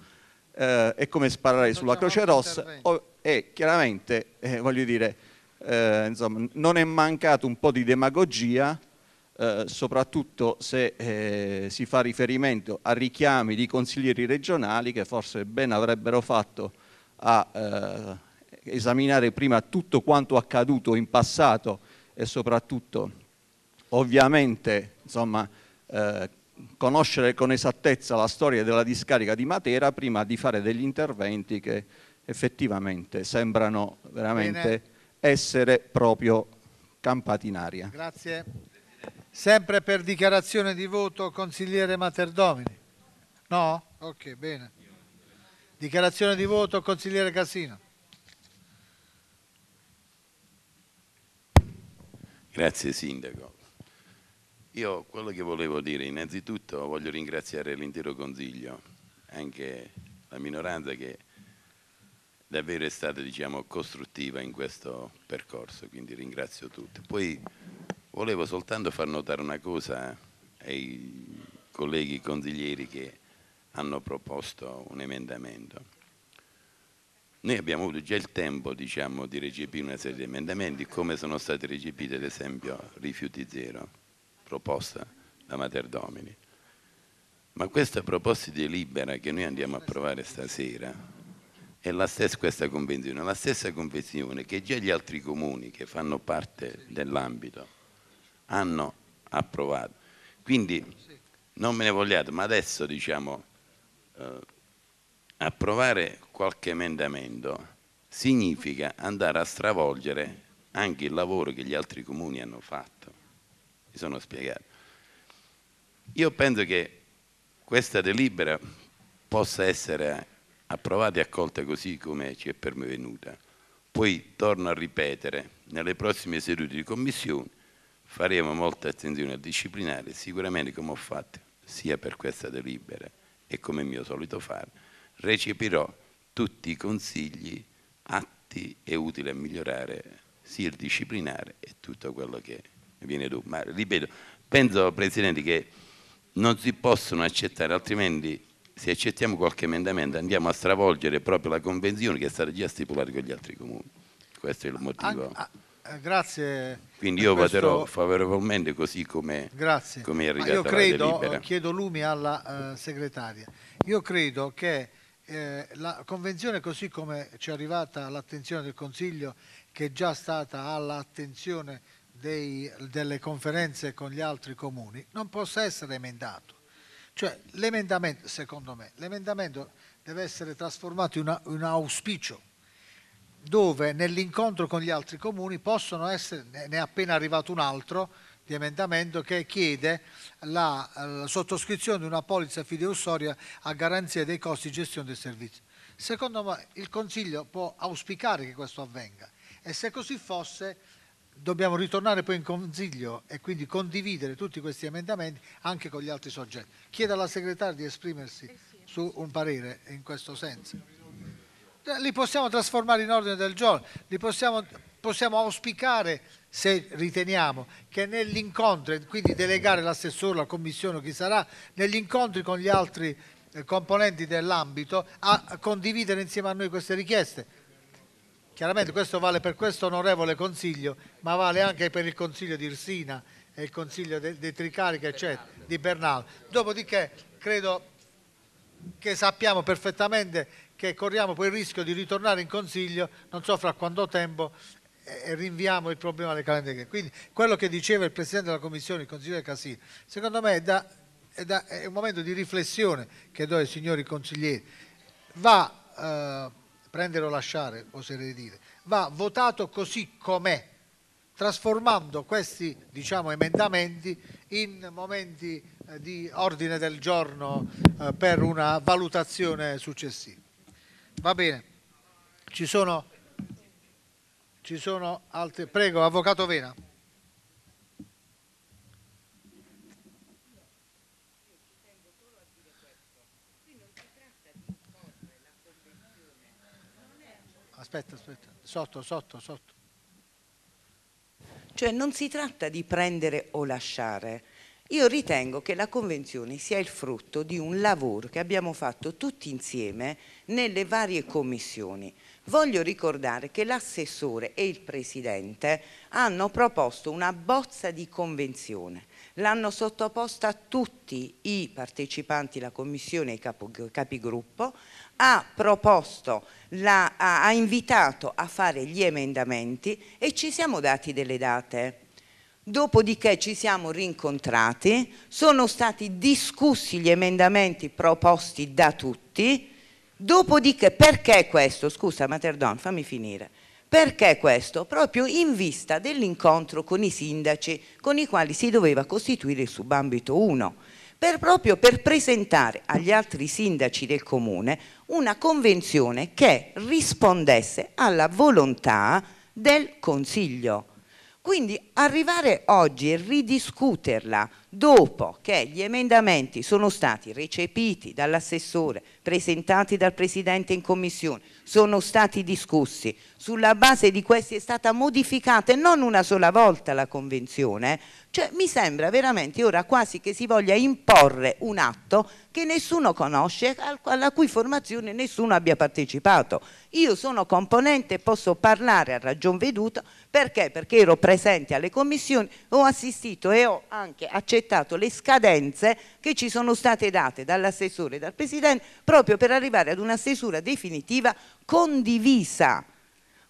eh, è come sparare sulla Croce Rossa e chiaramente, eh, voglio dire, eh, insomma, non è mancato un po' di demagogia eh, soprattutto se eh, si fa riferimento a richiami di consiglieri regionali che forse ben avrebbero fatto a eh, esaminare prima tutto quanto accaduto in passato e soprattutto ovviamente insomma, eh, conoscere con esattezza la storia della discarica di Matera prima di fare degli interventi che effettivamente sembrano veramente Bene. essere proprio campati in aria. Grazie. Sempre per dichiarazione di voto, consigliere Materdomini. No? Ok, bene. Dichiarazione di voto, consigliere Casino. Grazie Sindaco. Io quello che volevo dire, innanzitutto voglio ringraziare l'intero Consiglio, anche la minoranza che davvero è stata diciamo, costruttiva in questo percorso, quindi ringrazio tutti. Poi Volevo soltanto far notare una cosa eh, ai colleghi consiglieri che hanno proposto un emendamento. Noi abbiamo avuto già il tempo diciamo, di recepire una serie di emendamenti, come sono stati recepiti ad esempio rifiuti zero, proposta da Mater Domini. Ma questa proposta di delibera che noi andiamo a approvare stasera è la stessa questa convenzione, la stessa convenzione che già gli altri comuni che fanno parte dell'ambito hanno approvato. Quindi non me ne vogliate, ma adesso diciamo eh, approvare qualche emendamento significa andare a stravolgere anche il lavoro che gli altri comuni hanno fatto. Mi sono spiegato. Io penso che questa delibera possa essere approvata e accolta così come ci è pervenuta. Poi torno a ripetere, nelle prossime sedute di commissione faremo molta attenzione a disciplinare sicuramente come ho fatto sia per questa delibera e come mio solito fare, recepirò tutti i consigli atti e utili a migliorare sia il disciplinare e tutto quello che viene dopo. Ma ripeto, penso Presidente che non si possono accettare, altrimenti se accettiamo qualche emendamento andiamo a stravolgere proprio la convenzione che è stata già stipulata con gli altri comuni. Questo è il motivo. An eh, grazie. Quindi io questo... voterò favorevolmente così come, grazie. come è arrivata io credo, eh, chiedo lumi alla eh, segretaria, io credo che eh, la Convenzione così come ci è arrivata all'attenzione del Consiglio, che è già stata all'attenzione dei, delle conferenze con gli altri comuni, non possa essere emendato. Cioè l'emendamento, secondo me, l'emendamento deve essere trasformato in, una, in un auspicio dove nell'incontro con gli altri comuni possono essere, ne è appena arrivato un altro di emendamento che chiede la, la sottoscrizione di una polizza fideussoria a garanzia dei costi di gestione del servizio. Secondo me il Consiglio può auspicare che questo avvenga e se così fosse dobbiamo ritornare poi in Consiglio e quindi condividere tutti questi emendamenti anche con gli altri soggetti. Chiedo alla segretaria di esprimersi eh su un parere in questo senso li possiamo trasformare in ordine del giorno, li possiamo, possiamo auspicare se riteniamo che negli incontri, quindi delegare l'assessore, la commissione, chi sarà, negli incontri con gli altri eh, componenti dell'ambito a condividere insieme a noi queste richieste. Chiaramente questo vale per questo onorevole consiglio, ma vale anche per il consiglio di Irsina e il consiglio dei Tricarica, eccetera, cioè di Bernal. Dopodiché credo che sappiamo perfettamente che corriamo poi il rischio di ritornare in Consiglio, non so fra quanto tempo, e rinviamo il problema alle calende. Quindi quello che diceva il Presidente della Commissione, il Consigliere Casini, secondo me è, da, è, da, è, un momento di riflessione che do ai signori consiglieri. Va, eh, prendere o lasciare, oserei dire, va votato così com'è, trasformando questi diciamo, emendamenti in momenti eh, di ordine del giorno eh, per una valutazione successiva. Va bene. Ci sono, ci sono altre... Prego, Avvocato Vena. Aspetta, aspetta. Sotto, sotto, sotto. Cioè non si tratta di prendere o lasciare, io ritengo che la Convenzione sia il frutto di un lavoro che abbiamo fatto tutti insieme nelle varie commissioni. Voglio ricordare che l'assessore e il Presidente hanno proposto una bozza di convenzione, l'hanno sottoposta a tutti i partecipanti, la Commissione e i capigruppo, ha proposto, la, ha invitato a fare gli emendamenti e ci siamo dati delle date Dopodiché ci siamo rincontrati, sono stati discussi gli emendamenti proposti da tutti, dopodiché perché questo? Scusa Materdon, fammi finire. Perché questo? Proprio in vista dell'incontro con i sindaci con i quali si doveva costituire il subambito 1, per proprio per presentare agli altri sindaci del comune una convenzione che rispondesse alla volontà del Consiglio quindi arrivare oggi e ridiscuterla dopo che gli emendamenti sono stati recepiti dall'assessore, presentati dal Presidente in Commissione, sono stati discussi, sulla base di questi è stata modificata non una sola volta la Convenzione, cioè mi sembra veramente ora quasi che si voglia imporre un atto che nessuno conosce, alla cui formazione nessuno abbia partecipato. Io sono componente e posso parlare a ragion veduta perché? Perché ero presente alle commissioni, ho assistito e ho anche accettato le scadenze che ci sono state date dall'assessore e dal Presidente proprio per arrivare ad una stesura definitiva condivisa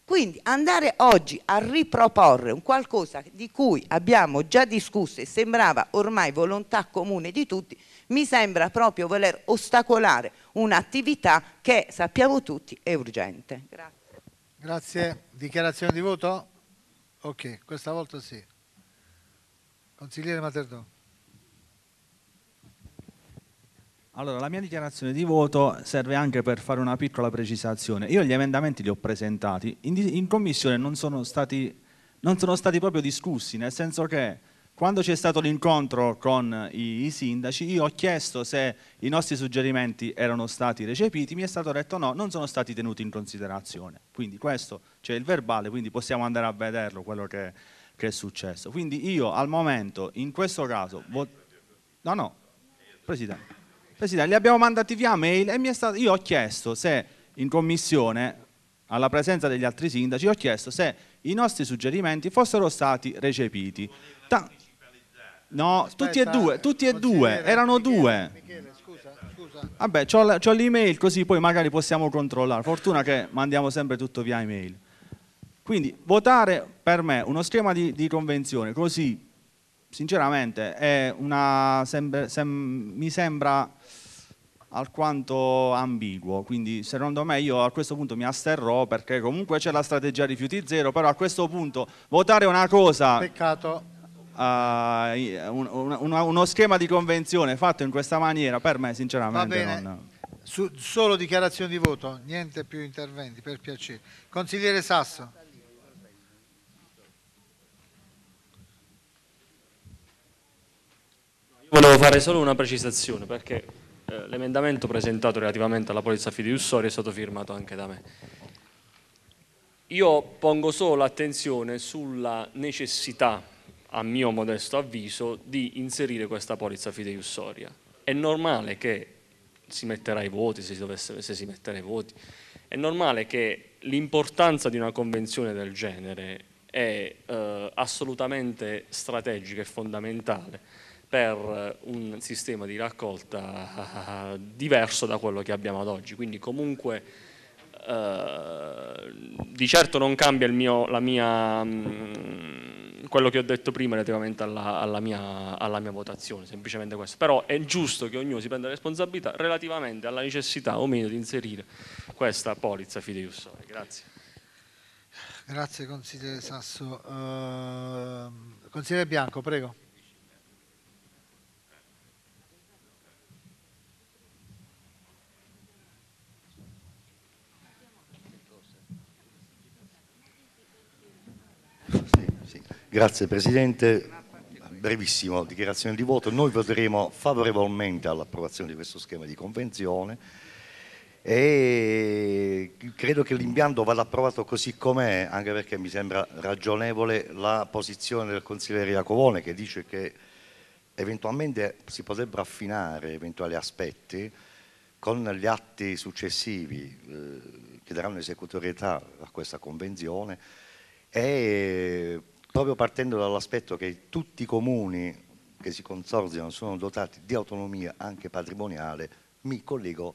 quindi andare oggi a riproporre un qualcosa di cui abbiamo già discusso e sembrava ormai volontà comune di tutti, mi sembra proprio voler ostacolare un'attività che sappiamo tutti è urgente. Grazie. Grazie. Dichiarazione di voto? Ok, questa volta sì. Consigliere Materdò. Allora, la mia dichiarazione di voto serve anche per fare una piccola precisazione. Io gli emendamenti li ho presentati, in, in commissione non sono, stati, non sono stati proprio discussi, nel senso che quando c'è stato l'incontro con i, i, sindaci io ho chiesto se i nostri suggerimenti erano stati recepiti, mi è stato detto no, non sono stati tenuti in considerazione. Quindi questo c'è cioè il verbale, quindi possiamo andare a vederlo quello che, che, è successo. Quindi io al momento, in questo caso... No, no, Presidente. Presidente, li abbiamo mandati via mail e stato, io ho chiesto se in commissione, alla presenza degli altri sindaci, ho chiesto se i nostri suggerimenti fossero stati recepiti. Ta no, Aspetta, tutti e eh, due, tutti e due, erano due. Michele, scusa, scusa. Vabbè, ho l'email così poi magari possiamo controllare. Fortuna che mandiamo sempre tutto via email. Quindi votare per me uno schema di, di convenzione così, sinceramente, è una, sem, sem, mi sembra alquanto ambiguo, quindi secondo me io a questo punto mi asterrò perché comunque c'è la strategia rifiuti zero, però a questo punto votare una cosa... Peccato. Uh, un, un, uno schema di convenzione fatto in questa maniera per me sinceramente non... Su, solo dichiarazione di voto, niente più interventi per piacere. Consigliere Sasso. Volevo fare solo una precisazione perché eh, l'emendamento presentato relativamente alla polizza fiduciaria è stato firmato anche da me. Io pongo solo attenzione sulla necessità, a mio modesto avviso, di inserire questa polizza fideiussoria. È normale che si metterà i voti, se si, dovesse, se si metterà ai voti, è normale che l'importanza di una convenzione del genere è eh, assolutamente strategica e fondamentale per un sistema di raccolta eh, diverso da quello che abbiamo ad oggi, quindi comunque eh, di certo non cambia mio, mia, mm, quello che ho detto prima relativamente alla, alla, mia, alla, mia, votazione, semplicemente questo, però è giusto che ognuno si prenda responsabilità relativamente alla necessità o meno di inserire questa polizza fideiussoria. Grazie. Grazie consigliere Sasso. Uh, consigliere Bianco, prego. Grazie Presidente. Brevissimo, dichiarazione di voto. Noi voteremo favorevolmente all'approvazione di questo schema di convenzione e credo che l'impianto vada approvato così com'è, anche perché mi sembra ragionevole la posizione del consigliere Iacovone che dice che eventualmente si potrebbero affinare eventuali aspetti con gli atti successivi eh, che daranno esecutorietà a questa convenzione e proprio partendo dall'aspetto che tutti i comuni che si consorziano sono dotati di autonomia anche patrimoniale, mi collego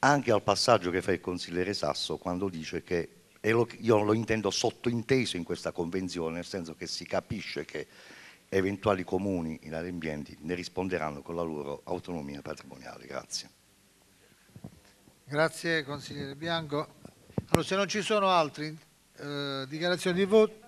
anche al passaggio che fa il consigliere Sasso quando dice che, e lo, io lo intendo sottointeso in questa convenzione, nel senso che si capisce che eventuali comuni in aree ambienti ne risponderanno con la loro autonomia patrimoniale. Grazie. Grazie consigliere Bianco. Allora, se non ci sono altre eh, dichiarazioni di voto...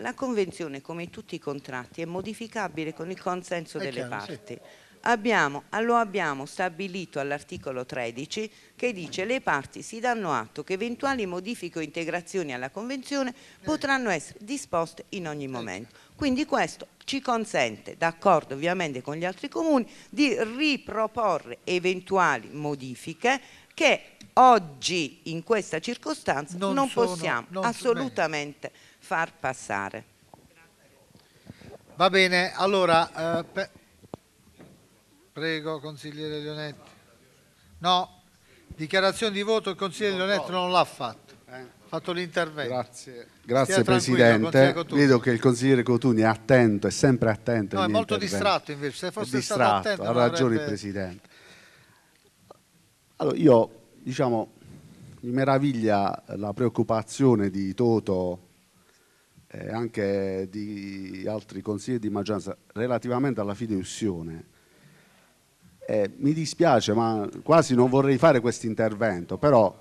La Convenzione, come tutti i contratti, è modificabile con il consenso delle chiaro, parti. Sì. Abbiamo, lo abbiamo stabilito all'articolo 13 che dice le parti si danno atto che eventuali modifiche o integrazioni alla Convenzione eh. potranno essere disposte in ogni eh. momento. Quindi questo ci consente, d'accordo ovviamente con gli altri comuni, di riproporre eventuali modifiche che oggi in questa circostanza non, non sono, possiamo non assolutamente... Bene far passare. Va bene, allora, eh, prego consigliere Leonetti. No, dichiarazione di voto, il consigliere Leonetti non l'ha fatto, eh? ha fatto l'intervento. Grazie, grazie Presidente, vedo che il consigliere Cotugni è attento, è sempre attento. No, è molto distratto invece, se fosse distratto, stato attento... Ha ragione avrebbe... il Presidente. Allora, io, diciamo, mi meraviglia la preoccupazione di Toto e anche di altri consigli di maggioranza relativamente alla fideiussione. Eh, mi dispiace, ma quasi non vorrei fare questo intervento, però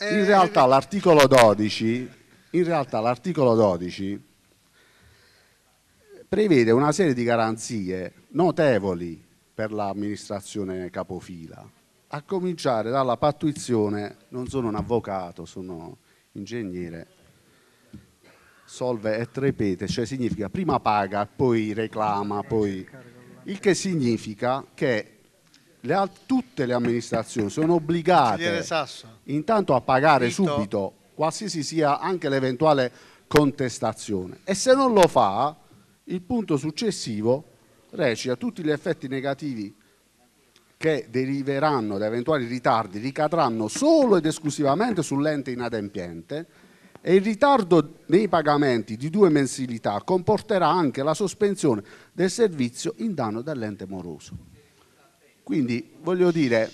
in eh, realtà l'articolo 12, l'articolo 12 prevede una serie di garanzie notevoli per l'amministrazione capofila, a cominciare dalla pattuizione, non sono un avvocato, sono ingegnere, solve et repete, cioè significa prima paga, poi reclama, poi... Il che significa che le tutte le amministrazioni sono obbligate intanto a pagare subito qualsiasi sia anche l'eventuale contestazione e se non lo fa il punto successivo recita tutti gli effetti negativi che deriveranno da eventuali ritardi ricadranno solo ed esclusivamente sull'ente inadempiente e il ritardo nei pagamenti di due mensilità comporterà anche la sospensione del servizio in danno dell'ente moroso. Quindi voglio dire,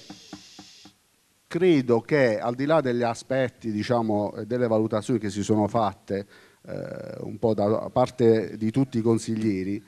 credo che al di là degli aspetti, diciamo, eh, delle valutazioni che si sono fatte eh, un po' da parte di tutti i consiglieri,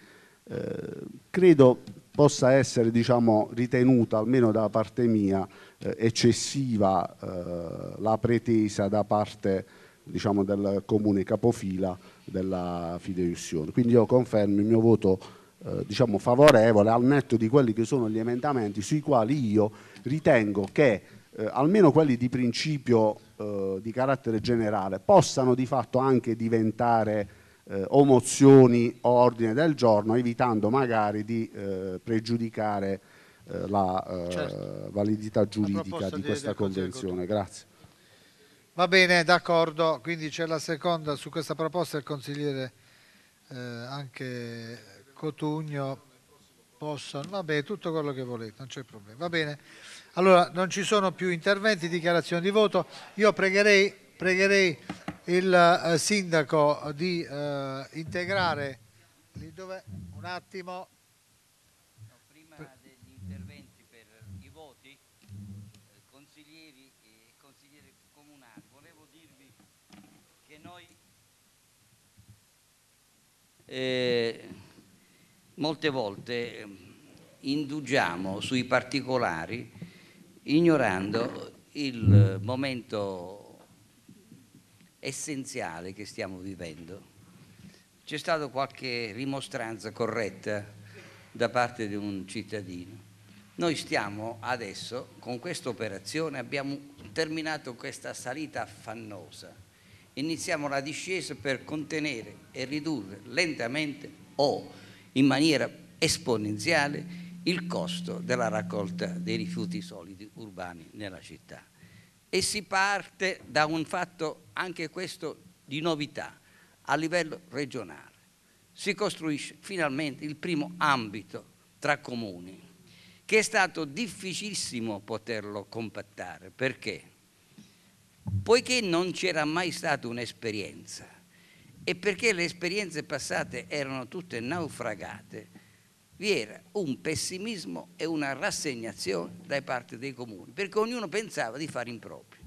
eh, credo possa essere diciamo, ritenuta, almeno da parte mia, eh, eccessiva eh, la pretesa da parte diciamo, del comune capofila della fideiussione. Quindi io confermo il mio voto eh, diciamo, favorevole al netto di quelli che sono gli emendamenti sui quali io ritengo che eh, almeno quelli di principio eh, di carattere generale possano di fatto anche diventare eh, o mozioni o ordine del giorno evitando magari di eh, pregiudicare eh, la certo. validità giuridica di questa convenzione. Grazie. Va bene, d'accordo, quindi c'è la seconda su questa proposta del consigliere eh, anche Cotugno possa, vabbè, tutto quello che volete, non c'è problema. Va bene. Allora, non ci sono più interventi, dichiarazioni di voto. Io pregherei, pregherei il eh, sindaco di eh, integrare lì dove un attimo Eh, molte volte eh, indugiamo sui particolari ignorando il momento essenziale che stiamo vivendo. C'è stata qualche rimostranza corretta da parte di un cittadino. Noi stiamo adesso, con questa operazione, abbiamo terminato questa salita affannosa iniziamo la discesa per contenere e ridurre lentamente o in maniera esponenziale il costo della raccolta dei rifiuti solidi urbani nella città. E si parte da un fatto anche questo di novità a livello regionale. Si costruisce finalmente il primo ambito tra comuni, che è stato difficilissimo poterlo compattare. Perché? poiché non c'era mai stata un'esperienza e perché le esperienze passate erano tutte naufragate, vi era un pessimismo e una rassegnazione da parte dei comuni, perché ognuno pensava di fare in proprio.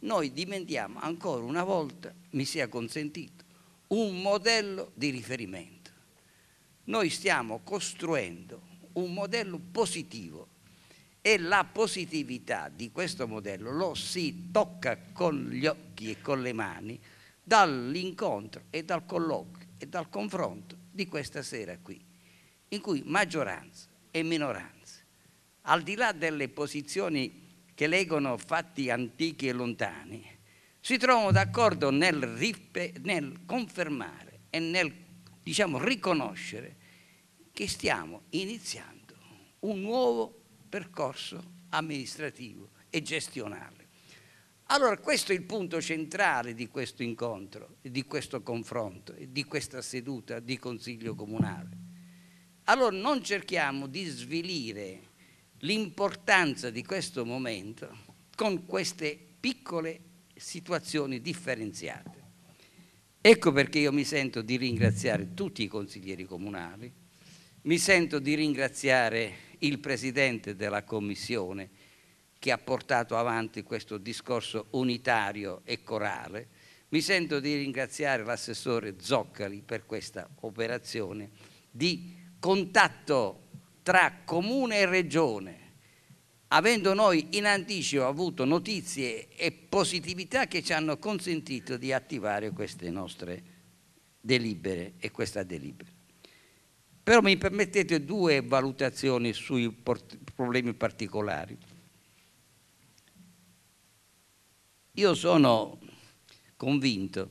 Noi dimentichiamo ancora una volta, mi sia consentito, un modello di riferimento. Noi stiamo costruendo un modello positivo e la positività di questo modello lo si tocca con gli occhi e con le mani dall'incontro e dal colloquio e dal confronto di questa sera qui, in cui maggioranza e minoranza, al di là delle posizioni che legano fatti antichi e lontani, si trovano d'accordo nel, nel, confermare e nel diciamo, riconoscere che stiamo iniziando un nuovo percorso amministrativo e gestionale. Allora questo è il punto centrale di questo incontro, di questo confronto, di questa seduta di Consiglio Comunale. Allora non cerchiamo di svilire l'importanza di questo momento con queste piccole situazioni differenziate. Ecco perché io mi sento di ringraziare tutti i consiglieri comunali, mi sento di ringraziare il Presidente della Commissione che ha portato avanti questo discorso unitario e corale. Mi sento di ringraziare l'assessore Zoccali per questa operazione di contatto tra Comune e Regione, avendo noi in anticipo avuto notizie e positività che ci hanno consentito di attivare queste nostre delibere e questa delibera. Però mi permettete due valutazioni sui problemi particolari. Io sono convinto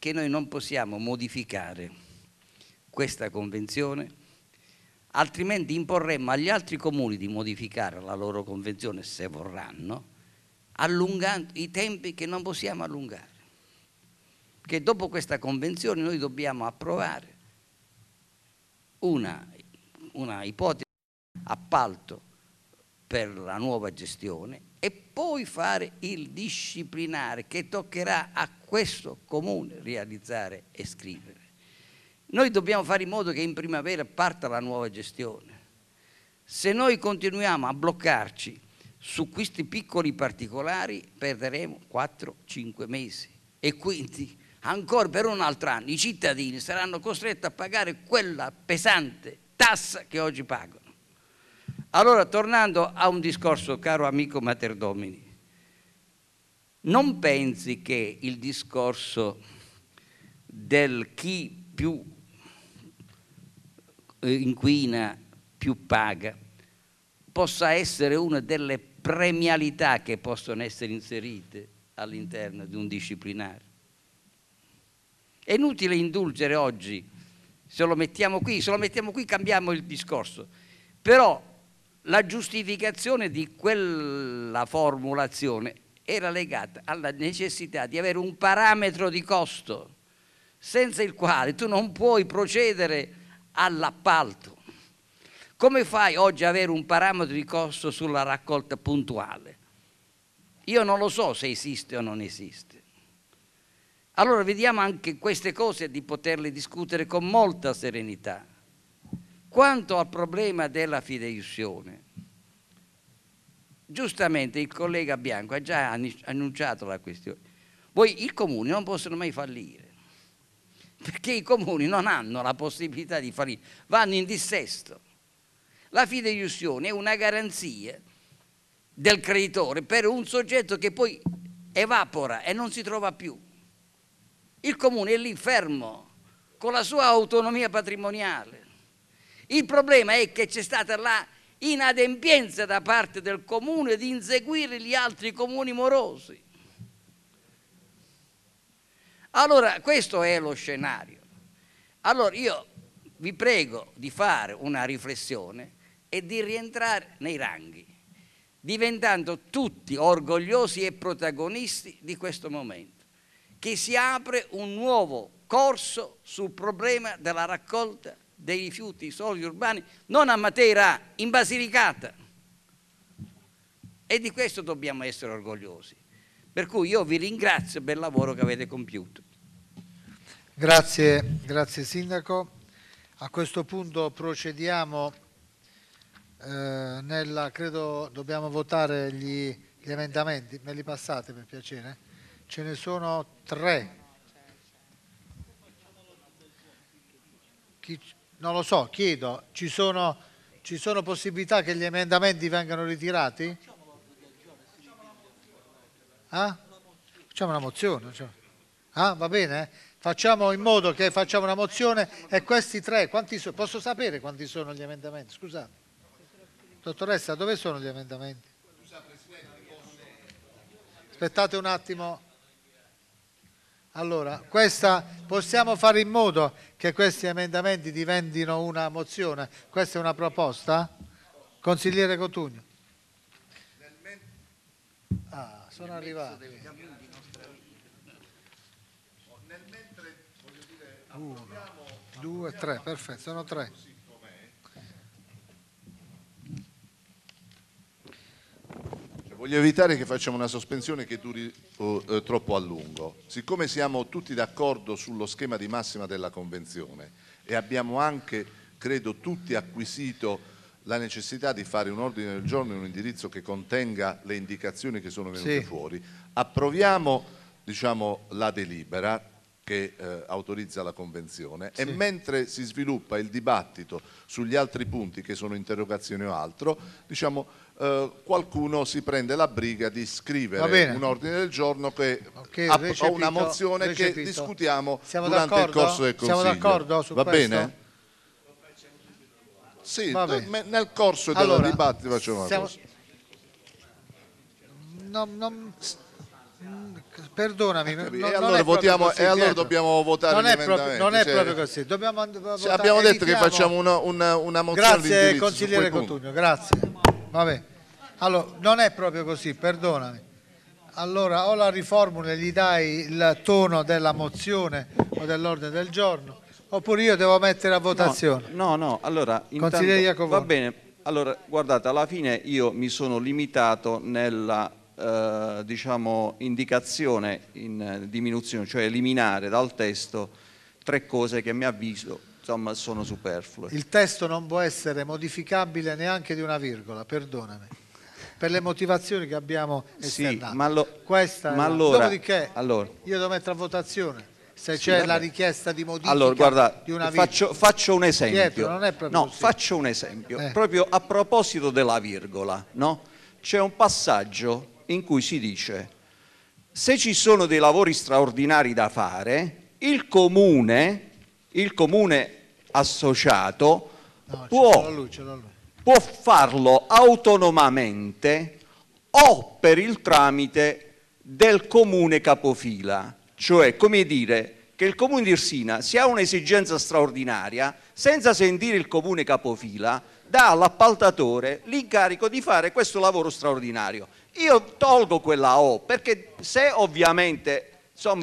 che noi non possiamo modificare questa convenzione, altrimenti imporremmo agli altri comuni di modificare la loro convenzione se vorranno, allungando i tempi che non possiamo allungare. Perché dopo questa convenzione noi dobbiamo approvare una, una ipotesi appalto per la nuova gestione e poi fare il disciplinare che toccherà a questo comune realizzare e scrivere. Noi dobbiamo fare in modo che in primavera parta la nuova gestione. Se noi continuiamo a bloccarci su questi piccoli particolari perderemo 4-5 mesi e quindi ancora per un altro anno i cittadini saranno costretti a pagare quella pesante tassa che oggi pagano. Allora, tornando a un discorso, caro amico Materdomini, non pensi che il discorso del chi più eh, inquina, più paga, possa essere una delle premialità che possono essere inserite all'interno di un disciplinare? È inutile indulgere oggi, se lo mettiamo qui, se lo mettiamo qui cambiamo il discorso. Però la giustificazione di quella formulazione era legata alla necessità di avere un parametro di costo senza il quale tu non puoi procedere all'appalto. Come fai oggi ad avere un parametro di costo sulla raccolta puntuale? Io non lo so se esiste o non esiste. Allora vediamo anche queste cose di poterle discutere con molta serenità. Quanto al problema della fideiussione, giustamente il collega Bianco ha già annunciato la questione. Voi i comuni non possono mai fallire, perché i comuni non hanno la possibilità di fallire, vanno in dissesto. La fideiussione è una garanzia del creditore per un soggetto che poi evapora e non si trova più. Il comune è lì fermo, con la sua autonomia patrimoniale. Il problema è che c'è stata la inadempienza da parte del comune di inseguire gli altri comuni morosi. Allora, questo è lo scenario. Allora, io vi prego di fare una riflessione e di rientrare nei ranghi, diventando tutti orgogliosi e protagonisti di questo momento che si apre un nuovo corso sul problema della raccolta dei rifiuti solidi urbani, non a Matera, in Basilicata. E di questo dobbiamo essere orgogliosi. Per cui io vi ringrazio per il lavoro che avete compiuto. Grazie, grazie Sindaco. A questo punto procediamo, eh, nella, credo dobbiamo votare gli, gli emendamenti, me li passate per piacere? Ce ne sono tre. Chi, non lo so, chiedo, ci sono, ci sono possibilità che gli emendamenti vengano ritirati? Ah? Facciamo una mozione. Cioè. Ah, va bene? Facciamo in modo che facciamo una mozione e questi tre, so, posso sapere quanti sono gli emendamenti? Scusate. Dottoressa, dove sono gli emendamenti? Aspettate un attimo. Allora, questa, possiamo fare in modo che questi emendamenti diventino una mozione? Questa è una proposta? Consigliere Cotugno. Ah, sono arrivati. Nel mentre, voglio dire, Uno, due, tre, perfetto, sono tre. Voglio evitare che facciamo una sospensione che duri oh, eh, troppo a lungo. Siccome siamo tutti d'accordo sullo schema di massima della Convenzione e abbiamo anche, credo, tutti acquisito la necessità di fare un ordine del giorno e un indirizzo che contenga le indicazioni che sono venute sì. fuori, approviamo diciamo, la delibera che eh, autorizza la Convenzione sì. e mentre si sviluppa il dibattito sugli altri punti che sono interrogazioni o altro, diciamo, eh, qualcuno si prende la briga di scrivere un ordine del giorno che okay, ha recepito, una mozione recepito. che discutiamo Siamo durante il corso del Consiglio. Siamo d'accordo su Va questo? bene? Sì, nel corso allora, del dibattito facciamo una siamo... cosa. No, no... Mm, perdonami, e allora, votiamo, e allora dobbiamo votare non è, proprio, non è cioè, proprio così. Dobbiamo cioè, abbiamo detto che facciamo una, una, una mozione Grazie consigliere Cotugno, grazie. Vabbè. Allora, non è proprio così, perdonami. Allora o la riformula e gli dai il tono della mozione o dell'ordine del giorno, oppure io devo mettere a votazione. No, no, no. allora intanto, va bene. Allora, guardate, alla fine io mi sono limitato nella eh, diciamo, indicazione in eh, diminuzione, cioè eliminare dal testo tre cose che a mio avviso insomma, sono superflue. Il testo non può essere modificabile neanche di una virgola, perdonami. Per le motivazioni che abbiamo esternato. Sì, ma lo, Questa ma allora, Dopodiché allora. io devo mettere a votazione se c'è la richiesta di modifica allora, guarda, di una virgola. Faccio, faccio un esempio. Pietro, no, faccio un esempio. Eh. Proprio a proposito della virgola, no? c'è un passaggio in cui si dice se ci sono dei lavori straordinari da fare, il comune, il comune associato no, può, lui, può farlo autonomamente o per il tramite del comune capofila. Cioè, come dire, che il comune di Irsina, se ha un'esigenza straordinaria, senza sentire il comune capofila, dà all'appaltatore l'incarico di fare questo lavoro straordinario. Io tolgo quella O perché se ovviamente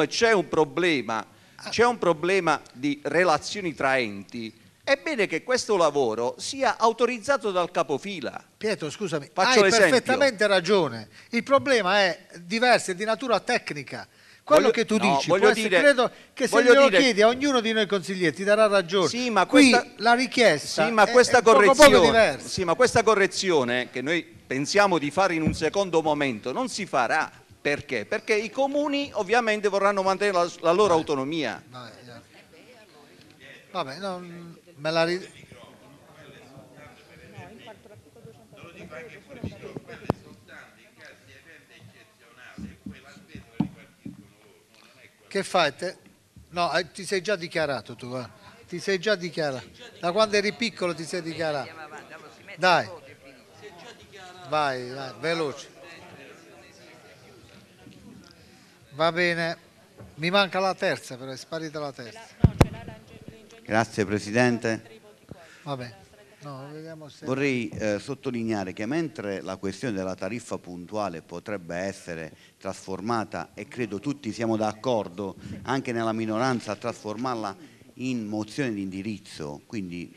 c'è un problema, c'è un problema di relazioni tra enti, è bene che questo lavoro sia autorizzato dal capofila. Pietro, scusami, Faccio hai perfettamente ragione. Il problema è diverso, è di natura tecnica. Quello voglio, che tu no, dici, voglio essere, dire, credo che se glielo dire, chiedi a ognuno di noi consiglieri ti darà ragione. Sì, ma questa, Qui, la richiesta sì, ma questa è, un po' diversa. sì, ma questa correzione che noi pensiamo di fare in un secondo momento, non si farà. Perché? Perché i comuni ovviamente vorranno mantenere la, la loro vabbè, autonomia. Vabbè, eh. vabbè no, me la ri... Che fai? Te? No, eh, ti sei già dichiarato tu, eh. ti sei già dichiarato. Da quando eri piccolo ti sei dichiarato. Dai vai, vai veloce va bene mi manca la terza però è sparita la terza grazie Presidente Vabbè. No, se... Vorrei eh, sottolineare che mentre la questione della tariffa puntuale potrebbe essere trasformata, e credo tutti siamo d'accordo, anche nella minoranza, a trasformarla in mozione di indirizzo, quindi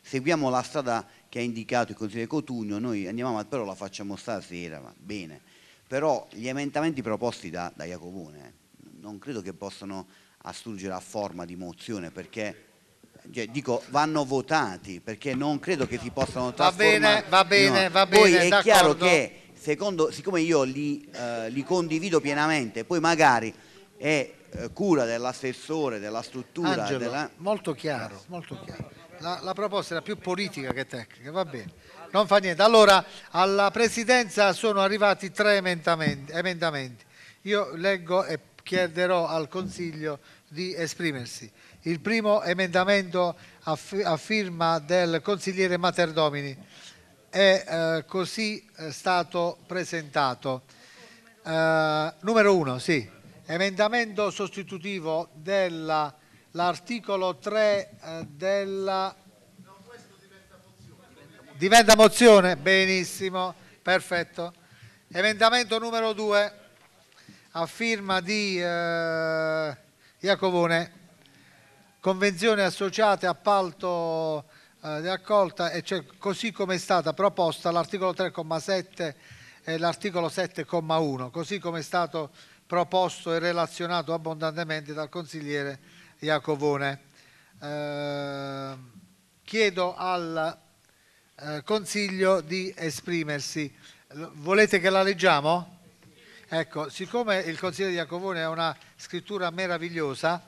seguiamo la strada che ha indicato il consigliere Cotugno, noi andiamo avanti, però la facciamo stasera, va bene. Però gli emendamenti proposti da, da Iacobone eh, non credo che possano assurgere a forma di mozione perché cioè, dico, vanno votati perché non credo che si possano trasformare. Va bene, va bene, no. va bene. Poi è chiaro che secondo, siccome io li, eh, li, condivido pienamente, poi magari è eh, cura dell'assessore, della struttura. Angelo, della... Molto chiaro, molto chiaro la, la, proposta era più politica che tecnica, va bene, non fa niente. Allora, alla Presidenza sono arrivati tre emendamenti. emendamenti. Io leggo e chiederò al Consiglio di esprimersi. Il primo emendamento a, firma del consigliere Materdomini è eh, così eh, stato presentato. Eh, numero uno, sì. Emendamento sostitutivo della l'articolo 3 eh, della... No, questo diventa mozione. Diventa mozione? Benissimo, perfetto. Emendamento numero 2 a firma di eh, Iacovone. Convenzioni associate appalto eh, di accolta, e cioè, così come è stata proposta l'articolo 3,7 e l'articolo 7,1, così come è stato proposto e relazionato abbondantemente dal consigliere Iacovone. Eh, chiedo al eh, Consiglio di esprimersi. Volete che la leggiamo? Ecco, siccome il Consiglio di Iacovone è una scrittura meravigliosa,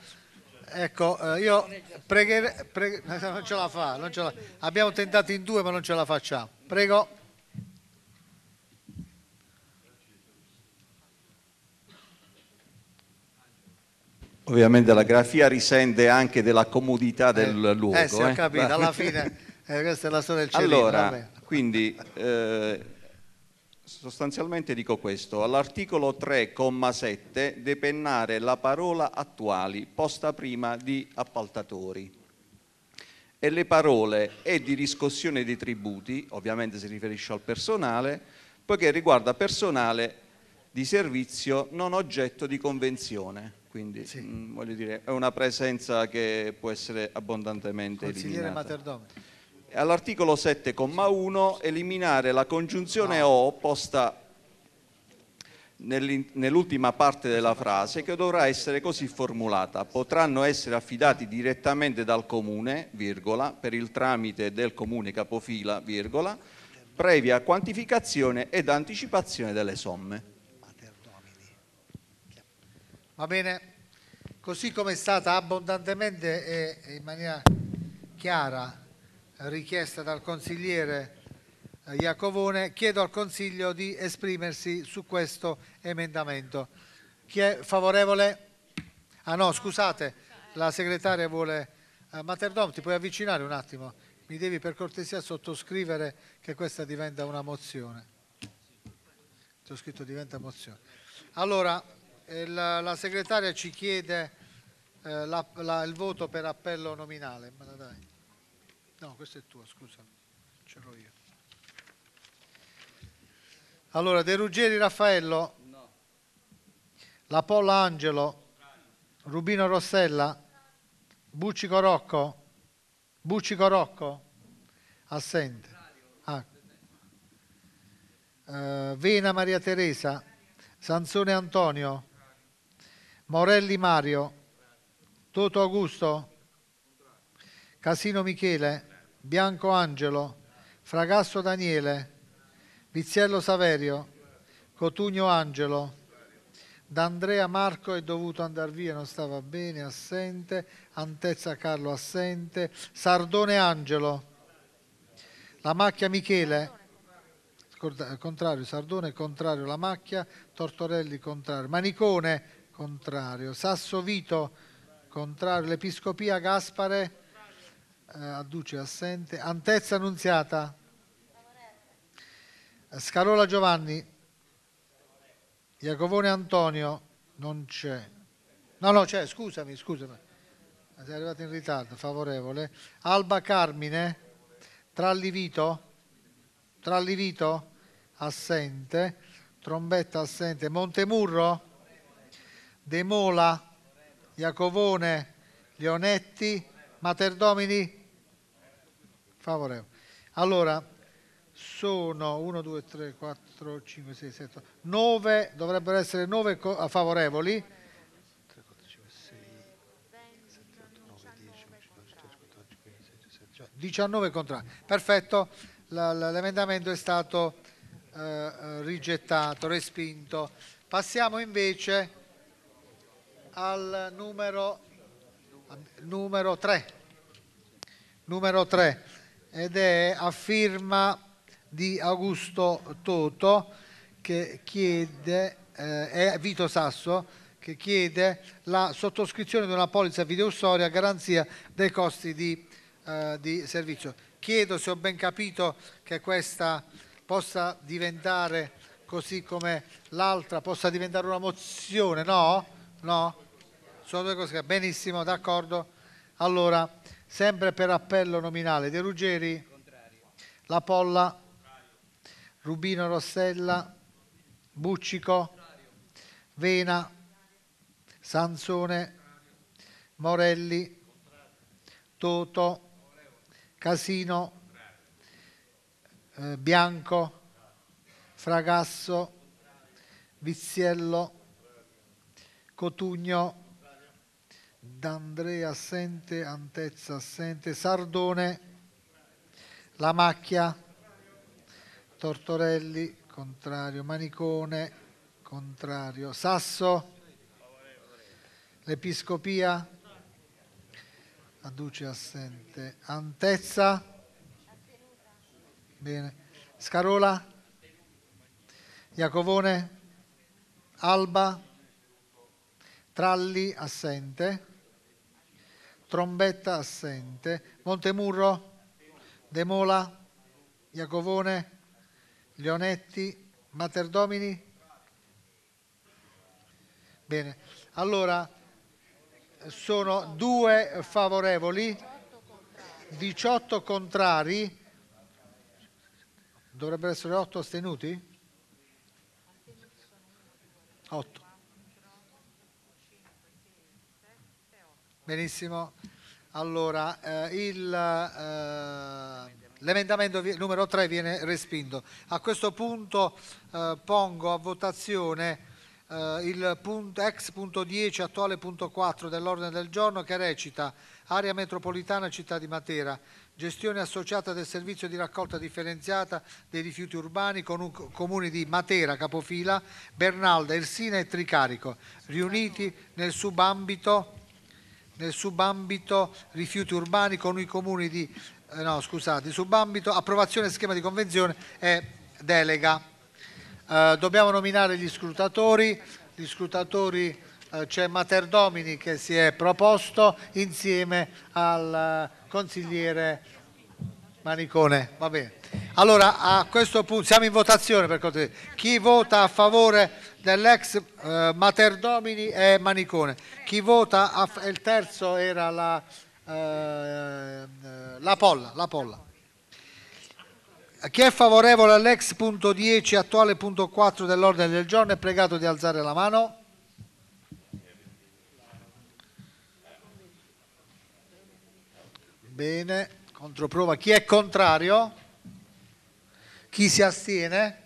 ecco, eh, io pregherei... Pre... non ce la fa, non ce la... abbiamo tentato in due ma non ce la facciamo. Prego. Ovviamente la grafia risente anche della comodità del eh, eh luogo. Eh sì, ho eh. capito, eh. alla fine eh, questa è la storia del cielo. Allora, vabbè. quindi eh, sostanzialmente dico questo, all'articolo 3,7 depennare la parola attuali posta prima di appaltatori e le parole e di riscossione dei tributi, ovviamente si riferisce al personale, poiché riguarda personale di servizio non oggetto di convenzione quindi sì. mh, mm, voglio dire, è una presenza che può essere abbondantemente Consigliere eliminata. Materdome. All'articolo 7,1 eliminare la congiunzione no. O posta nell'ultima parte della frase che dovrà essere così formulata potranno essere affidati direttamente dal comune virgola, per il tramite del comune capofila virgola, previa quantificazione ed anticipazione delle somme Va bene? Così come è stata abbondantemente e in maniera chiara richiesta dal consigliere eh, Iacovone, chiedo al Consiglio di esprimersi su questo emendamento. Chi è favorevole? Ah no, scusate, la segretaria vuole... Eh, Materdom, ti puoi avvicinare un attimo? Mi devi per cortesia sottoscrivere che questa diventa una mozione. Ti ho scritto diventa mozione. Allora, la, la segretaria ci chiede eh, la, la, il voto per appello nominale. Me dai? No, questo è tuo, scusami, ce l'ho io. Allora, De Ruggeri Raffaello. No. La Polla Angelo. Rubino Rossella. Bucci Corocco. Bucci Corocco. Assente. Ah. Eh, Vena Maria Teresa. Sansone Antonio. Morelli Mario, Toto Augusto, Casino Michele, Bianco Angelo, Fragasso Daniele, Viziello Saverio, Cotugno Angelo, D'Andrea Marco è dovuto andare via, non stava bene, assente, Antezza Carlo assente, Sardone Angelo, La Macchia Michele, contrario Sardone, contrario La Macchia, Tortorelli contrario, Manicone contrario. Sasso Vito, contrario. L'Episcopia Gaspare, eh, adduce assente. Antezza Annunziata. Scarola Giovanni. Iacovone Antonio, non c'è. No, no, c'è, scusami, scusami. Sei arrivato in ritardo, favorevole. Alba Carmine, Trallivito, Trallivito, assente. Trombetta assente. Montemurro, De Mola, Iacovone, Leonetti, Materdomini, favorevole. Allora, sono 1, 2, 3, 4, 5, 6, 7, 9, dovrebbero essere 9 ah, favorevoli. 3, 4, 5, 6, 7, 8, 9, 10, 11, 12, 13, 14, 15, 16, 17, 18, 19 contrari. Perfetto, l'emendamento è stato eh, eh, rigettato, respinto. Passiamo invece al numero, numero 3, numero 3 ed è a firma di Augusto Toto che chiede, eh, Vito Sasso, che chiede la sottoscrizione di una polizza videostoria a garanzia dei costi di, eh, di servizio. Chiedo se ho ben capito che questa possa diventare, così come l'altra, possa diventare una mozione, no? No? Sono due cose che benissimo, d'accordo. Allora, sempre per appello nominale De Ruggeri, La Polla, Rubino Rossella, Buccico, Vena, Sansone, Morelli, Toto, Casino, eh, Bianco, Fragasso, Viziello, Cotugno, D'Andrea assente, Antezza assente, Sardone, La Macchia, Tortorelli, contrario, Manicone, contrario, Sasso, l'Episcopia, Aduce assente, Antezza, bene, Scarola, Iacovone, Alba, Tralli assente, Trombetta assente. Montemurro? De Mola? Iacovone? Leonetti? Materdomini? Bene, allora sono due favorevoli, 18 contrari, dovrebbero essere 8 astenuti? 8. Benissimo. Allora, eh, eh l'emendamento eh, numero 3 viene respinto. A questo punto eh, pongo a votazione eh, il punto, ex punto 10, attuale punto 4 dell'ordine del giorno che recita Area metropolitana città di Matera, gestione associata del servizio di raccolta differenziata dei rifiuti urbani con un, comuni di Matera, Capofila, Bernalda, Ersina e Tricarico, riuniti nel subambito nel subambito rifiuti urbani con i comuni di eh, no, scusate, subambito approvazione schema di convenzione e delega. Eh, dobbiamo nominare gli scrutatori, gli scrutatori eh, c'è Materdomini che si è proposto insieme al eh, consigliere Manicone. Va bene. Allora a questo punto siamo in votazione per cortesia. Chi vota a favore dell'ex eh, Materdomini e Manicone. Chi vota a, il terzo era la, eh, la, Polla, la Polla. Chi è favorevole all'ex punto 10, attuale punto 4 dell'ordine del giorno è pregato di alzare la mano. Bene, controprova. Chi è contrario? Chi si astiene?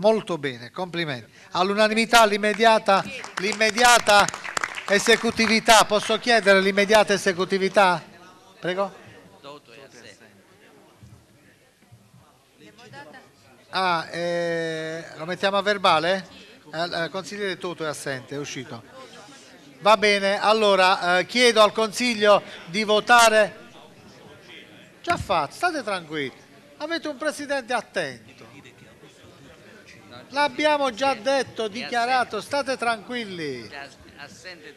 Molto bene, complimenti. All'unanimità l'immediata esecutività, posso chiedere l'immediata esecutività? Prego. Ah, eh, lo mettiamo a verbale? Eh, consigliere Toto è assente, è uscito. Va bene, allora eh, chiedo al Consiglio di votare. Già fatto, state tranquilli. Avete un Presidente attento. L'abbiamo già detto, dichiarato, state tranquilli.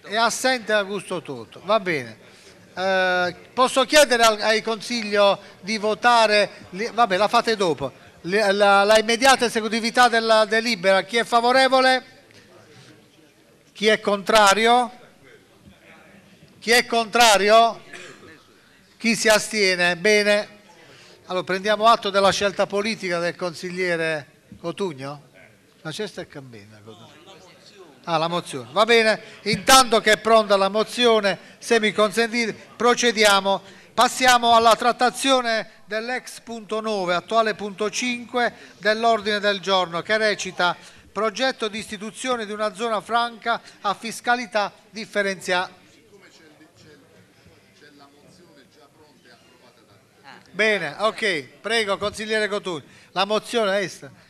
È assente Augusto Toto, va bene. Eh, posso chiedere al, ai consiglio di votare, vabbè la fate dopo, la, la, immediata esecutività della delibera, chi è favorevole? Chi è contrario? Chi è contrario? Chi si astiene? Bene, allora prendiamo atto della scelta politica del consigliere Cotugno. La cesta è cammina. Ah, la mozione. Va bene, intanto che è pronta la mozione, se mi consentite, procediamo. Passiamo alla trattazione dell'ex punto 9, attuale punto 5 dell'ordine del giorno, che recita progetto di istituzione di una zona franca a fiscalità differenziata. Siccome c'è la mozione già pronta e approvata Bene, ok, prego consigliere Cotugno, la mozione è questa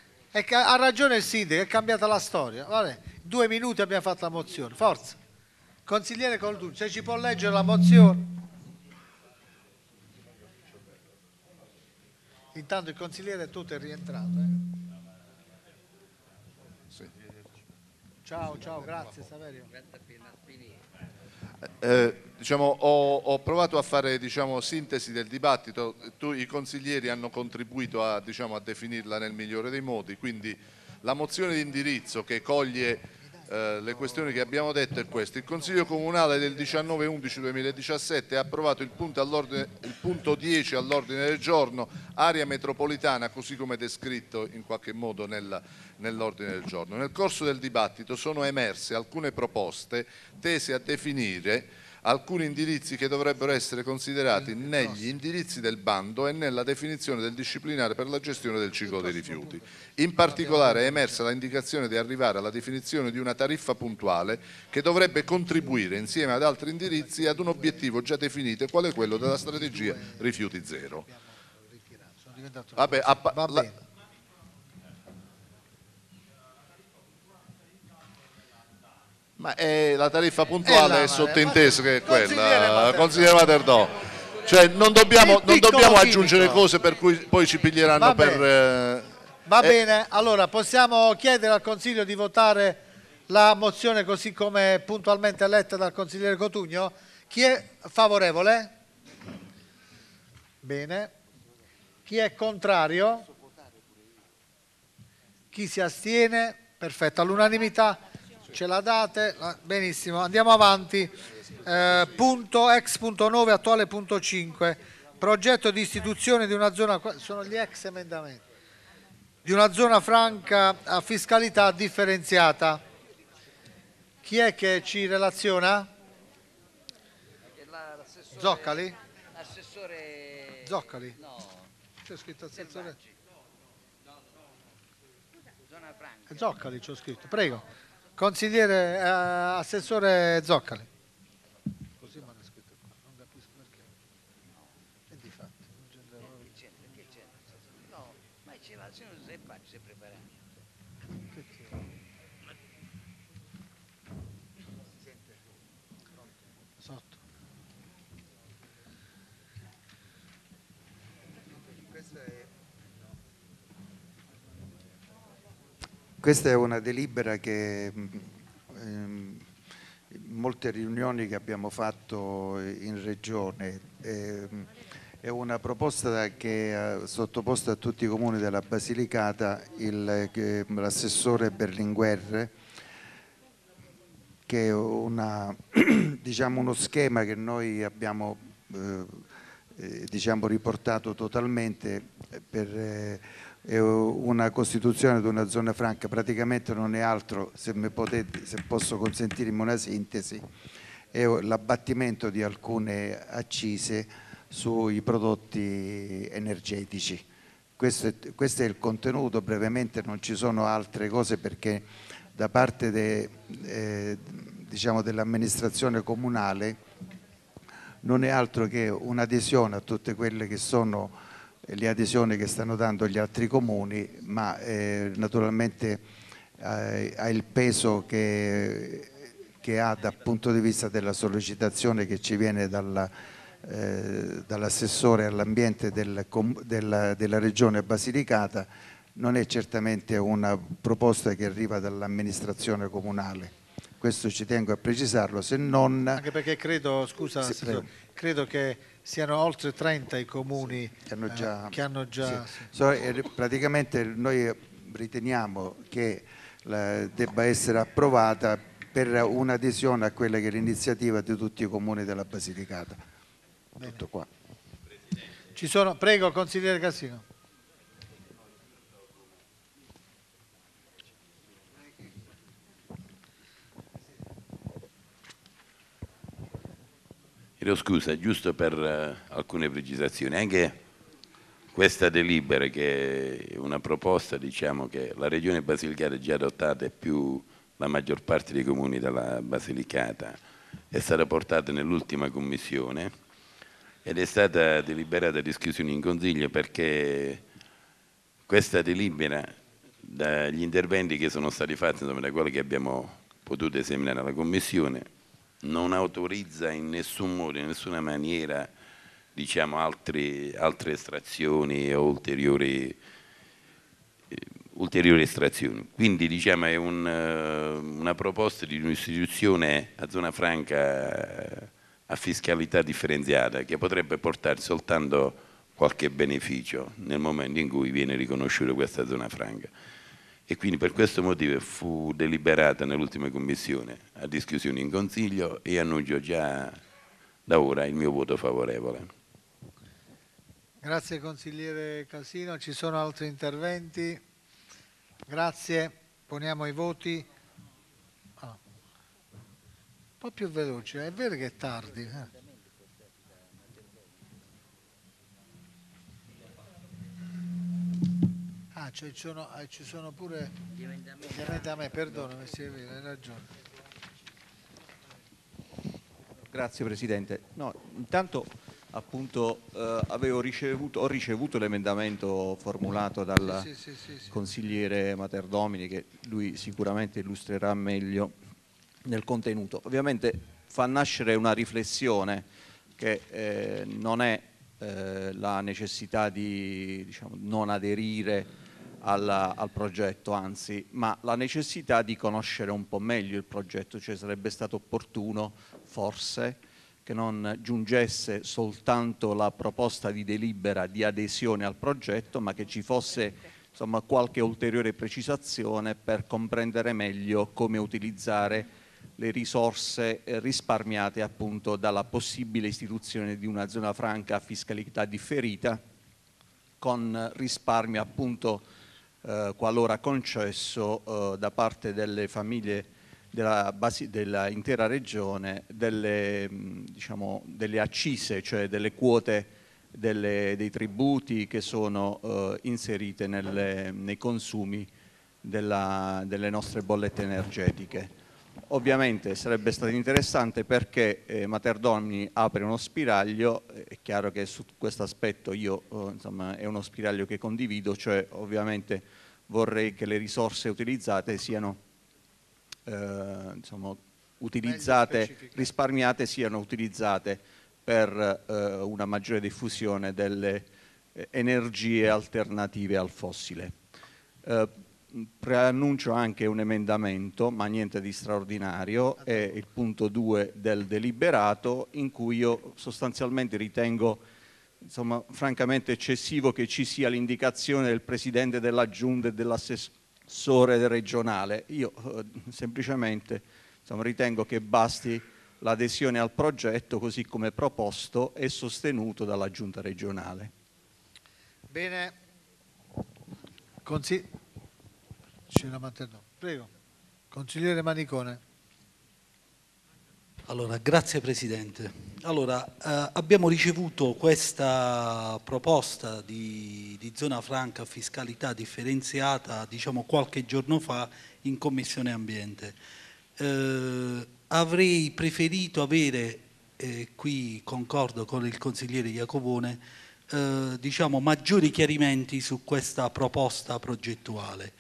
ha ragione il sindaco, è cambiata la storia. Vabbè, due minuti abbiamo fatto la mozione, forza. Consigliere Colducci, se ci può leggere la mozione. Intanto il consigliere tutto è rientrato. Eh. Ciao, ciao, grazie Saverio. Eh, Diciamo, ho, ho, provato a fare diciamo, sintesi del dibattito, tu, i consiglieri hanno contribuito a, diciamo, a, definirla nel migliore dei modi, quindi la mozione di indirizzo che coglie eh, le questioni che abbiamo detto è questa. Il Consiglio Comunale del 19-11-2017 ha approvato il punto, il punto 10 all'ordine del giorno, area metropolitana, così come descritto in qualche modo nella, nell'ordine del giorno. Nel corso del dibattito sono emerse alcune proposte tese a definire alcuni indirizzi che dovrebbero essere considerati mm, negli indirizzi del bando e nella definizione del disciplinare per la gestione del ciclo dei rifiuti. In particolare è emersa l'indicazione di arrivare alla definizione di una tariffa puntuale che dovrebbe contribuire insieme ad altri indirizzi ad un obiettivo già definito quale quello della strategia rifiuti zero. Vabbè, a, bene. Ma è eh, la tariffa puntuale eh, è, è sottintesa che è quella, consigliere Materdò. Cioè non dobbiamo, non dobbiamo aggiungere cose per cui poi ci piglieranno Va per... Eh, Va eh. bene, allora possiamo chiedere al Consiglio di votare la mozione così come puntualmente letta dal consigliere Cotugno? Chi è favorevole? Bene. Chi è contrario? Chi si astiene? Perfetto, all'unanimità ce la date? Ah, benissimo, andiamo avanti. Eh, punto 9 attuale punto 5 progetto di istituzione di una zona sono gli ex emendamenti di una zona franca a fiscalità differenziata chi è che ci relaziona? Zoccali? Assessore... Zoccali? No. C'è scritto assessore? Zoccali c'ho scritto, prego. Consigliere eh, Assessore Zoccali. Questa è una delibera che ehm, in molte riunioni che abbiamo fatto in regione ehm, è una proposta che ha sottoposto a tutti i comuni della Basilicata l'assessore Berlinguer che è una, diciamo uno schema che noi abbiamo eh, eh, diciamo riportato totalmente per eh, una costituzione di una zona franca praticamente non è altro, se, potete, se posso consentirmi una sintesi, è l'abbattimento di alcune accise sui prodotti energetici. Questo è, questo è, il contenuto, brevemente non ci sono altre cose perché da parte de, eh, diciamo dell'amministrazione comunale non è altro che un'adesione a tutte quelle che sono le adesioni che stanno dando gli altri comuni, ma eh, naturalmente eh, ha il peso che, che, ha dal punto di vista della sollecitazione che ci viene eh, dall'assessore all'ambiente del, della, della regione Basilicata, non è certamente una proposta che arriva dall'amministrazione comunale questo ci tengo a precisarlo, se non... Anche perché credo, scusa, sì, credo che siano oltre 30 i comuni che hanno eh, già... Eh, che hanno già... Sì. So, eh, praticamente noi riteniamo che la, debba essere approvata per un'adesione a quella che è l'iniziativa di tutti i comuni della Basilicata. Bene. Tutto qua. Sono... prego, consigliere Cassino. Chiedo scusa, giusto per uh, alcune precisazioni, anche questa delibera che è una proposta diciamo, che la regione Basilicata è già adottata e più la maggior parte dei comuni della Basilicata è stata portata nell'ultima commissione ed è stata deliberata a discussione in consiglio perché questa delibera dagli interventi che sono stati fatti, insomma, da quelli che abbiamo potuto esaminare alla commissione non autorizza in nessun modo, in nessuna maniera, diciamo, altre, altre estrazioni o ulteriori, eh, ulteriori estrazioni. Quindi diciamo, è un, eh, una proposta di un'istituzione a zona franca eh, a fiscalità differenziata che potrebbe portare soltanto qualche beneficio nel momento in cui viene riconosciuta questa zona franca e quindi per questo motivo fu deliberata nell'ultima commissione a discussione in consiglio e annuncio già da ora il mio voto favorevole. Grazie consigliere Casino, ci sono altri interventi? Grazie, poniamo i voti. Ah. Un po' più veloce, è vero che è tardi. Eh? cioè, ci, sono, ah, ci sono pure gli emendamenti, eh. perdonami se hai ragione. Grazie Presidente. No, intanto appunto eh, ricevuto, ho ricevuto l'emendamento formulato dal sì, sì, sì, consigliere Materdomini che lui sicuramente illustrerà meglio nel contenuto. Ovviamente fa nascere una riflessione che eh, non è eh, la necessità di diciamo, non aderire al, al, progetto, anzi, ma la necessità di conoscere un po' meglio il progetto, cioè sarebbe stato opportuno forse che non giungesse soltanto la proposta di delibera di adesione al progetto, ma che ci fosse insomma, qualche ulteriore precisazione per comprendere meglio come utilizzare le risorse eh, risparmiate appunto dalla possibile istituzione di una zona franca a fiscalità differita con risparmio appunto eh, qualora concesso eh, da parte delle famiglie dell'intera regione delle, mm, diciamo, delle, accise, cioè delle quote delle, dei tributi che sono eh, inserite nelle, nei consumi della, delle nostre bollette energetiche. Ovviamente sarebbe stato interessante perché eh, Materdomini apre uno spiraglio, eh, è chiaro che su questo aspetto io, eh, insomma, è uno spiraglio che condivido, cioè ovviamente vorrei che le risorse utilizzate siano eh, insomma, utilizzate, risparmiate siano utilizzate per eh, una maggiore diffusione delle energie alternative al fossile preannuncio anche un emendamento, ma niente di straordinario, ah, è il punto 2 del deliberato in cui io sostanzialmente ritengo insomma, francamente eccessivo che ci sia l'indicazione del Presidente della Giunta e dell'assessore regionale. Io eh, semplicemente insomma, ritengo che basti l'adesione al progetto così come proposto e sostenuto dalla Giunta regionale. Bene, Consi Signora Materno, prego. Consigliere Manicone. Allora, grazie Presidente. Allora, eh, abbiamo ricevuto questa proposta di, di, zona franca fiscalità differenziata diciamo qualche giorno fa in Commissione Ambiente. Eh, avrei preferito avere, eh, qui concordo con il consigliere Iacovone, eh, diciamo maggiori chiarimenti su questa proposta progettuale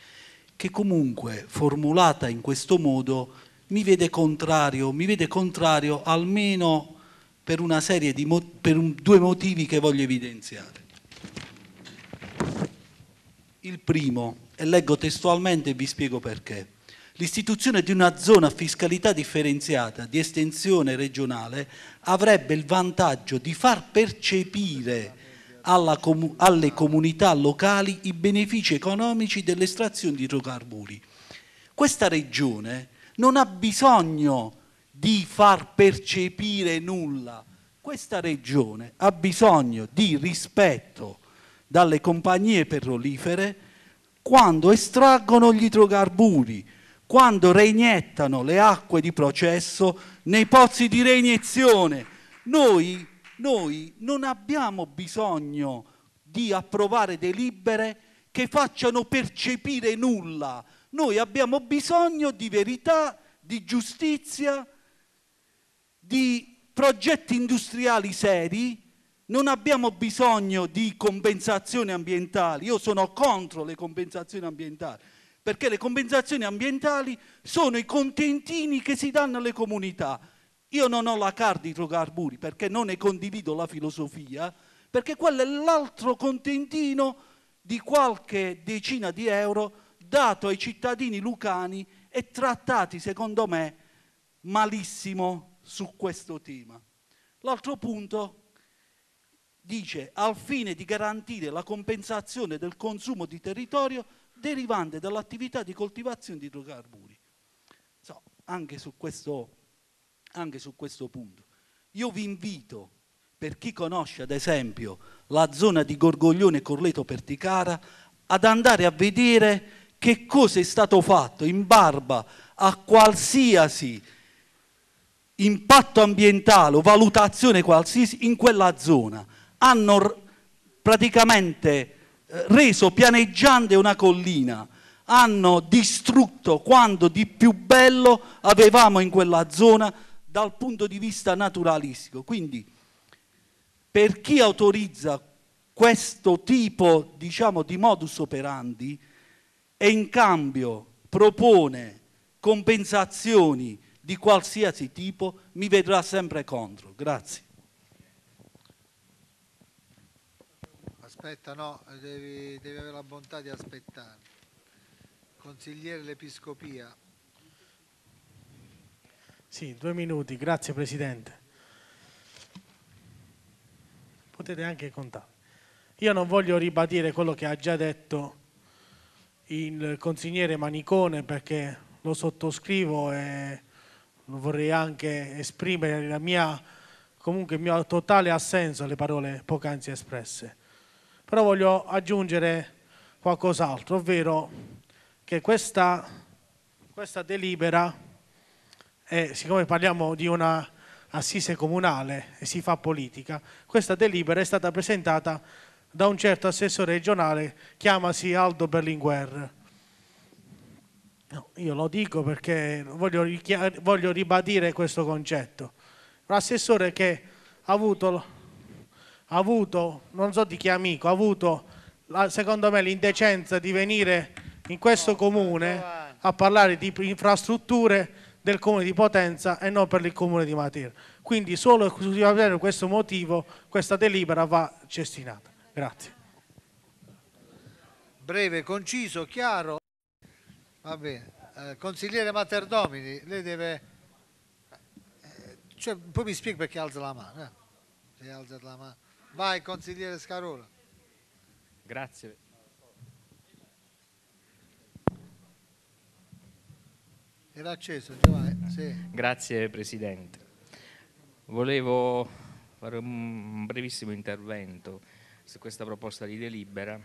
che comunque formulata in questo modo mi vede contrario, mi vede contrario almeno per una serie di mo un, due motivi che voglio evidenziare. Il primo, e leggo testualmente e vi spiego perché. L'istituzione di una zona a fiscalità differenziata di estensione regionale avrebbe il vantaggio di far percepire comu alle comunità locali i benefici economici dell'estrazione di idrocarburi. Questa regione non ha bisogno di far percepire nulla, questa regione ha bisogno di rispetto dalle compagnie petrolifere quando estraggono gli idrocarburi, quando reiniettano le acque di processo nei pozzi di reiniezione. Noi noi non abbiamo bisogno di approvare delibere che facciano percepire nulla. Noi abbiamo bisogno di verità, di giustizia, di progetti industriali seri, non abbiamo bisogno di compensazioni ambientali, io sono contro le compensazioni ambientali, perché le compensazioni ambientali sono i contentini che si danno alle comunità. Io non ho la carta di idrocarburi perché non ne condivido la filosofia, perché quello è l'altro contentino di qualche decina di euro dato ai cittadini lucani e trattati, secondo me, malissimo su questo tema. L'altro punto dice, al fine di garantire la compensazione del consumo di territorio derivante dall'attività di coltivazione di idrocarburi. So, anche su questo anche su questo punto. Io vi invito, per chi conosce ad esempio la zona di Gorgoglione e Corleto Perticara, ad andare a vedere che cosa è stato fatto in barba a qualsiasi impatto ambientale o valutazione qualsiasi in quella zona. Hanno praticamente eh, reso pianeggiante una collina, hanno distrutto quanto di più bello avevamo in quella zona dal punto di vista naturalistico. Quindi per chi autorizza questo tipo diciamo, di modus operandi e in cambio propone compensazioni di qualsiasi tipo, mi vedrà sempre contro. Grazie. Aspetta, no, devi, devi avere la bontà di aspettare. Consigliere l'Episcopia. Sì, due minuti, grazie Presidente. Potete anche contare. Io non voglio ribadire quello che ha già detto il consigliere Manicone perché lo sottoscrivo e vorrei anche esprimere la mia, comunque il mio totale assenso alle parole poc'anzi espresse. Però voglio aggiungere qualcos'altro, ovvero che questa, questa delibera eh, siccome parliamo di una assise comunale e si fa politica, questa delibera è stata presentata da un certo assessore regionale, chiamasi Aldo Berlinguer. io lo dico perché voglio, voglio ribadire questo concetto. Un assessore che ha avuto, ha avuto, non so di chi amico, ha avuto secondo me l'indecenza di venire in questo comune a parlare di infrastrutture del comune di Potenza e non per il comune di Matera. Quindi solo e esclusivamente per questo motivo questa delibera va cestinata. Grazie. Breve, conciso, chiaro. Va bene. Eh, consigliere Materdomini, lei deve... Eh, cioè, poi mi spiego perché alza la mano. Eh. Alza la mano. Vai, consigliere Scarola. Grazie. Era acceso, Giovanni. Sì. Grazie Presidente. Volevo fare un brevissimo intervento su questa proposta di delibera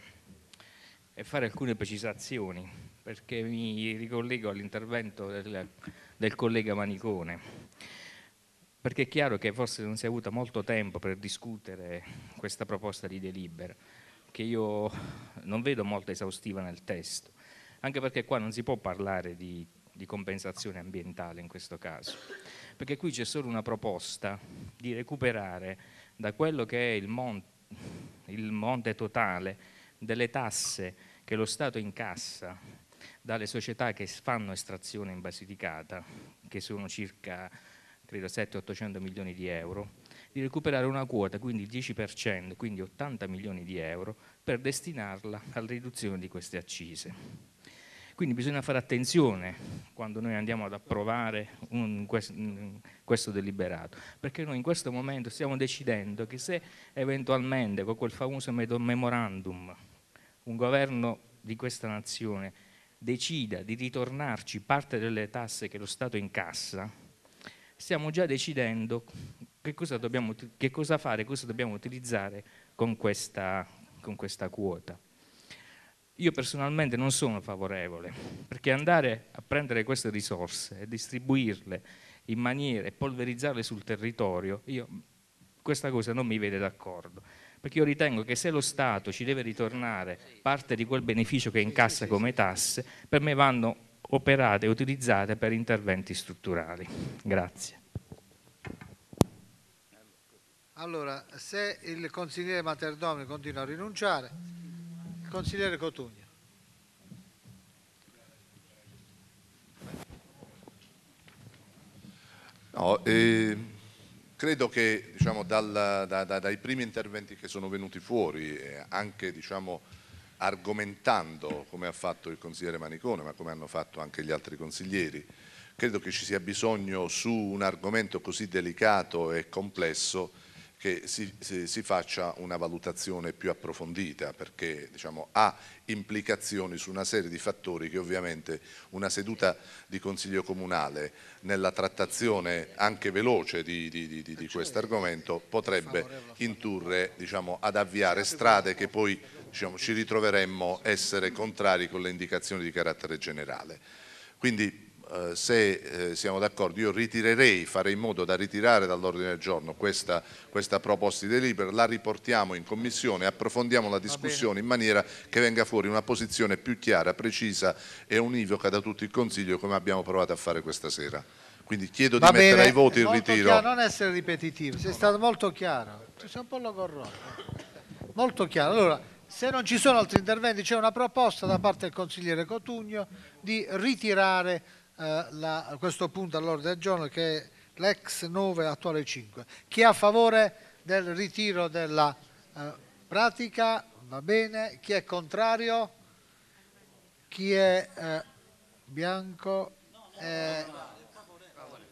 e fare alcune precisazioni perché mi ricollego all'intervento del, del collega Manicone perché è chiaro che forse non si è avuto molto tempo per discutere questa proposta di delibera, che io non vedo molto esaustiva nel testo, anche perché qua non si può parlare di di compensazione ambientale in questo caso, perché qui c'è solo una proposta di recuperare da quello che è il, mon il monte totale delle tasse che lo Stato incassa dalle società che fanno estrazione in Basilicata, che sono circa credo 700-800 milioni di euro, di recuperare una quota, quindi il 10%, quindi 80 milioni di euro, per destinarla alla riduzione di queste accise. Quindi bisogna fare attenzione quando noi andiamo ad approvare un, questo deliberato, perché noi in questo momento stiamo decidendo che se eventualmente con quel famoso memorandum un governo di questa nazione decida di ritornarci parte delle tasse che lo Stato incassa, stiamo già decidendo che cosa, dobbiamo, che cosa fare, cosa dobbiamo utilizzare con questa, con questa quota. Io personalmente non sono favorevole, perché andare a prendere queste risorse e distribuirle in maniera e polverizzarle sul territorio, io questa cosa non mi vede d'accordo. Perché io ritengo che se lo Stato ci deve ritornare parte di quel beneficio che incassa come tasse, per me vanno operate e utilizzate per interventi strutturali. Grazie. Allora, se il consigliere Materdomi continua a rinunciare, Consigliere Cotugno. No, eh, credo che diciamo, dal, da, da, dai primi interventi che sono venuti fuori, eh, anche diciamo, argomentando come ha fatto il consigliere Manicone, ma come hanno fatto anche gli altri consiglieri, credo che ci sia bisogno su un argomento così delicato e complesso che si, si, si, faccia una valutazione più approfondita perché diciamo, ha implicazioni su una serie di fattori che ovviamente una seduta di Consiglio Comunale nella trattazione anche veloce di, di, di, di questo argomento potrebbe indurre diciamo, ad avviare strade che poi diciamo, ci ritroveremmo essere contrari con le indicazioni di carattere generale. Quindi eh, se eh, siamo d'accordo, io ritirerei, farei in modo da ritirare dall'ordine del giorno questa, questa proposta di delibera, la riportiamo in commissione, approfondiamo la discussione in maniera che venga fuori una posizione più chiara, precisa e univoca da tutto il Consiglio come abbiamo provato a fare questa sera. Quindi chiedo Va di bene. mettere ai voti il ritiro. Chiaro, non essere ripetitivo, sei no, stato no. molto chiaro, sei un po' logorroso. Molto chiaro. Allora, se non ci sono altri interventi c'è una proposta da parte del consigliere Cotugno di ritirare eh, la, questo punto all'ordine del giorno che è l'ex 9 attuale 5. Chi è a favore del ritiro della eh, pratica va bene, chi è contrario, chi è eh, bianco eh,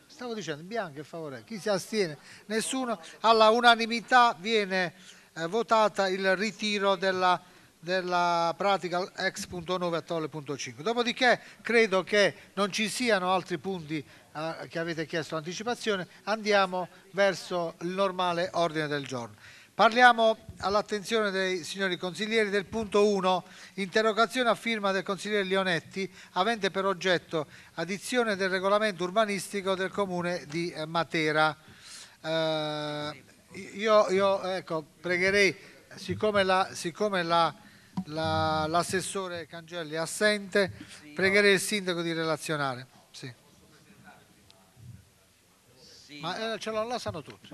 stavo dicendo bianco è favore. chi si astiene? Nessuno, alla unanimità viene eh, votata il ritiro della della pratica ex.9 a tolle.5. Dopodiché credo che non ci siano altri punti eh, che avete chiesto anticipazione, andiamo verso il normale ordine del giorno. Parliamo all'attenzione dei signori consiglieri del punto 1, interrogazione a firma del consigliere Lionetti avente per oggetto addizione del regolamento urbanistico del comune di eh, Matera. Eh, io, io ecco, pregherei, siccome la, siccome la l'assessore la, Cangelli è assente, pregherei il sindaco di relazionare. Sì. Sì. Ma eh, ce l'ho là, sanno tutti.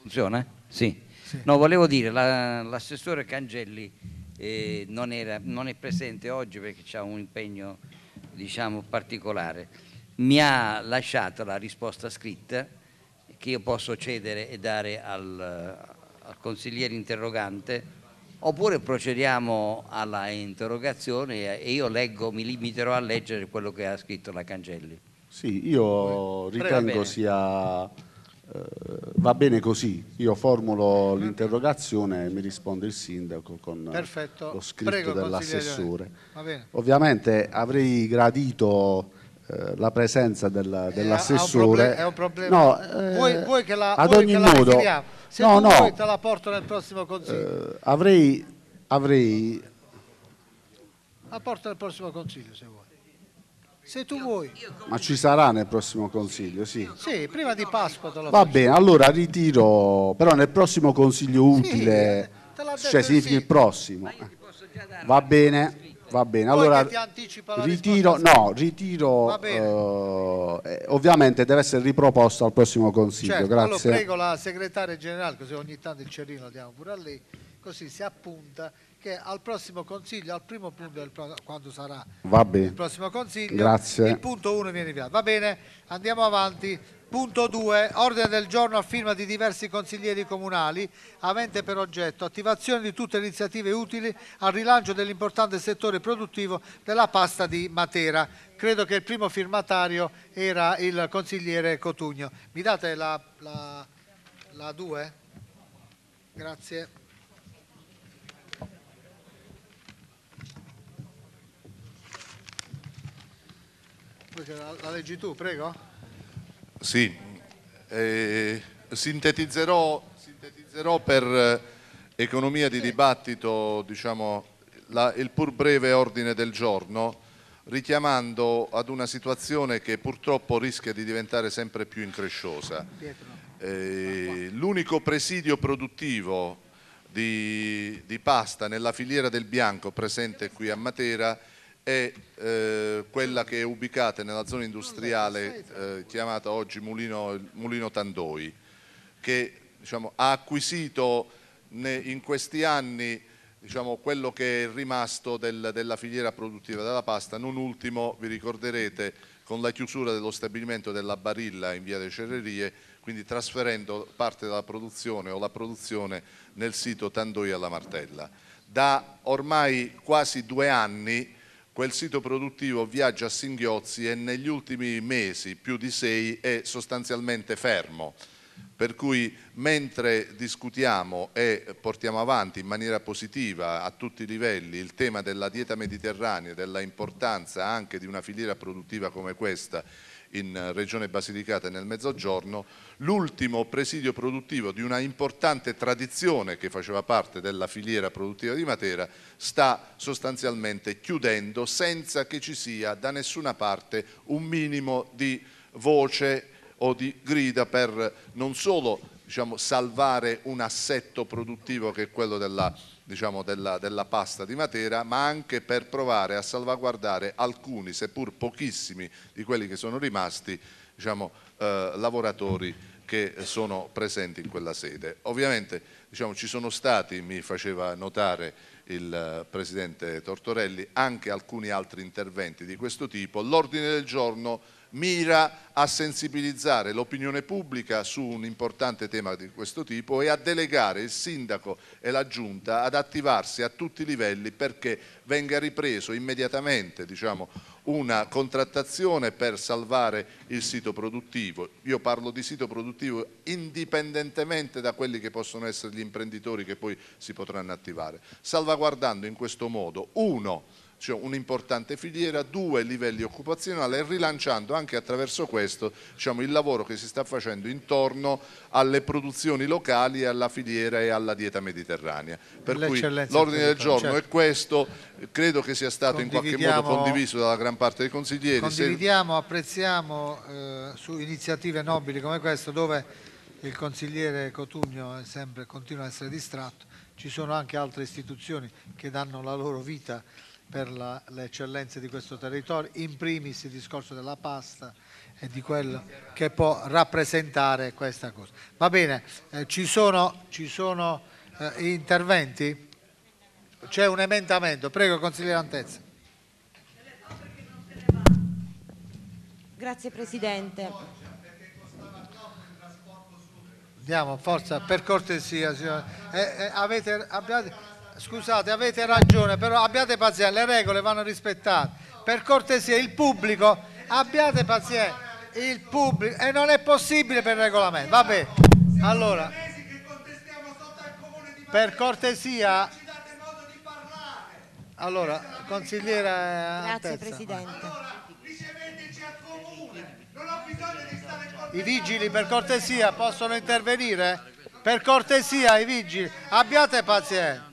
funziona? Sì. sì. No, volevo dire, l'assessore la, Cangelli eh, non, era, non, è presente oggi perché ha un impegno diciamo, particolare. Mi ha lasciato la risposta scritta che io posso cedere e dare al, consigliere interrogante oppure procediamo alla interrogazione e io leggo, mi limiterò a leggere quello che ha scritto la Cangelli. Sì, io ritengo sia... Eh, va bene così, io formulo l'interrogazione e mi risponde il sindaco con Perfetto. lo scritto dell'assessore. Ovviamente avrei gradito eh, la presenza del, eh, dell'assessore. è un problema. No, eh, vuoi, vuoi che la, ad ogni modo, la se no, no. te la porto nel prossimo consiglio. Uh, avrei, avrei... La porto nel prossimo consiglio se vuoi. Se tu vuoi. Ma ci sarà nel prossimo consiglio, sì. Sì, prima di Pasqua te lo Va faccio. bene, allora ritiro, però nel prossimo consiglio utile, sì, cioè significa sì. il prossimo. Va bene. Va bene, Poi allora ritiro, no, ritiro eh, eh, ovviamente deve essere riproposto al prossimo consiglio. Certo, Grazie. Allora prego la segretaria generale, così ogni tanto il cerino lo diamo pure a lei, così si appunta che al prossimo consiglio, al primo punto del, quando sarà il prossimo consiglio, Grazie. il punto 1 viene inviato. Va bene, andiamo avanti. Punto 2. Ordine del giorno a firma di diversi consiglieri comunali avente per oggetto attivazione di tutte le iniziative utili al rilancio dell'importante settore produttivo della pasta di Matera. Credo che il primo firmatario era il consigliere Cotugno. Mi date la, 2? Grazie. La leggi tu, prego. Sì, eh, sintetizzerò, sintetizzerò, per eh, economia di dibattito diciamo, la, il pur breve ordine del giorno richiamando ad una situazione che purtroppo rischia di diventare sempre più incresciosa. Eh, l'unico presidio produttivo di, di, pasta nella filiera del bianco presente qui a Matera è eh, quella che è ubicata nella zona industriale eh, chiamata oggi Mulino, Mulino Tandoi, che diciamo, ha acquisito ne, in questi anni diciamo, quello che è rimasto del, della filiera produttiva della pasta, non ultimo vi ricorderete con la chiusura dello stabilimento della Barilla in via delle Cerrerie, quindi trasferendo parte della produzione o la produzione nel sito Tandoi alla Martella. Da ormai quasi due anni Quel sito produttivo viaggia a singhiozzi e negli ultimi mesi, più di sei, è sostanzialmente fermo. Per cui mentre discutiamo e portiamo avanti in maniera positiva a tutti i livelli il tema della dieta mediterranea, della importanza anche di una filiera produttiva come questa in eh, Regione Basilicata e nel Mezzogiorno, l'ultimo presidio produttivo di una importante tradizione che faceva parte della filiera produttiva di Matera sta sostanzialmente chiudendo senza che ci sia da nessuna parte un minimo di voce o di grida per non solo diciamo, salvare un assetto produttivo che è quello della diciamo, della, della, pasta di Matera, ma anche per provare a salvaguardare alcuni, seppur pochissimi, di quelli che sono rimasti diciamo, eh, lavoratori che sono presenti in quella sede. Ovviamente diciamo, ci sono stati, mi faceva notare il eh, Presidente Tortorelli, anche alcuni altri interventi di questo tipo. L'ordine del giorno mira a sensibilizzare l'opinione pubblica su un importante tema di questo tipo e a delegare il sindaco e la giunta ad attivarsi a tutti i livelli perché venga ripreso immediatamente diciamo, una contrattazione per salvare il sito produttivo. Io parlo di sito produttivo indipendentemente da quelli che possono essere gli imprenditori che poi si potranno attivare, salvaguardando in questo modo uno cioè un'importante filiera, due livelli occupazionali e rilanciando anche attraverso questo diciamo, il lavoro che si sta facendo intorno alle produzioni locali, alla filiera e alla dieta mediterranea. Per cui l'ordine del certo. giorno certo. è questo, credo che sia stato in qualche modo condiviso dalla gran parte dei consiglieri. Condividiamo, apprezziamo eh, su iniziative nobili come questa dove il consigliere Cotugno sempre, continua a essere distratto, ci sono anche altre istituzioni che danno la loro vita per la, le eccellenze di questo territorio, in primis il discorso della pasta e di quello che può rappresentare questa cosa. Va bene, eh, ci sono, ci sono eh, interventi? C'è un emendamento, prego consigliere Antezza. Grazie Presidente. Andiamo, forza, per cortesia signora. Eh, eh avete, abbiate, Scusate, avete ragione, però abbiate pazienza, le regole vanno rispettate. Per cortesia, il pubblico, abbiate pazienza, il pubblico, e non è possibile per regolamento, va bene. Allora, per cortesia, allora, consigliera... Eh, Grazie Presidente. I vigili per cortesia possono intervenire? Per cortesia i vigili, abbiate pazienza.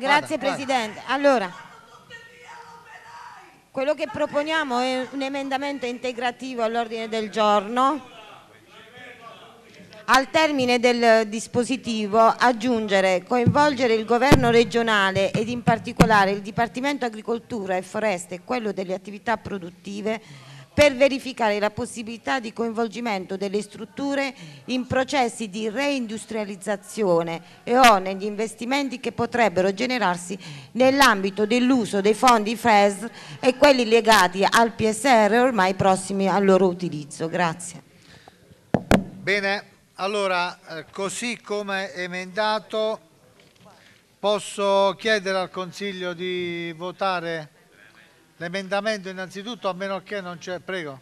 Grazie vada, Presidente. Vada. Allora, quello che proponiamo è un emendamento integrativo all'ordine del giorno. Al termine del dispositivo aggiungere, coinvolgere il governo regionale ed in particolare il Dipartimento Agricoltura e Foreste e quello delle attività produttive per verificare la possibilità di coinvolgimento delle strutture in processi di reindustrializzazione e o negli investimenti che potrebbero generarsi nell'ambito dell'uso dei fondi FES e quelli legati al PSR ormai prossimi al loro utilizzo. Grazie. Bene, allora eh, così come emendato posso chiedere al Consiglio di votare L'emendamento innanzitutto, a meno che non c'è, prego.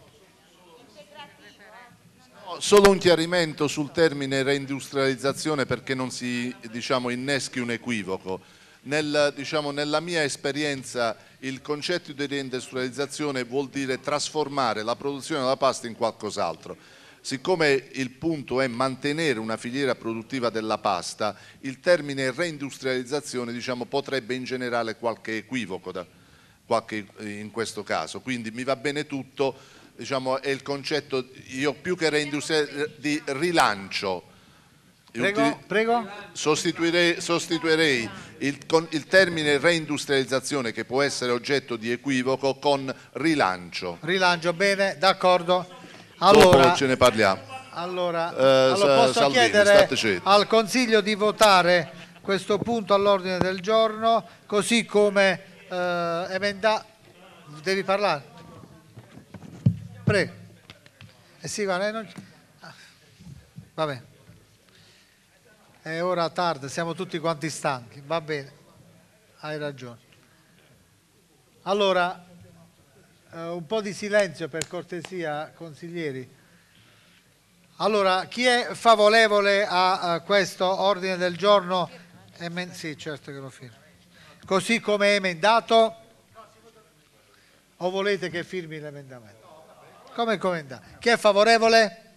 solo un chiarimento sul termine reindustrializzazione perché non si diciamo, inneschi un equivoco. Nel, diciamo, nella mia esperienza il concetto di reindustrializzazione vuol dire trasformare la produzione della pasta in qualcos'altro. Siccome il punto è mantenere una filiera produttiva della pasta, il termine reindustrializzazione diciamo, potrebbe in generale qualche equivoco. Da, qualche in questo caso. Quindi mi va bene tutto, diciamo, è il concetto, io più che reindustrializzazione, eh, di rilancio. Prego, prego. Sostituirei, sostituirei il, il, termine reindustrializzazione che può essere oggetto di equivoco con rilancio. Rilancio, bene, d'accordo. Allora, Dopo ce ne parliamo. Allora, eh, allora posso Salvini, chiedere al Consiglio di votare questo punto all'ordine del giorno, così come eh, emenda... Devi parlare? Prego. Eh sì, guarda, non... Ah, va bene. È ora tardi siamo tutti quanti stanchi, va bene, hai ragione. Allora, eh, un po' di silenzio per cortesia, consiglieri. Allora, chi è favorevole a, a questo ordine del giorno? Sì, certo che lo firmo. Così come è emendato? O volete che firmi l'emendamento? Come è commenta? Chi è favorevole?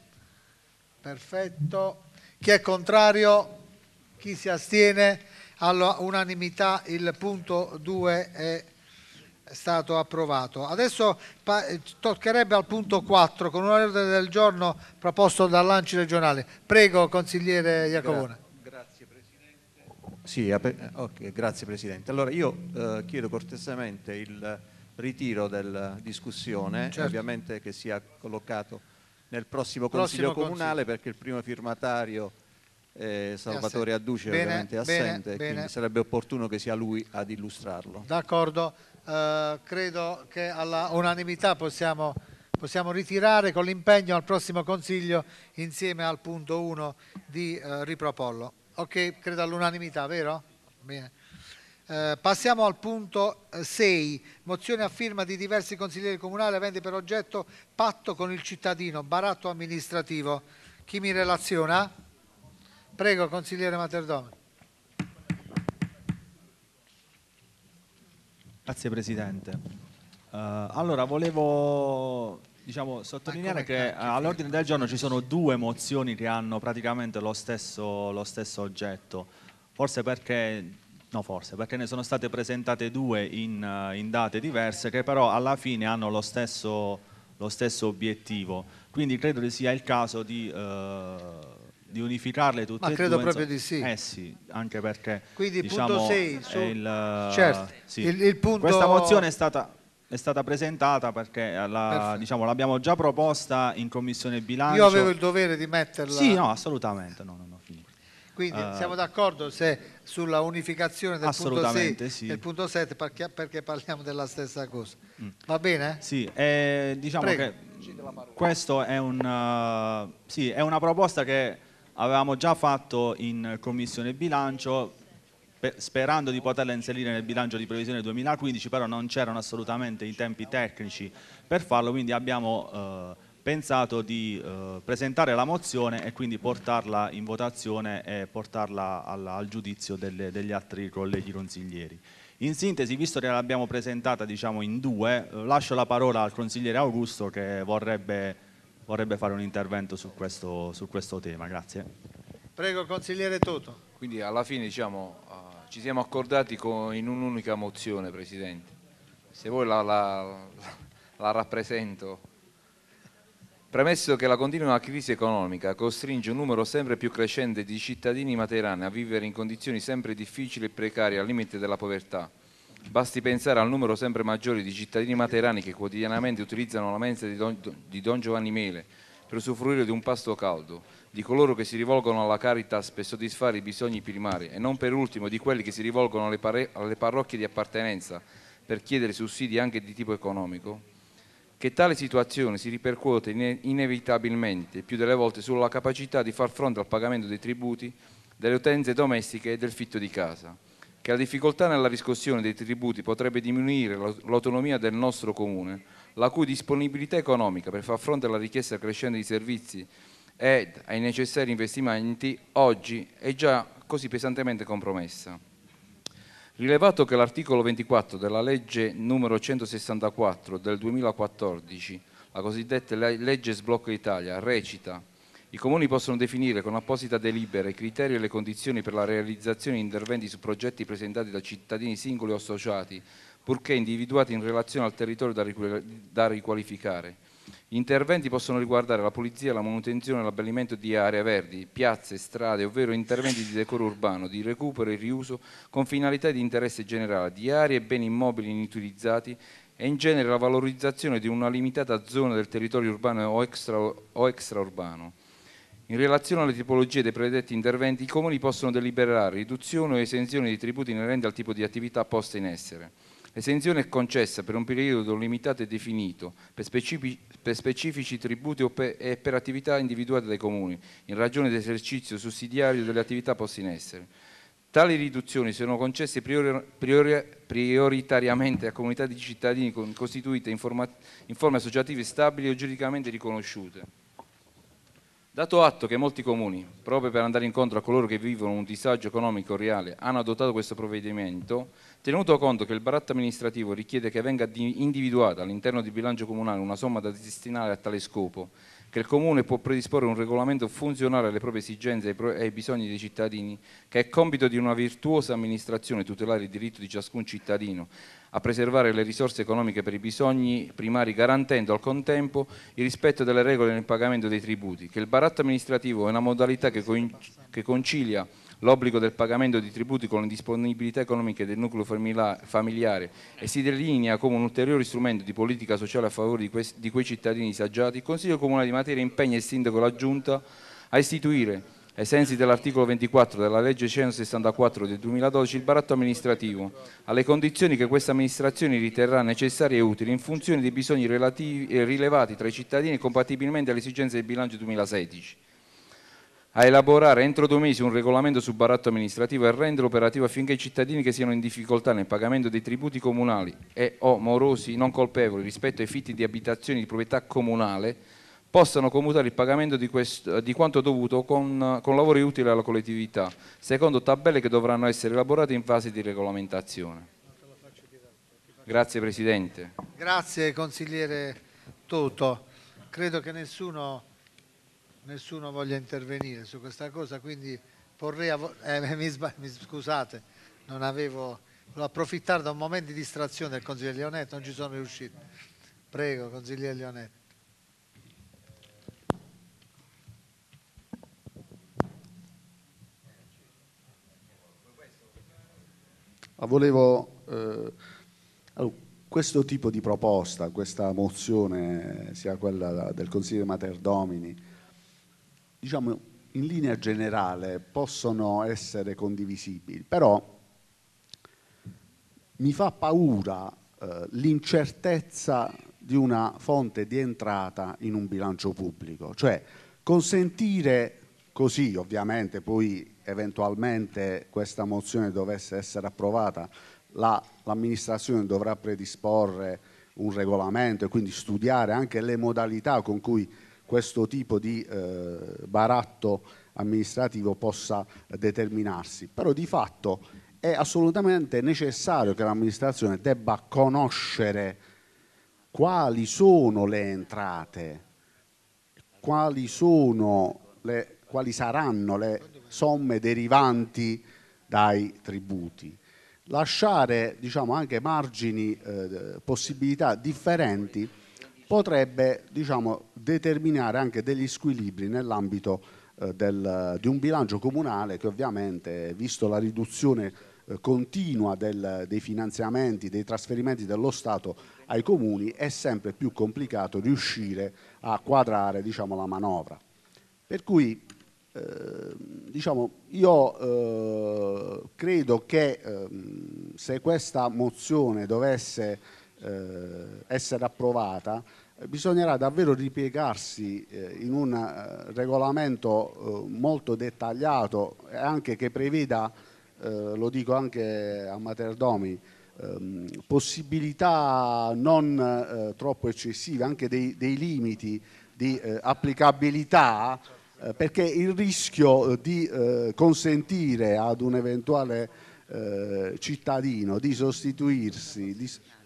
Perfetto. Chi è contrario? Chi si astiene? All'unanimità il punto 2 è stato approvato. Adesso toccherebbe al punto 4 con un ordine del giorno proposto dal dall'Anci regionale. Prego consigliere Iacovone. Sì, okay, grazie Presidente. Allora io eh, chiedo cortesemente il ritiro della discussione, mm, certo. ovviamente che sia collocato nel prossimo, prossimo Consiglio Comunale consiglio. perché il primo firmatario eh, Salvatore Adduce bene, ovviamente è assente, bene, quindi bene. sarebbe opportuno che sia lui ad illustrarlo. D'accordo, eh, credo che alla unanimità possiamo, possiamo ritirare con l'impegno al prossimo Consiglio insieme al punto 1 di eh, riproporlo. Ok, credo all'unanimità, vero? Bene. Eh, passiamo al punto 6, eh, mozione a firma di diversi consiglieri comunali avente per oggetto patto con il cittadino, baratto amministrativo. Chi mi relaziona? Prego, consigliere Materdome. Grazie Presidente. Uh, allora, volevo diciamo, sottolineare che eh, all'ordine del giorno ci sono due mozioni che hanno praticamente lo stesso, lo stesso oggetto, forse perché, no forse, perché ne sono state presentate due in, eh, in date diverse che però alla fine hanno lo stesso, lo stesso obiettivo, quindi credo che sia il caso di... Eh, di unificarle tutte Ma credo proprio di sì. Eh sì, anche perché Quindi diciamo, punto 6 su... il, eh, certo. Sì. Il, il punto... Questa mozione è stata è stata presentata perché diciamo, l'abbiamo diciamo, già proposta in commissione bilancio. Io avevo il dovere di metterla. Sì, no, assolutamente, no, no, Quindi uh, siamo d'accordo sulla unificazione del punto 6 sì. e punto 7 perché, perché, parliamo della stessa cosa. Mm. Va bene? Sì, eh, diciamo Prego. che questa è, un, uh, sì, è una proposta che avevamo già fatto in commissione bilancio sperando di poterla inserire nel bilancio di previsione 2015, però non c'erano assolutamente i tempi tecnici per farlo, quindi abbiamo eh, pensato di eh, presentare la mozione e quindi portarla in votazione e portarla alla, al giudizio delle, degli altri colleghi consiglieri. In sintesi, visto che l'abbiamo presentata diciamo, in due, eh, lascio la parola al consigliere Augusto che vorrebbe, vorrebbe fare un intervento su questo, su questo tema. Grazie. Prego consigliere Toto. Quindi alla fine diciamo, ci siamo accordati con, in un'unica mozione, Presidente. Se vuoi la, la, la rappresento. Premesso che la continua crisi economica costringe un numero sempre più crescente di cittadini materani a vivere in condizioni sempre difficili e precarie al limite della povertà, Basti pensare al numero sempre maggiore di cittadini materani che quotidianamente utilizzano la mensa di Don, Giovanni Mele per usufruire di un pasto caldo, di coloro che si rivolgono alla Caritas per soddisfare i bisogni primari e non per ultimo di quelli che si rivolgono alle, pare- alle parrocchie di appartenenza per chiedere sussidi anche di tipo economico, che tale situazione si ripercuote ine- inevitabilmente più delle volte sulla capacità di far fronte al pagamento dei tributi, delle utenze domestiche e del fitto di casa, che la difficoltà nella riscossione dei tributi potrebbe diminuire l'autonomia del nostro comune, la cui disponibilità economica per far fronte alla richiesta crescente di servizi ed ai necessari investimenti oggi è già così pesantemente compromessa. Rilevato che l'articolo 24 della legge numero 164 del 2014, la cosiddetta legge sblocco Italia, recita i comuni possono definire con apposita delibera i criteri e le condizioni per la realizzazione di interventi su progetti presentati da cittadini singoli o associati, purché individuati in relazione al territorio da riqualificare gli interventi possono riguardare la pulizia, la manutenzione e l'abbellimento di aree verdi, piazze, strade, ovvero interventi di decoro urbano, di recupero e riuso con finalità di interesse generale, di aree e beni immobili inutilizzati e in genere la valorizzazione di una limitata zona del territorio urbano o, extra, o extraurbano. In relazione alle tipologie dei predetti interventi, i comuni possono deliberare riduzione o esenzione di tributi inerenti al tipo di attività posta in essere. L'esenzione è concessa per un periodo limitato e definito, per specifici per specifici tributi e per attività individuate dai comuni, in ragione dell'esercizio sussidiario delle attività poste in essere. Tali riduzioni sono concesse priori, priori, prioritariamente a comunità di cittadini costituite in, forma, in forme associative stabili o giuridicamente riconosciute. Dato atto che molti comuni, proprio per andare incontro a coloro che vivono un disagio economico reale, hanno adottato questo provvedimento, Tenuto conto che il baratto amministrativo richiede che venga individuata all'interno del bilancio comunale una somma da destinare a tale scopo, che il Comune può predisporre un regolamento funzionale alle proprie esigenze e ai bisogni dei cittadini, che è compito di una virtuosa amministrazione tutelare il diritto di ciascun cittadino a preservare le risorse economiche per i bisogni primari, garantendo al contempo il rispetto delle regole nel pagamento dei tributi, che il baratto amministrativo è una modalità che, concilia l'obbligo del pagamento di tributi con le disponibilità economiche del nucleo familiare e si delinea come un ulteriore strumento di politica sociale a favore di, quei cittadini disagiati, il Consiglio Comunale di Materia impegna il Sindaco e la Giunta a istituire ai sensi dell'articolo 24 della legge 164 del 2012 il baratto amministrativo, alle condizioni che questa amministrazione riterrà necessarie e utili in funzione dei bisogni relativi, eh, rilevati tra i cittadini compatibilmente alle esigenze del bilancio 2016 a elaborare entro due mesi un regolamento sul baratto amministrativo e renderlo operativo affinché i cittadini che siano in difficoltà nel pagamento dei tributi comunali e o morosi non colpevoli rispetto ai fitti di abitazioni di proprietà comunale possano commutare il pagamento di, questo, di quanto dovuto con, con, lavori utili alla collettività, secondo tabelle che dovranno essere elaborate in fase di regolamentazione. Grazie Presidente. Grazie Consigliere Toto. Credo che nessuno nessuno voglia intervenire su questa cosa, quindi porrei a vo- eh, mi, sba- mi scusate, non avevo volevo approfittare da un momento di distrazione del consigliere Leonetto, non ci sono riuscito. Prego, consigliere Leonetto. volevo eh, questo tipo di proposta, questa mozione, sia quella del consigliere Materdomini diciamo, in linea generale possono essere condivisibili, però mi fa paura eh, l'incertezza di una fonte di entrata in un bilancio pubblico, cioè consentire così, ovviamente poi eventualmente questa mozione dovesse essere approvata, l'amministrazione dovrà predisporre un regolamento e quindi studiare anche le modalità con cui questo tipo di eh, baratto amministrativo possa determinarsi, però di fatto è assolutamente necessario che l'amministrazione debba conoscere quali sono le entrate, quali, sono le, quali saranno le somme derivanti dai tributi. Lasciare diciamo, anche margini, eh, possibilità differenti potrebbe diciamo, determinare anche degli squilibri nell'ambito eh, di un bilancio comunale che ovviamente, visto la riduzione eh, continua del, dei finanziamenti, dei trasferimenti dello Stato ai comuni, è sempre più complicato riuscire a quadrare diciamo, la manovra. Per cui eh, diciamo, io eh, credo che eh, se questa mozione dovesse eh, essere approvata, eh, bisognerà davvero ripiegarsi eh, in un regolamento molto dettagliato e anche che preveda, lo dico anche a Materdomi, ehm, possibilità non troppo eccessive, anche dei, dei limiti di applicabilità perché il rischio di consentire ad un eventuale cittadino di sostituirsi, di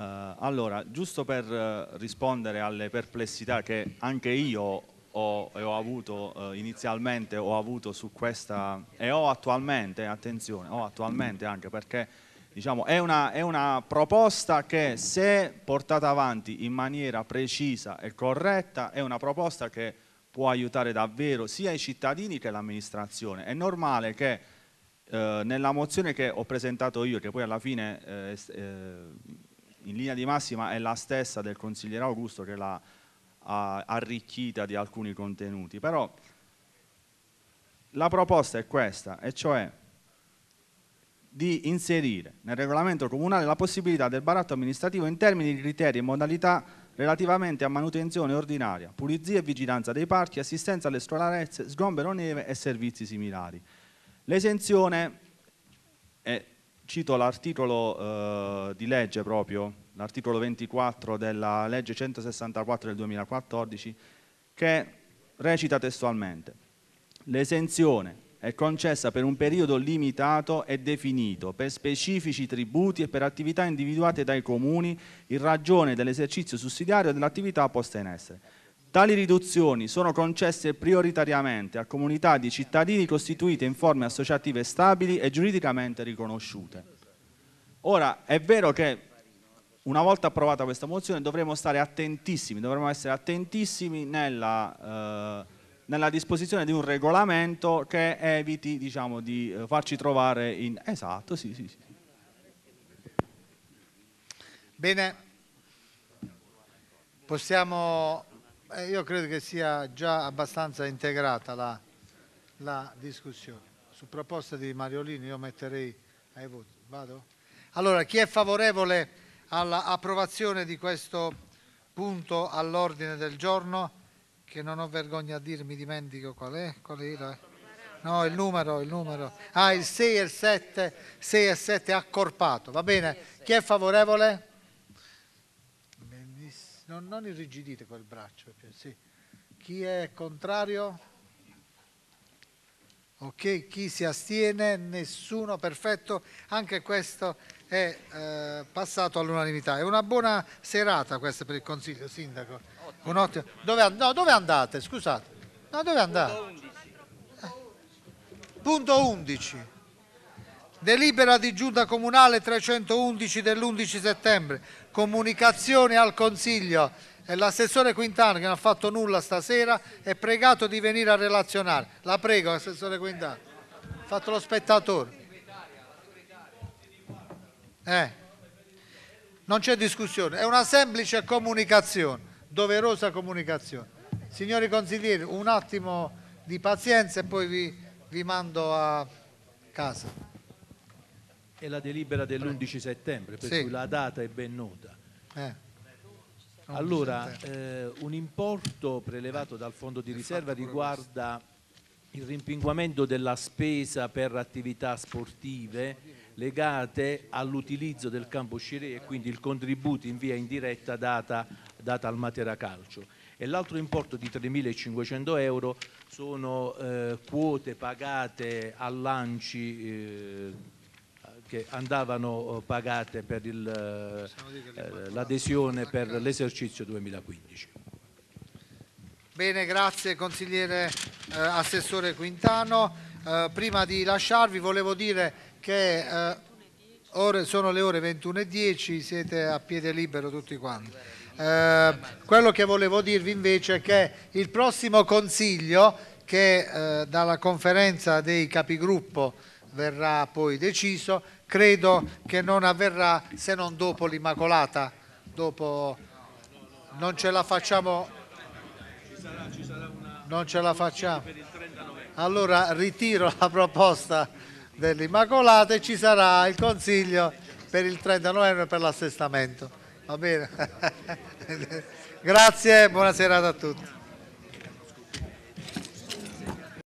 Eh, allora, giusto per eh, rispondere alle perplessità che anche io ho, ho avuto eh, inizialmente, ho avuto su questa e ho attualmente, attenzione, ho attualmente anche perché diciamo, è, una, è una proposta che se portata avanti in maniera precisa e corretta è una proposta che può aiutare davvero sia i cittadini che l'amministrazione. È normale che eh, nella mozione che ho presentato io, che poi alla fine eh, in linea di massima è la stessa del consigliere Augusto che l'ha arricchita di alcuni contenuti, però la proposta è questa, e cioè di inserire nel regolamento comunale la possibilità del baratto amministrativo in termini di criteri e modalità relativamente a manutenzione ordinaria, pulizia e vigilanza dei parchi, assistenza alle scolarezze, sgombero neve e servizi similari. L'esenzione è cito l'articolo eh, di legge proprio, l'articolo 24 della legge 164 del 2014, che recita testualmente «L'esenzione è concessa per un periodo limitato e definito per specifici tributi e per attività individuate dai comuni in ragione dell'esercizio sussidiario dell'attività posta in essere». Tali riduzioni sono concesse prioritariamente a comunità di cittadini costituite in forme associative stabili e giuridicamente riconosciute. Ora, è vero che una volta approvata questa mozione dovremo stare attentissimi, dovremo essere attentissimi nella, eh, nella disposizione di un regolamento che eviti diciamo, di eh, farci trovare in... Esatto, sì, sì. sì. Bene, possiamo Beh, io credo che sia già abbastanza integrata la, la, discussione. Su proposta di Mariolini io metterei ai voti. Vado? Allora, chi è favorevole all'approvazione di questo punto all'ordine del giorno, che non ho vergogna a dirmi, dimentico qual è, qual è No, il numero, il numero. Ah, il 6 e il 7, 6 e 7 accorpato, va bene? Chi è favorevole? non, non irrigidite quel braccio. Eh, sì. Chi è contrario? Ok, chi si astiene? Nessuno, perfetto. Anche questo è eh, passato all'unanimità. È una buona serata questa per il Consiglio, Sindaco. Un ottimo. Dove, no, dove andate? Scusate. No, dove andate? Punto 11. Punto 11. Delibera di Giunta Comunale 311 dell'11 settembre, comunicazione al Consiglio l'assessore Quintana che non ha fatto nulla stasera è pregato di venire a relazionare. La prego, assessore Quintana. Ha fatto lo spettatore. Eh. Non c'è discussione, è una semplice comunicazione, doverosa comunicazione. Signori consiglieri, un attimo di pazienza e poi vi, vi mando a casa è la delibera dell'11 settembre, per sì. cui la data è ben nota. Eh. Allora, eh, un importo prelevato dal fondo di riserva riguarda il rimpinguamento della spesa per attività sportive legate all'utilizzo del campo Scirè e quindi il contributo in via indiretta data, data al Matera Calcio. E l'altro importo di 3.500 euro sono eh, quote pagate all'ANCI eh, che andavano eh, pagate per eh, eh, l'adesione per l'esercizio 2015. Bene, grazie consigliere eh, Assessore Quintano. Eh, prima di lasciarvi volevo dire che eh, ore, sono le ore 21.10, siete a piede libero tutti quanti. quello che volevo dirvi invece è che il prossimo consiglio che dalla conferenza dei capigruppo verrà poi deciso credo che non avverrà se non dopo l'Immacolata, dopo non ce la facciamo, non ce la facciamo. Allora ritiro la proposta dell'Immacolata e ci sarà il consiglio per il 30 novembre per l'assestamento. Va bene? Grazie e buona serata a tutti.